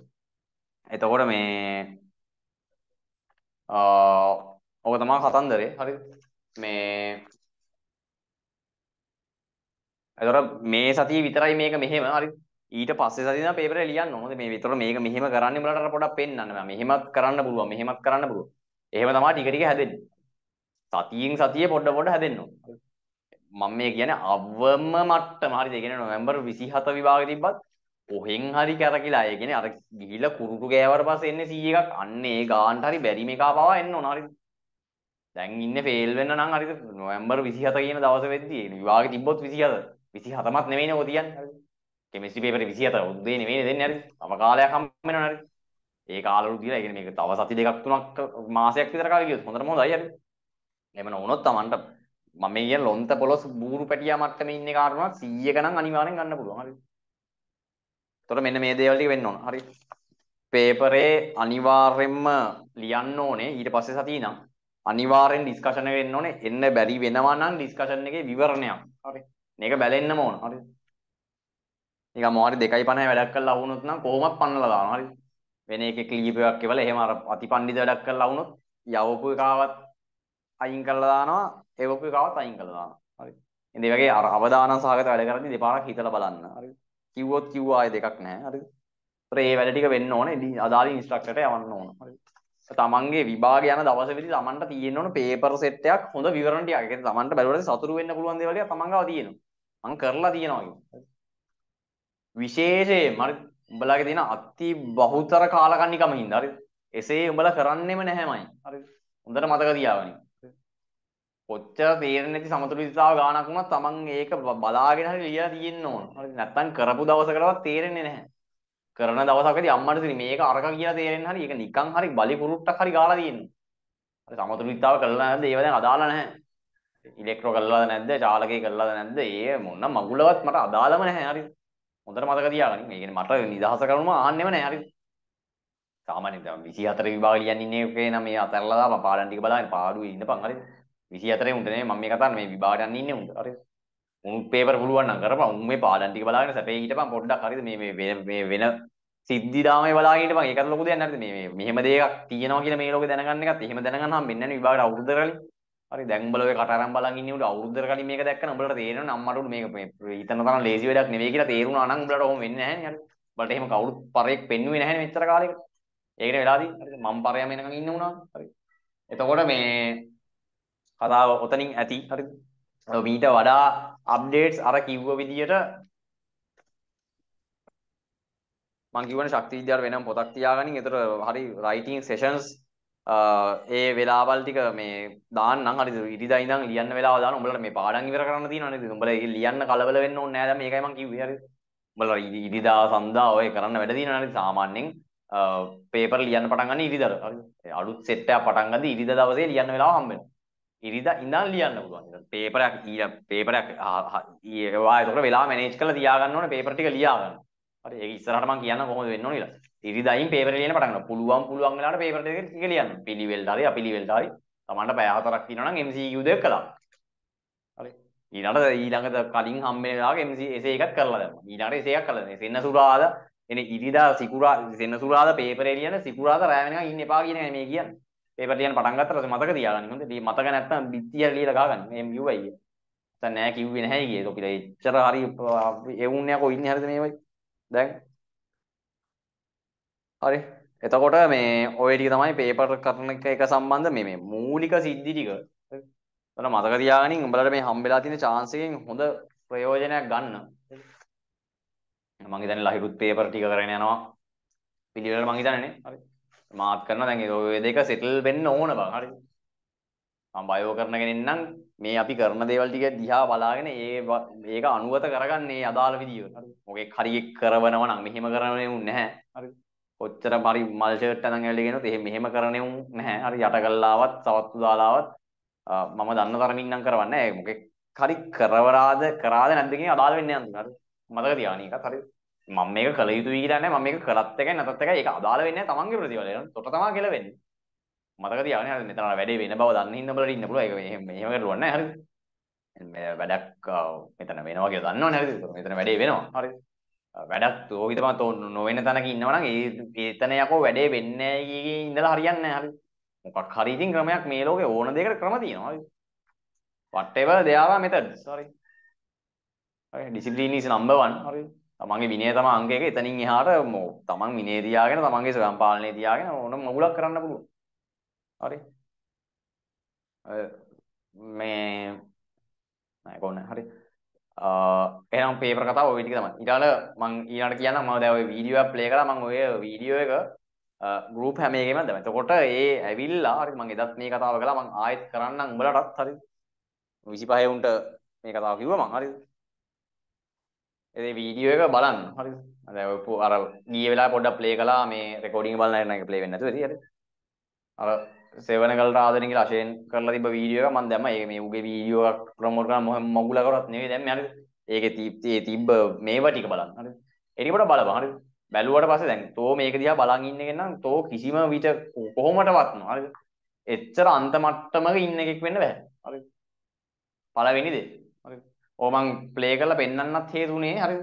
එතකොට මේ අ ඔක තමයි කතන්දරේ හරිද මේ එතකොට මේ සතිය විතරයි මේක මෙහෙම හරි ඊට පස්සේ සතියේ නම් පේපරේ ලියන්න ඕනේ මේ විතර මේක මෙහෙම කරන්නේ උඹලට අර පොඩක් පෙන්නන්න මම මෙහෙමත් කරන්න පුළුවන් මෙහෙමත් කරන්න පුළුවන් එහෙම තමයි ටික ටික හැදෙන්නේ සතියෙන් සතියේ පොඩ පොඩ හැදෙන්න ඕනේ මම මේ කියන්නේ අවම මට්ටම හරිද ඒ කියන්නේ නොවැම්බර් 27 විභාගෙ තිබ්බත් ඔහෙන් හරි කරකිලා ඒ කියන්නේ අර ගිහිලා කුරුටු ගෑවට පස්සේ එන්නේ 100 එකක් අන්න ඒ ගානට හරි බැරි මේකා පවා එන්න ඕන හරිද දැන් ඉන්නේ ෆේල් වෙන්න නම් හරිද නොවැම්බර් 27 කියන දවස වෙද්දී විභාගෙ තිබ්බොත් 27 27මත් නෙවෙයිනේ ඔය තියන්නේ හරිද කෙමිස්ට්‍රි පේපර් 27 උදේ නෙවෙයිනේ දෙන්නේ හරිද තව කාලයක් හම්බ වෙනවනේ හරිද ඒ කාලවලු දීලා ඒ කියන්නේ මේක තව සති දෙකක් තුනක් මාසයක් විතර කාලෙ ගියොත් හොඳටම හොඳයි හරිද එහෙම නොවුනොත් Tamanට මම මේ කියන ලොන්ත පොලොස් බూరు පැටියා මට්ටමේ ඉන්නේ කාරණා 100ක නම් අනිවාර්යෙන් ගන්න පුළුවන් හරිද එතකොට මෙන්න මේ දේවල් ටික වෙන්න ඕන හරිද පේපරේ අනිවාර්යෙන්ම ලියන්න ඕනේ ඊට පස්සේ සතිය නම් අනිවාර්යෙන් ඩිස්කෂන් වෙන්න ඕනේ. එන්න බැරි වෙනවා නම් ඩිස්කෂන් එකේ විවරණයක්. හරි. මේක බැලෙන්නම ඕන. හරි. නිකන් මොහරි 2.50 වැඩක් කරලා වුණොත් නම් කොහොමවත් පන්නලා දානවා. හරි. වෙන එකේ ක්ලිප් එකක් එවලා එහෙම අර අතිපණ්ඩිත වැඩක් කරලා වුණොත් යවපු කාවත් අයින් කරලා දානවා. ඒකපු කාවත් අයින් කරලා දානවා. හරි. ඉතින් වගේ අර අවදානම් සහගත වැඩ කරද්දී දෙපාරක් හිතලා බලන්න. හරි. කිව්වොත් කිව්වා ආයේ දෙකක් නැහැ. හරිද? ඒතර මේ වැඩ ටික වෙන්න ඕනේ. අදාළ ඉන්ස්ට්‍රක්ටර්ට යවන්න ඕන. හරිද? තමන්ගේ විභාග යන දවසවෙදි තමන්ට තියෙන්න ඕන පේපර් සෙට් එකක් හොඳ විවරණ ටිකක්. ඒ කියන්නේ තමන්ට බැලුවට සතුරු වෙන්න පුළුවන් දේවල් ටික තමන් ගාව තියෙනවා. මං කරලා තියෙනවා කියන්නේ. විශේෂයෙන්ම හරි උඹලාගේ තියෙන අති බහුතර කාලකන්නිකම හින්දා හරි. එසේ උඹලා කරන්නෙම නැහැමයි. හරිද? හොඳට මතක තියාගන්න. කොච්චර තේරෙන්නේ නැති සමතුලිතතාව ගානක් වුණත් තමන් ඒක බලාගෙන හරි ලියලා තියෙන්න ඕන. හරිද? නැත්තම් කරපු දවසකටවත් තේරෙන්නේ නැහැ. කරන දවසකදී අම්මට තියෙන මේක අරක කියලා තේරෙන්න හරි ඒක නිකන් හරි බලි කුරුට්ටක් හරි ගාලා තියෙනවා. හරි සමතුලිතතාව කළා නැද්ද? ඒව දැන් අදාළ නැහැ. ඉලෙක්ට්‍රෝ කළාද නැද්ද? චාලකේ කළාද නැද්ද? ඒ මොන මගුලවත් මට අදාළම නැහැ හරිද? හොඳට මතක තියාගන්න. ඒ කියන්නේ මට නිදහස කරනම ආන්නෙම නැහැ හරිද? සාමාන්‍යයෙන් දැන් 24 විභාග ලියන්න ඉන්නේ ඔකේ නම් මේ අතහැරලා දාපන් පාඩම් ටික බලන්න පාඩුවේ ඉන්නපන් හරිද? 24 උන්ට නේ මම මේ කතාන්නේ මේ විභාගයන් ඉන්නේ උන්ට හරිද? උන් පේපර් පුළුවන් නම් කරපන් උන් මේ පාඩම් ටික බලාගෙන සැපේ හිටපන් පොඩ්ඩක් හරිද මේ මේ මේ වෙන සිද්ධි දාමේ බලාගෙන හිටපන් ඒකත් ලොකු දෙයක් නේද මේ මේ මෙහෙම දෙයක් තියෙනවා කියලා මේ ලෝකේ දැනගන්න එකත් එහෙම දැනගන්න හම්බෙන්නේ නැහැ විභාගයට අවුරුද්දරලි හරි දැන් උඹලා ඔය කට අරන් බලන් ඉන්නේ උඩ අවුරුද්දර කලින් මේක දැක්කම උඹලට තේරෙනවා අම්මට උඩ මේක මේ හිතන තරම් ලේසි වැඩක් නෙවෙයි කියලා තේරුණා නම් උඹලට ඔහොම වෙන්නේ නැහැ නේ හරි. උඹලට එහෙම කවුරුත් පරයක් පෙන්නුවේ නැහැ නේ මෙච්චර කාලෙකට. ඒකනේ වෙලාදී හරි මම පරයම එනකන් ඉන්න උනා. හරි. එතකොට මේ කතාව ඔතනින් ඇති හරිද? මීට වඩා අප්ඩේට්ස් අර කිව්ව විදියට මං කියවන ශක්ති විද්‍යාවට වෙනම පොතක් තියාගනින්. ඒතර හරි රයිටින් සෙෂන්ස් ඒ වෙලාවල් ටික මේ දාන්නම් හරිද? ඉරිදා ඉඳන් ලියන්න වෙලාව දාන්න. උඹලට මේ පාඩම් ඉවර කරන්න තියෙනවා නේද? උඹලා ඒ ලියන්න කලබල වෙන්න ඕනේ නෑ. දැන් මේකයි මං කිව්වේ හරිද? උඹලා ඉරිදා සඳහා ඔය කරන්න වැඩ තියෙනවා නේද? සාමාන්‍යයෙන් පේපර් ලියන්න පටන් ගන්න ඉරිදා. හරිද? අලුත් සෙට් එකක් පටන් ගන්න ඉරිදා දවසේ ලියන්න වෙලාව හම්බ වෙනවා. ඉරිදා ඉඳන් ලියන්න පුළුවන්. ඒතකොට පේපරයක් ඊය පේපරයක් ඒවා ඒතකොට වෙලා මැනේජ් කරලා තියාගන්න ඕනේ පේපර් ටික ලියා ගන්න. හරි ඒක ඉස්සරහට මම කියන්න කොහොමද වෙන්න ඕනේ කියලා. ඉරිදායින් පේපර් ලියන්න පටන් ගන්න. පුළුවන් පුළුවන් වෙලාවට පේපර් ටික ලියන්න. පිළිවෙලට හරි අපිලිවෙලට හරි. Tamanට පැය හතරක් තියෙනවා නම් MCQ දෙක කළා. හරි. ඊළඟට ඊළඟට කලින් හම්බෙන වෙලාවක MC essay එකක් කරලා දැම්මා. ඊළඟට essay එකක් කළා. සෙන්න සුරාදා එනේ ඉරිදා සිකුරා සෙන්න සුරාදා පේපරේ ලියන්න සිකුරාදා රෑ වෙනකන් ඉන්න එපා කියන එක මේ කියන්නේ. පේපර් ලියන්න පටන් ගත්තා ඊට මතක තියාගන්න හොඳේ. මේ මතක නැත්තම් බිත්තිය ලියලා ගාගන්න. මේ MU අය. දැන් නෑ කිව්වේ නැහැ කියේ. තොපිලා එච්චර හරි එවුන්නේ කො ඉන්නේ හරිද මේවයි. දැන් හරි. එතකොට මේ ඔය ටික තමයි පේපර් කරන එක එක සම්බන්ධ මේ මේ මූලික සිද්ධි ටික. ඔතන මතක තියාගනින් උඹලට මේ හම්බෙලා තියෙන chance එකෙන් හොඳ ප්‍රයෝජනයක් ගන්න. මම හිතන්නේ ලහිරුත් පේපර් ටික කරගෙන යනවා. පිළිවෙල මම හිතන්නේ. හරි. මාත් කරනවා දැන් ඔය දෙක සෙටල් වෙන්න ඕන බං හරි මම බයෝ කරනගෙන ඉන්නම් මේ අපි කරන දේවල් ටික දිහා බලාගෙන ඒ ඒක අනුගත කරගන්න මේ අදාළ විදියට හරි මොකෙක් හරි කරවනව නම් මෙහෙම කරන්නේ උන් නැහැ හරි ඔච්චර පරි මල් ෂර්ට් අනන් ඇවිල්ලිගෙනොත් එහෙම මෙහෙම කරන්නේ උන් නැහැ හරි යට කළාවත් සවත්තු දාලාවත් මම දන්න තරමින් නම් කරවන්නේ නැහැ මොකෙක් හරි කරවරාද කරාද නැද්ද කියන අදාළ වෙන්නේ නැහැ හරි මතක තියාගන්න එකත් හරිද මම මේක කළ යුතුයි කියලා නැහැ මම මේක කළත් එකයි නැතත් එකයි ඒක අදාළ වෙන්නේ නැහැ තමන්ගේ ප්‍රතිවලයට තොට තමා කියලා වෙන්නේ මතක තියාගන්න හරි මෙතන වැඩේ වෙන බව දන්න හින්දා බලලා ඉන්න පුළුවන් ඒක මෙහෙම මෙහෙම කරුවා නැහැ හරිද මේ වැඩක් මෙතන වෙනවා කියලා දන්නවනේ හරිද මෙතන වැඩේ වෙනවා හරිද වැඩක් ඕකේ තමයි තෝ නොවන තැනක ඉන්නවනම් ඒ එතන යකෝ වැඩේ වෙන්නේ නැහැ කියන ඉඳලා හරියන්නේ නැහැ හරිද මොකක් හරි ඉතින් ක්‍රමයක් මේ ලෝකේ ඕන දෙයකට ක්‍රම තියෙනවා හරිද whatever they are methods හරිද discipline is number 1 හරිද තමන්ගේ විනය තම අංග එක එතනින් එහාට තමන් විනය තියාගෙන තමන්ගේ සම්පාලනය තියාගෙන ඕන මගුලක් කරන්න පුළුවන්. හරි. මේ නෑ කොහොමද හරි. එහෙනම් පේපර් කතාව ওই ටික තමයි. ඊළඟ මම ඊළඟට කියන්නම් මම දැන් ওই වීඩියෝ එක ප්ලේ කරා මම ඔය වීඩියෝ එක ගෲප් හැම එකෙම දැම්මා. එතකොට ඒ ඇවිල්ලා හරි මම එදත් මේ කතාව කළා මම ආයෙත් කරන්නම් උඹලටත් හරි. 25 උන්ට මේ කතාව කිව්වා මම හරිද? ඒ වීඩියෝ එක බලන්න. හරිද? දැන් ඔය අර ගිය වෙලාවේ පොඩ්ඩක් ප්ලේ කළා මේ රෙකෝඩින් බලන එක නේද ප්ලේ වෙන්නේ නැතුව ඉතින් හරි. අර සෙවන ගලට ආදරෙන් කියලා ෂෙන් කරලා තිබ්බ වීඩියෝ එක මම දැම්මා. ඒක මේ උගේ වීඩියෝ එකක් ප්‍රොමෝට් කරන මොහොම මගුල කරවත් නෙවෙයි දැම්මේ හරිද? ඒකේ තීප්ති ඒ තිබ්බ මේවා ටික බලන්න. හරිද? ඒක පොඩ්ඩක් බලපන් හරිද? බැලුවට පස්සේ දැන් තෝ මේක දිහා බලන් ඉන්න එක නම් තෝ කිසිම විට කොහොමටවත් නෝ හරිද? එච්චර අන්ත මට්ටමක ඉන්න එකෙක් වෙන්න බෑ. හරිද? පළවෙනි දේ. හරිද? ඕමං ප්ලේ කරලා පෙන්වන්නත් හේතුුනේ හරිද?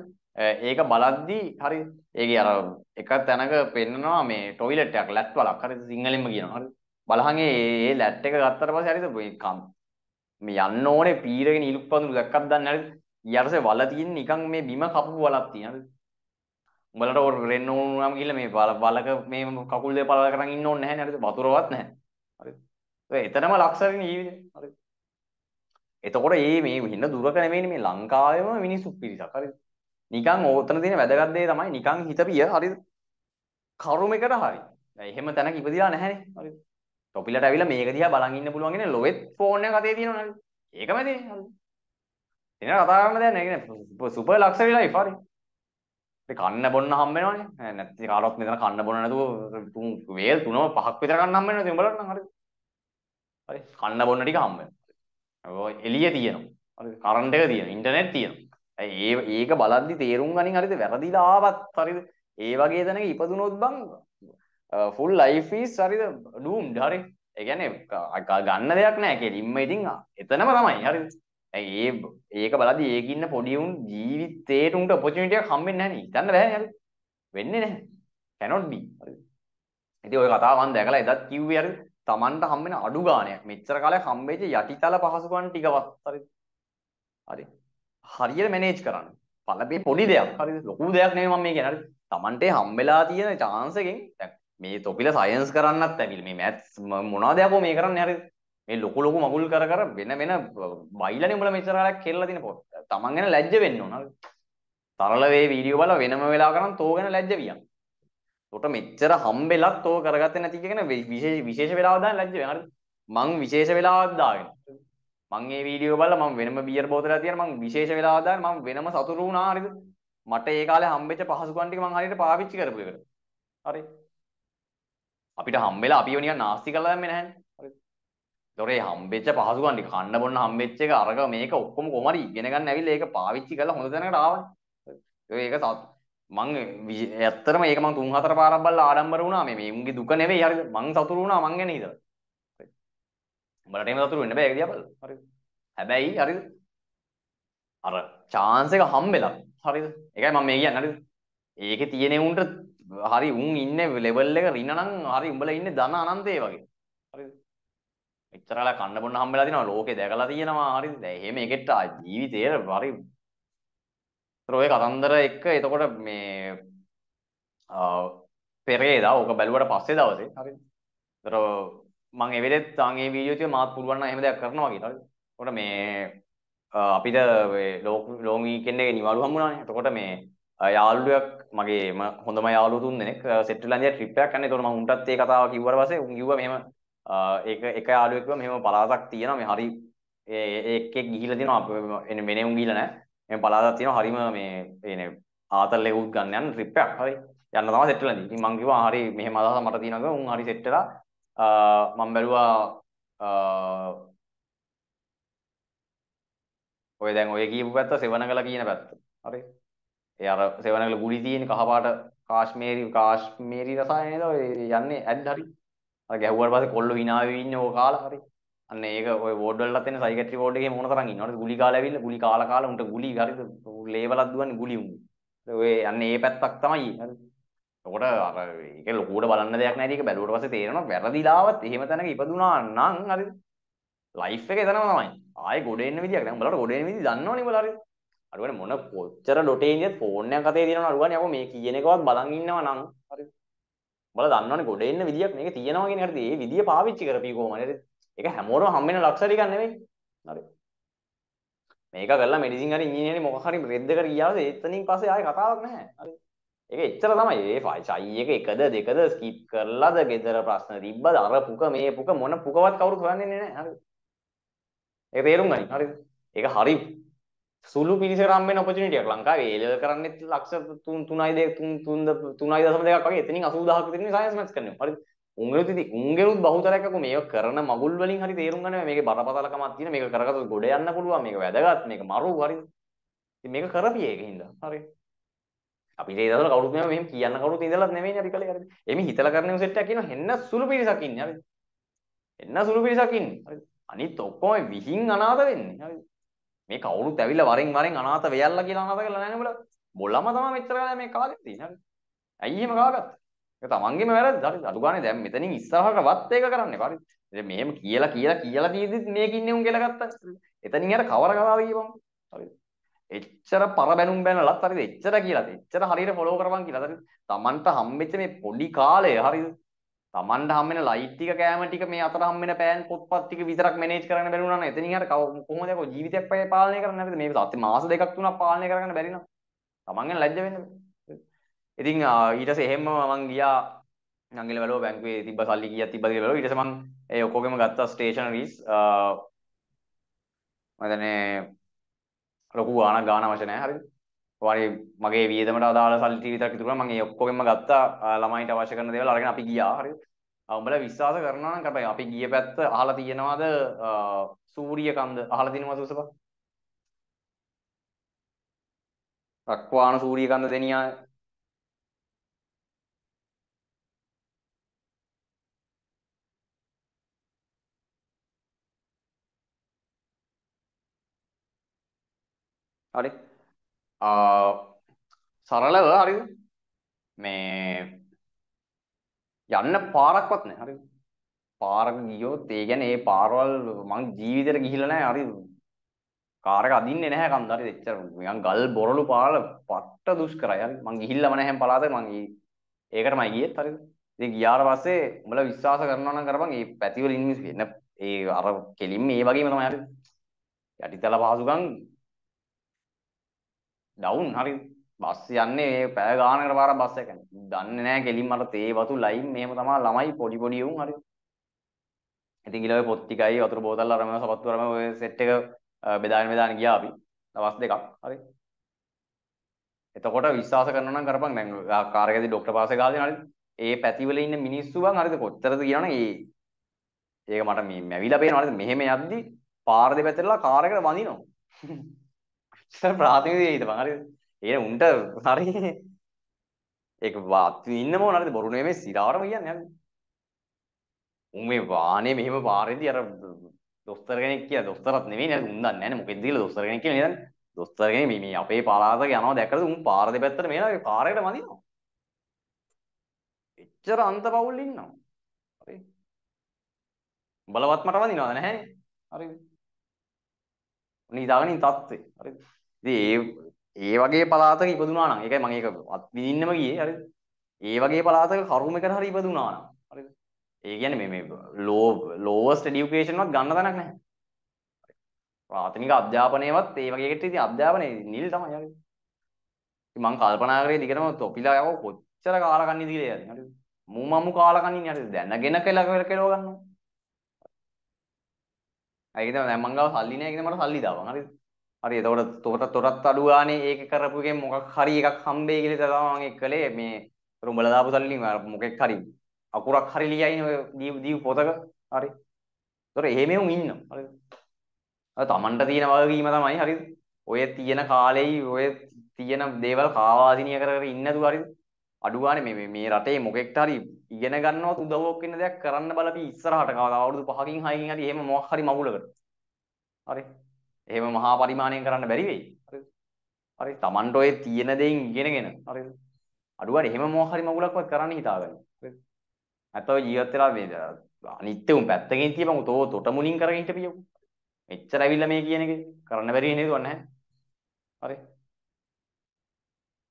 ඒක බලද්දි හරි ඒකේ අර එක තැනක පෙන්නනවා මේ টয়ලට් එකක් ලැට් වලක් හරි සිංහලෙන්ම කියනවා හරි බලහන් ඒ ලැට් එක ගත්තට පස්සේ හරිද මේ යන්න ඕනේ පීරගෙන ඉලුක් පඳුරු දැක්කත් දන්නේ හරිද ඊයරසේ වල තියෙන නිකන් මේ බිම කපු වලක් තියෙන හරිද උඹලට ඕර රෙන්න ඕනුනම ගිහලා මේ වලක මේ කකුල් දෙක පළල කරන් ඉන්න ඕනේ නැහැ නේද වතුරවත් නැහැ හරිද එතනම ලක්ෂරින් ජීවිතේ හරිද එතකොට ඒ මේ හින්න දුරක නෙමෙයි මේ ලංකාවේම මිනිස්සු පිරිසක් හරිද? නිකන් ඕතන තියෙන වැදගත් දේ තමයි නිකන් හිතපිය හරිද? කරුමෙකට හරි. දැන් එහෙම තැනක ඉපදිලා නැහැනේ හරිද? තොපිලට ඇවිල්ලා මේක දිහා බලන් ඉන්න පුළුවන් කියන්නේ ලොවෙත් ෆෝන් එක අතේ තියෙනවා නේද? ඒකම තියෙන්නේ හරිද? එන කතා කරන්න දෙයක් නැහැ කියන්නේ සුපර් ලක්ෂරි ලයිෆ් හරිද? කන්න බොන්න හම් වෙනවනේ. නැත්නම් කාටවත් මෙතන කන්න බොන්න නැතුව තුන් වේල් තුනම පහක් විතර ගන්න හම් වෙනවා. ඉතින් බලන්න හරි. හරි. කන්න බොන්න ටික හම් වෙනවා. එළිය තියෙනවා. කරන්ට් එක තියෙනවා. ඉන්ටර්නෙට් තියෙනවා. ඒ ඒක බලද්දි තේරුම් ගනින් හරිද වැරදිලා ආවත් හරිද ඒ වගේ තැනක ඉපදුනොත් බං ෆුල් ලයිෆ් ඉස් හරිද ඩූම්ඩ් හරි ඒ කියන්නේ ගන්න දෙයක් නැහැ කෙලින්ම ඉතින් එතනම තමයි හරිද ඒ ඒක බලද්දි ඒක ඉන්න පොඩි උන් ජීවිතේට උන්ට ඔපචුනිටි එකක් හම්බෙන්නේ නැහැ නේ හිතන්න බෑ හරිද වෙන්නේ නැහැ cannot be හරිද ඉතින් ওই කතාව මම දැකලා එදත් කිව්වේ හරිද Tamanට හම්බෙන අඩු ගාණයක් මෙච්චර කාලයක් හම්බෙච්ච යටිතල පහසුකම් ටිකවත් හරි හරි හරියට මැනේජ් කරන්න පළබේ පොඩි දෙයක් හරිද ලොකු දෙයක් නෙමෙයි මම මේ කියන්නේ හරි Tamanට හම්බෙලා තියෙන chance එකෙන් දැන් මේ තොපිල සයන්ස් කරන්නත් ඇවිල්ලා මේ මැත්ස් මොනවද යකෝ මේ කරන්නේ හරිද මේ ලොකු ලොකු මගුල් කර කර වෙන වෙන බයිලානේ උඹලා මෙච්චර කාලයක් කෙල්ලලා තින පොත් තමන් ගැන ලැජ්ජ වෙන්න ඕන හරි තරල වේ වීඩියෝ බලලා වෙනම වෙලා කරන් තෝ ගැන ලැජ්ජ වියන් තොට මෙච්චර හම්බෙලත් ඕ කරගත්ත නැති කියන විශේෂ විශේෂ වෙලාවක් දාන්න ලැජ්ජ වෙනවා හරිද මං විශේෂ වෙලාවක් දාගෙන මං මේ වීඩියෝ බලලා මං වෙනම බියර් බෝතලයක් තියන මං විශේෂ වෙලාවක් දාගෙන මං වෙනම සතුරු වුණා හරිද මට ඒ කාලේ හම්බෙච්ච පහසුකම් ටික මං හරියට පාවිච්චි කරපු එකට හරි අපිට හම්බෙලා අපිව නිකන් නාස්ති කරලා දැම්මේ නැහැනේ හරිද දොරේ හම්බෙච්ච පහසුකම් ටික කන්න බොන්න හම්බෙච්ච එක අරග මේක ඔක්කොම කොහමරි ඉගෙන ගන්න ඇවිල්ලා ඒක පාවිච්චි කරලා හොඳ තැනකට ආවනේ ඒක සතුට මං ඇත්තටම ඒක මං තුන් හතර පාරක් බලලා ආඩම්බර වුණා මේ මේ උන්ගේ දුක නෙවෙයි හරිද මං සතුටු වුණා මං ගැන හිතලා උඹලට එහෙම සතුටු වෙන්න බෑ ඒක දිහා බලලා හරිද හැබැයි හරිද අර chance එක හම්බෙලා හරිද ඒකයි මම මේ කියන්නේ හරිද ඒකේ තියෙන උන්ට හරි උන් ඉන්නේ ලෙවල් එක රින්න නම් හරි උඹලා ඉන්නේ ධන අනන්තේ වගේ හරිද එච්චරලා කන්න බොන්න හම්බෙලා තිනවා ලෝකේ දැකලා තියෙනවා හරිද දැන් එහෙම ඒකෙට ජීවිතේ හරි ඔය කතන්දර එක්ක එතකොට මේ පෙරේදා ඕක බැලුවට පස්සේ දවසේ හරිද? ඒතර මම ඒ වෙලෙත් තාන් මේ වීඩියෝ ටික මාත් පුළුවන් නම් එහෙම දෙයක් කරනවා කියලා හරිද? එතකොට මේ අපිට මේ ලෝන් වීකෙන්ඩ් එකේ නිවාඩු හම්බුණානේ. එතකොට මේ යාළුවෙක් මගේම හොඳම යාළුවෝ තුන් දෙනෙක් සෙට්ටලන්දියා ට්‍රිප් එකක් යනවා. එතකොට මම උන්ටත් ඒ කතාව කිව්වට පස්සේ උන් කිව්වා මෙහෙම ඒක එක යාළුවෙක් කිව්වා මෙහෙම පළාතක් තියෙනවා. මේ හරි ඒ එක්කෙක් ගිහිල්ලා තිනවා. එන්නේ මෙනේ උන් ගිහිල්ලා නැහැ. මේ පලාතක් තියෙනවා හරිම මේ එනේ ආතල් එකකුත් ගන්න යන ට්‍රිප් එකක් හරි යන්න තමයි සෙට් වෙලා ඉතින් මං කිව්වා හරි මෙහෙම අදහස මට තියෙනවා ගා උන් හරි සෙට් වෙලා මම බැලුවා ඔය දැන් ඔය කියපු පැත්ත සෙවනගල කියන පැත්ත හරි ඒ අර සෙවනගල ගුලි තියෙන කහපාට කාශ්මීරි කාශ්මීරි රසායනේද ඔය යන්නේ ඇද්ද හරි අර ගැහුවාට පස්සේ කොල්ලෝ hina වෙවි ඉන්නේ ඕක කාලා හරි අන්න ඒක ඔය වෝඩ් වලලා තියෙන සයිකියාට්‍රි වෝඩ් එකේ මොන තරම් ඉන්නවද? ගුලි කාලා ඇවිල්ලා ගුලි කාලා කාලා උන්ට ගුලි හරිද? ලේවලක් දුවන්නේ ගුලි උන්. ඔය අන්න ඒ පැත්තක් තමයි. හරි. ඔකට අර ඒක ලොකුවට බලන්න දෙයක් නැහැ. ඒක බැලුවට පස්සේ තේරෙනවා වැරදිලාවත් එහෙම තැනක ඉපදුනා නම් හරිද? ලයිෆ් එක එතනම තමයි. ආයේ ගොඩ එන්න විදියක් නැහැ. උඹලට ගොඩ එන්න විදි දන්නවනේ උඹලා හරිද? අරුවනේ මොන කොච්චර ඩොටේ ඉඳියත් ෆෝන් එකක් අතේ තියෙනවා අරුවනේ යකෝ මේ කියන එකවත් බලන් ඉන්නවා නම් හරිද? උඹලා දන්නවනේ ගොඩ එන්න විදියක් මේක තියෙනවා කියන හරිද? ඒ විදිය පාවිච්චි කරපී කොහොමද හරිද? ඒක හැමෝරම හම්බෙන ලක්ෂරි ගන්න නෙමෙයි. හරි. මේක කරලා මෙඩිසින් හරි ඉංජිනේරින් මොකක් හරි රෙද්දකට ගියාම එතනින් පස්සේ ආයේ කතාවක් නැහැ. හරි. ඒක එච්චර තමයි ඒ ෆයිල් එක එකද දෙකද ස්කිප් කරලාද ගෙදර ප්‍රශ්න තිබ්බද අර පුක මේ පුක මොන පුකවත් කවුරුත් හොයන්නේ නැහැ හරිද ඒක තේරුම් ගනි හරිද ඒක හරි සුළු පිරිසකට හම්බ වෙන opportunity එකක් ලංකාවේ ඒලෙවල් කරන්නෙත් ලක්ෂ 3 3.2 3 3.2ක් වගේ එතනින් 80000ක් විතර ඉන්නේ සයන්ස් මැත්ස් කරනවා හරිද උන්ගෙනුත් ඉතින් උන්ගෙනුත් බහුතරයක් අකෝ මේක කරන මගුල් වලින් හරි තේරුම් ගන්න මේකේ බරපතලකමක් තියෙන මේක කරගත්තොත් ගොඩ යන්න පුළුවන් මේක වැදගත් මේක මරු හරිද ඉතින් මේක කරපිය ඒක හින්දා හරි අපි ඉතින් ඉඳලා කවුරුත් නෑ මෙහෙම කියන්න කවුරුත් ඉඳලා නෙමෙයිනේ අපි කලේ හරිද එමේ හිතලා කරන සෙට් එකක් කියනවා හෙන්න සුළු පිරිසක් ඉන්නේ හරිද එන්න සුළු පිරිසක් ඉන්නේ හරිද අනිත් ඔක්කොම විහිං අනාථ වෙන්නේ හරිද මේ කවුරුත් ඇවිල්ලා වරෙන් වරෙන් අනාථ වෙයල්ලා කියලා අනාථ කරලා නැහැ නේ බොලම තමයි මෙච්චර කාලයක් මේ කාලෙත් තියෙන්නේ හරි ඇයි එහෙම කාගත්තේ ඒක තමන්ගේම වැරද්ද. හරි අඩු ගානේ දැන් මෙතනින් ඉස්සරහටවත් ඒක කරන්න එපා. හරි මෙහෙම කියලා කියලා කියලා දීදිත් මේක ඉන්නේ උන් කියලා ගත්තා. එතනින් අර කවර කතාව කියපම්. හරිද? එච්චර පරබැනුම් බැනලත් හරිද? එච්චර කියලාද? එච්චර හරියට ෆලෝ කරපම් කියලා. හරිද? තමන්ට හම්බෙච්ච මේ පොඩි කාලය හරිද? තමන්ට හම්බෙන ලයිට් ටික කෑම ටික මේ අතර හම්බෙන පෑන් පොත්පත් ටික විතරක් මැනේජ් කරන්න බැරි වුණා නම් එතනින් හර කොහොමද යකෝ ජීවිතයක් පාලනය කරන්න හරිද මේ මාස දෙකක් තුනක් පාලනය කරගන්න බැරි නම් තමන්ගෙන් ලැජ්ජ වෙන්න බෑ ඉතින් ඊට පස්සේ එහෙම මම ගියා නංගිල වලෝ බැංකුවේ තිබ්බ සල්ලි කීයක් තිබ්බද කියලා බලුවා. ඊට පස්සේ මම ඒ ඔක්කොගෙම ගත්තා ස්ටේෂනරිස් මම දන්නේ ලොකු ගාණක් ගාණ අවශ්‍ය නැහැ හරිද? වාරි මගේ වියදමට අදාළ සල්ලි විතරක් ඉතුරු කරා මම ඒ ඔක්කොගෙම ගත්තා ළමයින්ට අවශ්‍ය කරන දේවල් අරගෙන අපි ගියා හරිද? උඹලා විශ්වාස කරනවා නම් කරපයි. අපි ගිය පැත්ත අහලා තියෙනවද සූර්යකන්ද අහලා තියෙනවද උසපා? රක්වාන සූර්යකන්ද දෙනියා හරි සරලව හරිද මේ යන්න පාරක්වත් නැහැ හරිද පාරක ගියොත් ඒ කියන්නේ ඒ පාරවල් මං ජීවිතේට ගිහිල්ලා නැහැ හරිද කාර් එක අදින්නේ නැහැ කන්ද හරිද එච්චර නිකන් ගල් බොරළු පාල පට්ට දුෂ්කරයි හරිද මං ගිහිල්ලාම නැහැ පළාතේ මං ඒකටමයි ගියේත් හරිද ඉතින් ගියාට පස්සේ උඹලා විශ්වාස කරනවා නම් කරපන් මේ පැතිවල ඉන්නේ වෙන ඒ අර කෙලින්ම ඒ වගේම තමයි හරිද යටිතල පහසුකම් ඩවුන් හරි බස් යන්නේ මේ පැය ගානකට පාරක් බස් එකක් යන්නේ. දන්නේ නැහැ කෙලින්ම අර තේ වතු ලයින් මෙහෙම තමයි ළමයි පොඩි පොඩි උන් හරි. ඉතින් ගිල ඔය පොත් ටිකයි වතුර බෝතල් අරම සපත්තු අරම ඔය සෙට් එක බෙදාගෙන බෙදාගෙන ගියා අපි. දවස් දෙකක්. හරි. එතකොට විශ්වාස කරනවා නම් කරපන් දැන් කාර් එකදී ડોක්ටර් පාසේ ගාලා දෙනවා නේද? ඒ පැතිවල ඉන්න මිනිස්සු බං හරිද කොච්චරද කියනවනේ ඒ ඒක මට මේ මැවිලා පේනවා හරිද මෙහෙම යද්දි පාර දෙපැත්තටලා කාර් එකට වඳිනවා ඉස්සර ප්‍රාථමික දේ හිතපන් හරිද? ඒ උන්ට හරි ඒක වාත් ඉන්න මොන හරිද බොරු නෙමෙයි සිරාවටම කියන්නේ හරිද? උන් මේ වානේ මෙහෙම පාරේදී අර දොස්තර කෙනෙක් කියලා දොස්තරත් නෙමෙයි නේද උන් දන්නේ නැහැ මොකෙන්ද කියලා දොස්තර කෙනෙක් කියලා නේද? දොස්තර කෙනෙක් මේ මේ අපේ පළාතක යනවා දැක්කද උන් පාර දෙපැත්තට මේලා පාරේට වඳිනවා. එච්චර අන්තපවුල් ඉන්නවා. හරි. බලවත් මට වඳිනවද නැහැනේ. හරිද? උන් හිතාගෙන ඉන්න තත්ත්වේ. හරිද? ඉතින් ඒ ඒ වගේ පළාතක ඉපදුනා නම් ඒකයි මම ඒක අත් විඳින්නම ගියේ හරිද? ඒ වගේ පළාතක කරුම එකට හරි ඉපදුනා නම් හරිද? ඒ කියන්නේ මේ මේ ලෝ ලෝවස්ට් এডুকেෂන් වත් ගන්න තැනක් නැහැ. ප්‍රාථමික අධ්‍යාපනයවත් ඒ වගේ එකට ඉතින් අධ්‍යාපනය නිල් තමයි හරිද? ඉතින් මම කල්පනා කරේ දිගටම තොපිලා යව කොච්චර කාලකන්නිද කියලා යන්නේ හරිද? මූමමු කාලකන්නින් හරිද? දැනගෙන කියලා කෙලව ගන්නවා. ඒකද දැන් මං ගාව සල්ලි නැහැ ඒකද මට සල්ලි දාපන් හරිද? හරි එතකොට තොරත් තොරත් අඩු ගානේ ඒක කරපු එකෙන් මොකක් හරි එකක් හම්බෙයි කියලා තමයි මම ඒක කළේ මේ රුඹල දාපු තල්ලි මොකෙක් හරි අකුරක් හරි ලියයිනේ ඔය දීපු දීපු පොතක හරි ඒතොර එහෙම උන් ඉන්නවා හරිද අර තමන්ට තියෙන වගකීම තමයි හරිද ඔය තියෙන කාලෙයි ඔය තියෙන දේවල් කාවාසිනිය කර කර ඉන්න තු හරිද අඩු ගානේ මේ මේ රටේ මොකෙක්ට හරි ඉගෙන ගන්නවත් උදව්වක් වෙන දෙයක් කරන්න බලපී ඉස්සරහට කවදා අවුරුදු 5කින් 6කින් හරි එහෙම මොකක් හරි මගුලකට හරි එහෙම මහා පරිමාණයෙන් කරන්න බැරි වෙයි. හරිද? හරි Tamanට ඔය තියෙන දෙයින් ඉගෙනගෙන හරිද? අඩුවර එහෙම මොකක් හරි මගුලක්වත් කරන්න හිතාගන්න. හරිද? නැත්නම් ජීවත් වෙලා මේ අනිත්‍යුම් පැත්තකින් තියපන් උතෝ තොට මුලින් කරගෙන හිටපියකෝ. මෙච්චර ඇවිල්ලා මේ කියන එක කරන්න බැරි නේද නැහැ. හරි.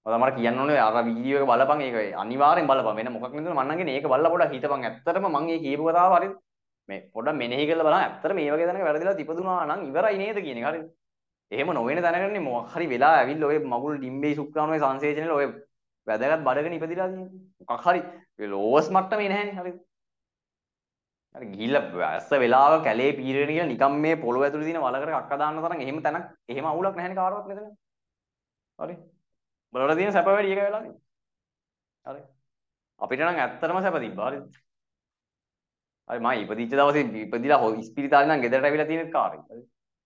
ඔයාලා මට කියන්න ඕනේ අර වීඩියෝ එක බලපන් ඒක අනිවාර්යෙන් බලපන් වෙන මොකක් නෙවෙයි මම නම් කියන්නේ ඒක බලලා පොඩ්ඩක් හිතපන් ඇත්තටම මම මේ කියපු කතාව හරිද? මේ පොඩ්ඩක් මෙනෙහි කරලා බලන්න ඇත්තට මේ වගේ දැනක වැරදිලා තිපදුනා නම් ඉවරයි නේද කියන එක හරිද? එහෙම නොවන දැනගන්නේ මොකක් හරි වෙලා ඇවිල්ලා ඔය මගුල් ඩිම්බේ සුක්‍රාණුවේ සංසේචනයේ ඔය වැදගත් බඩගෙන ඉපදිලා තියෙන්නේ. මොකක් හරි ඒ ලෝවස් මට්ටමේ නැහැනේ හරිද? හරි ගිහිල්ලා ඇස්ස වෙලාව කැලේ පීරගෙන කියලා නිකම් මේ පොළොව ඇතුලේ තියෙන වලකට අක්ක දාන්න තරම් එහෙම තැනක් එහෙම අවුලක් නැහැනේ කාටවත් මෙතන. හරි. බලවල තියෙන සැප වැඩි එක වෙලා තියෙන්නේ. හරි. අපිට නම් ඇත්තටම සැප තිබ්බා හරිද? අය මම ඉපදිච්ච දවසේ ඉපදිලා ඉස්පිරිතාලේ ඉඳන් ගෙදරට ඇවිල්ලා තියෙන කාර්යය.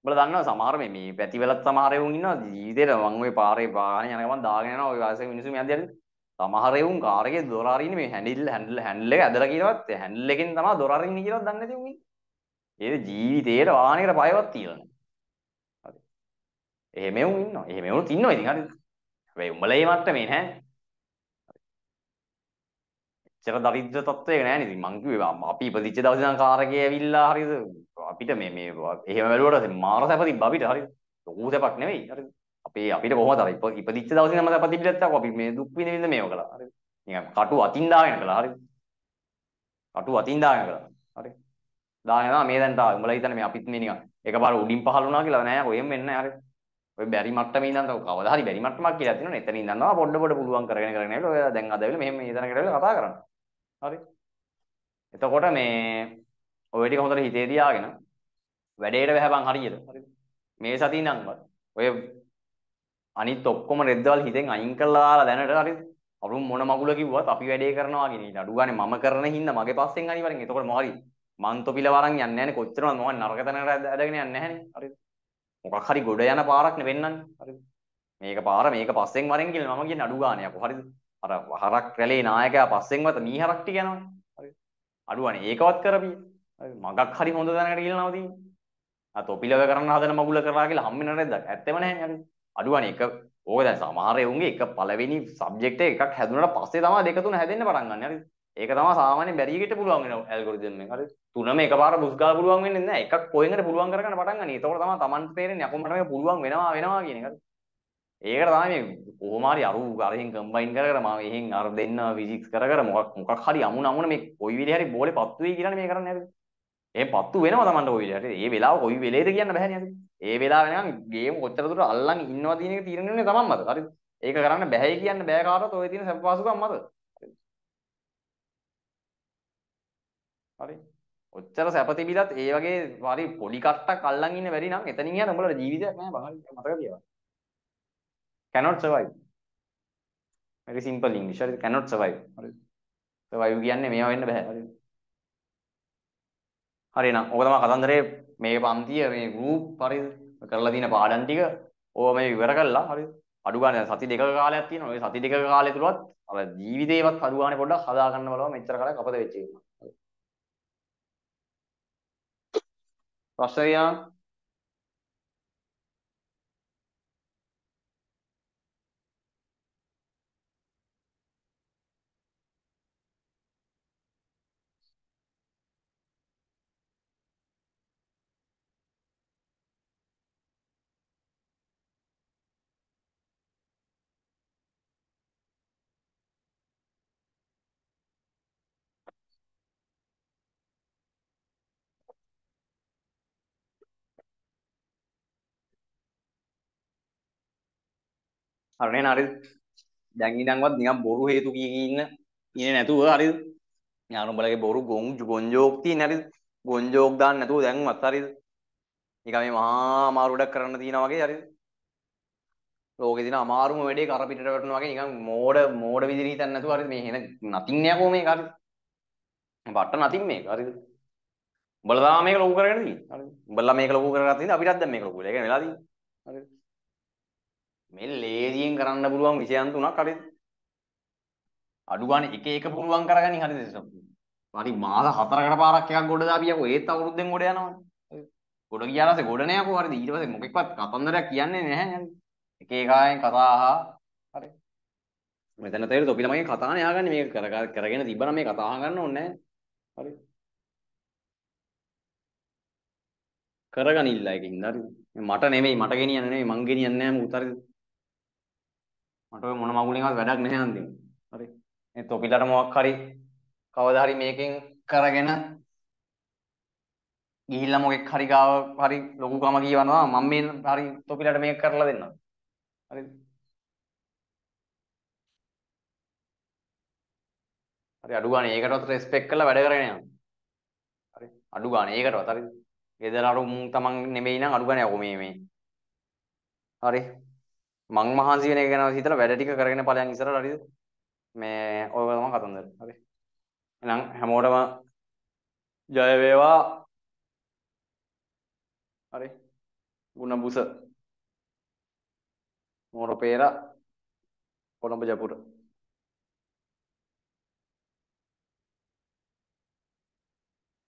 උඹලා දන්නවා සමහර මේ මේ පැතිවලත් සමහර එවුන් ඉන්නවා ජීවිතේට මම ওই පාරේ පාරේ යන ගමන් දාගෙන යනවා ওই වාසේ මිනිස්සු මෙයන් දිහා සමහර එවුන් කාර් එකේ දොර අරින්න මේ හැන්ඩල් හැන්ඩල් හැන්ඩල් එක ඇදලා කියනවත් හැන්ඩල් එකෙන් තමයි දොර අරින්න කියලා දන්නේ නැති උන් ඉන්නේ. ඒක ජීවිතේට වාහනයකට පයවත් තියලා නැහැ. හරි. එහෙම එවුන් ඉන්නවා. එහෙම එවුනුත් ඉන්නවා ඉතින් හරි. හැබැයි උඹලා ඒ මට්ටමේ නැහැ. චර දරිද්‍ර තත්වයක නෑනේ ඉතින් මං කිව්වේ අපි ඉපදිච්ච දවසේ ඉඳන් කාර් එකේ ඇවිල්ලා හරියද අපිට මේ මේ එහෙම වැළුවට මාර සැප තිබ්බ අපිට හරියද ලොකු සැපක් නෙවෙයි හරියද අපේ අපිට කොහොමද අර ඉපදිච්ච දවසේ ඉඳන් සැප තිබිලත් අපි මේ දුක් විඳ විඳ මේව කළා හරියද නිකන් කටු අතින් දාගෙන කළා හරියද කටු අතින් දාගෙන කළා හරියද දාගෙන මේ දැන් තා උඹලා හිතන්නේ මේ අපිත් මේ නිකන් එකපාර උඩින් පහළ වුණා කියලා නෑ කොහෙම වෙන්නේ නෑ හරියද ඔය බැරි මට්ටමේ ඉඳන් තව කවදා හරි බැරි මට්ටමක් කියලා තියෙනවනේ. එතන ඉඳන්නවා පොඩ පොඩ පුළුවන් කරගෙන කරගෙන ඇවිල්ලා ඔය දැන් අද ඇවිල්ලා මෙහෙම ඉඳනකට ඇවිල්ලා කතා කරනවා. හරි. එතකොට මේ ඔය ටික හොඳට හිතේ තියාගෙන වැඩේට වැහපන් හරියට. හරිද? මේ සතිය නම්වත් ඔය අනිත් ඔක්කොම රෙද්දවල් හිතෙන් අයින් කරලා දාලා දැනට හරිද? අරුන් මොන මගුල කිව්වත් අපි වැඩේ කරනවා කියන ඊට අඩු ගානේ මම කරන හින්දා මගේ පස්සෙන් අනිවාර්යෙන්. එතකොට මොහරි මන්තොපිල වරන් යන්නේ නැහනේ කොච්චරම මොහන් නරක තැනකට ඇදගෙන යන්නේ නැහනේ. හරිද? මොකක් හරි ගොඩ යන පාරක් නෙවෙන්නන්නේ. හරිද? මේක පාර මේක පස්සෙන් වරෙන් කියලා මම කියන්නේ අඩු ගානේ අපෝ හරිද? අර හරක් රැලේ නායකයා පස්සෙන් වත මීහරක් ටික යනවනේ. හරිද? අඩු ගානේ ඒකවත් කරපිය. හරිද? මගක් හරි හොඳ තැනකට කියලා නව තියෙන්නේ. අර තොපිලව කරන්න හදන මගුල කරා කියලා හම්බෙන්නේ නැද්ද? ඇත්තම නැහැ හරිද? අඩු ගානේ එක ඕක දැන් සමහර එවුන්ගේ එක පළවෙනි සබ්ජෙක්ට් එකක් හැදුනට පස්සේ තමයි දෙක තුන හැදෙන්න පටන් ගන්න හරිද? ඒක තමයි සාමාන්‍ය බැරියකට පුළුවන් වෙන ඇල්ගොරිතම් එක. හරි. තුනම එකපාර බුස් ගාලා පුළුවන් වෙන්නේ නැහැ. එකක් කොහෙන් හරි පුළුවන් කරගන්න පටන් ගන්න. ඒතකොට තමයි Tamanට තේරෙන්නේ අකෝ මට මේක පුළුවන් වෙනවා වෙනවා කියන එක. හරි. ඒකට තමයි මේ කොහොම හරි අර අරෙන් කම්බයින් කර කර මම එහෙන් අර දෙන්න ෆිසික්ස් කර කර මොකක් මොකක් හරි අමුණ අමුණ මේ කොයි විදිහේ හරි බෝලේ පත්තු වෙයි කියලානේ මේ කරන්නේ හරිද? එහෙන් පත්තු වෙනවා Tamanට කොයි විදිහට. ඒ වෙලාව කොයි වෙලේද කියන්න බෑනේ හරිද? ඒ වෙලාව වෙනකන් ගේම් කොච්චර දුර අල්ලන් ඉන්නවා කියන එක තීරණය වෙන්නේ Taman මත. හරිද? ඒක කරන්න බෑයි කියන්න බෑ කාටවත් ඔය තියෙන සබ් පාසුකම් මත. හරි ඔච්චර සැප තිබිලත් ඒ වගේ හරි පොඩි කට්ටක් අල්ලන් ඉන්න බැරි නම් එතනින් යන උඹලට ජීවිතයක් නෑ බහල් මතක තියාගන්න cannot survive very simple english හරි cannot survive හරි survive කියන්නේ මේවා වෙන්න බෑ හරි හරි නං ඕක තමයි කතන්දරේ මේ පන්තිය මේ group හරි කරලා තියෙන පාඩම් ටික ඕවා මේ ඉවර කළා හරි අඩු ගන්න සති දෙකක කාලයක් තියෙනවා ඔය සති දෙකක කාලය තුලවත් අර ජීවිතේවත් අඩු ගන්න පොඩ්ඩක් හදා ගන්න බලව මෙච්චර කාලයක් අපද වෙච්ච එක Vad säger han? හරනේ හරි දැන් ඉඳන්වත් නිකන් බොරු හේතු කී ඉන්න ඉන්නේ නැතුව හරිද යාර උඹලගේ බොරු ගොන් ගොන්ජෝක් තියෙන හරිද ගොන්ජෝක් දාන්න නැතුව දැන්වත් හරිද නිකන් මේ මහා අමාරු වැඩක් කරන්න තියනා වගේ හරිද ලෝකේ දින අමාරුම වැඩේ කර පිටට වැටෙනවා වගේ නිකන් මෝඩ මෝඩ විදිහට හිතන්න නැතුව හරිද මේ හෙන නතින් නෑ කොහොම මේක හරිද බට්ට නතින් මේක හරිද උඹලා තමයි මේක ලොකු කරගෙන තියෙන්නේ හරිද උඹලා මේක ලොකු කරගෙන තියෙන්නේ අපිටත් දැන් මේක ලොකු වෙලා ඒක වෙලා තියෙන්නේ හරිද මේ ලේසියෙන් කරන්න පුළුවන් විෂයන් තුනක් හරිද? අඩු ගානේ එක එක පුළුවන් කරගනින් හරිද? හරි මාස හතරකට පාරක් එකක් ගොඩ දාපියකෝ ඒත් අවුරුද්දෙන් ගොඩ යනවා. ගොඩ ගියාට පස්සේ ගොඩ නෑකෝ හරිද? ඊට පස්සේ මොකෙක්වත් කතන්දරයක් කියන්නේ නැහැ නේද? එක එකයන් කතා අහා හරි. මෙතන තේරෙද අපි ළමයි කතානේ ආගන්නේ මේක කරගෙන තිබ්බනම් මේ කතා අහගන්න ඕනේ නැහැ. හරි. කරගනින්න එකකින් හරි මට නෙමෙයි මට ගෙනියන්නේ නෙමෙයි මං ගෙනියන්නේ නැහැ මුත් හරිද මට මොන මගුලෙන්වත් වැඩක් නැහැ අන්තිම. හරි. මේ තොපිලට මොකක් හරි කවදා හරි මේකෙන් කරගෙන ගිහිල්ලා මොකෙක් හරි ගාව හරි ලොකු කම කියවනවා මම මේ හරි තොපිලට මේක කරලා දෙන්නම්. හරිද? හරි අඩු ගානේ ඒකටවත් රෙස්පෙක්ට් කරලා වැඩ කරගෙන යන්න. හරි අඩු ගානේ ඒකටවත් හරිද? ගෙදර අර මුන් තමන් නෙමෙයි නම් අඩු ගානේ ඔ මේ මේ. හරි මං මහන්සි වෙන එක ගැන හිතලා වැඩ ටික කරගෙන ඵලයන් ඉස්සරහට හරිද මේ ඔය තමයි කතන්දර හරි එහෙනම් හැමෝටම ජය වේවා හරි ගුණ බුස මෝරපේර කොළඹ ජපුර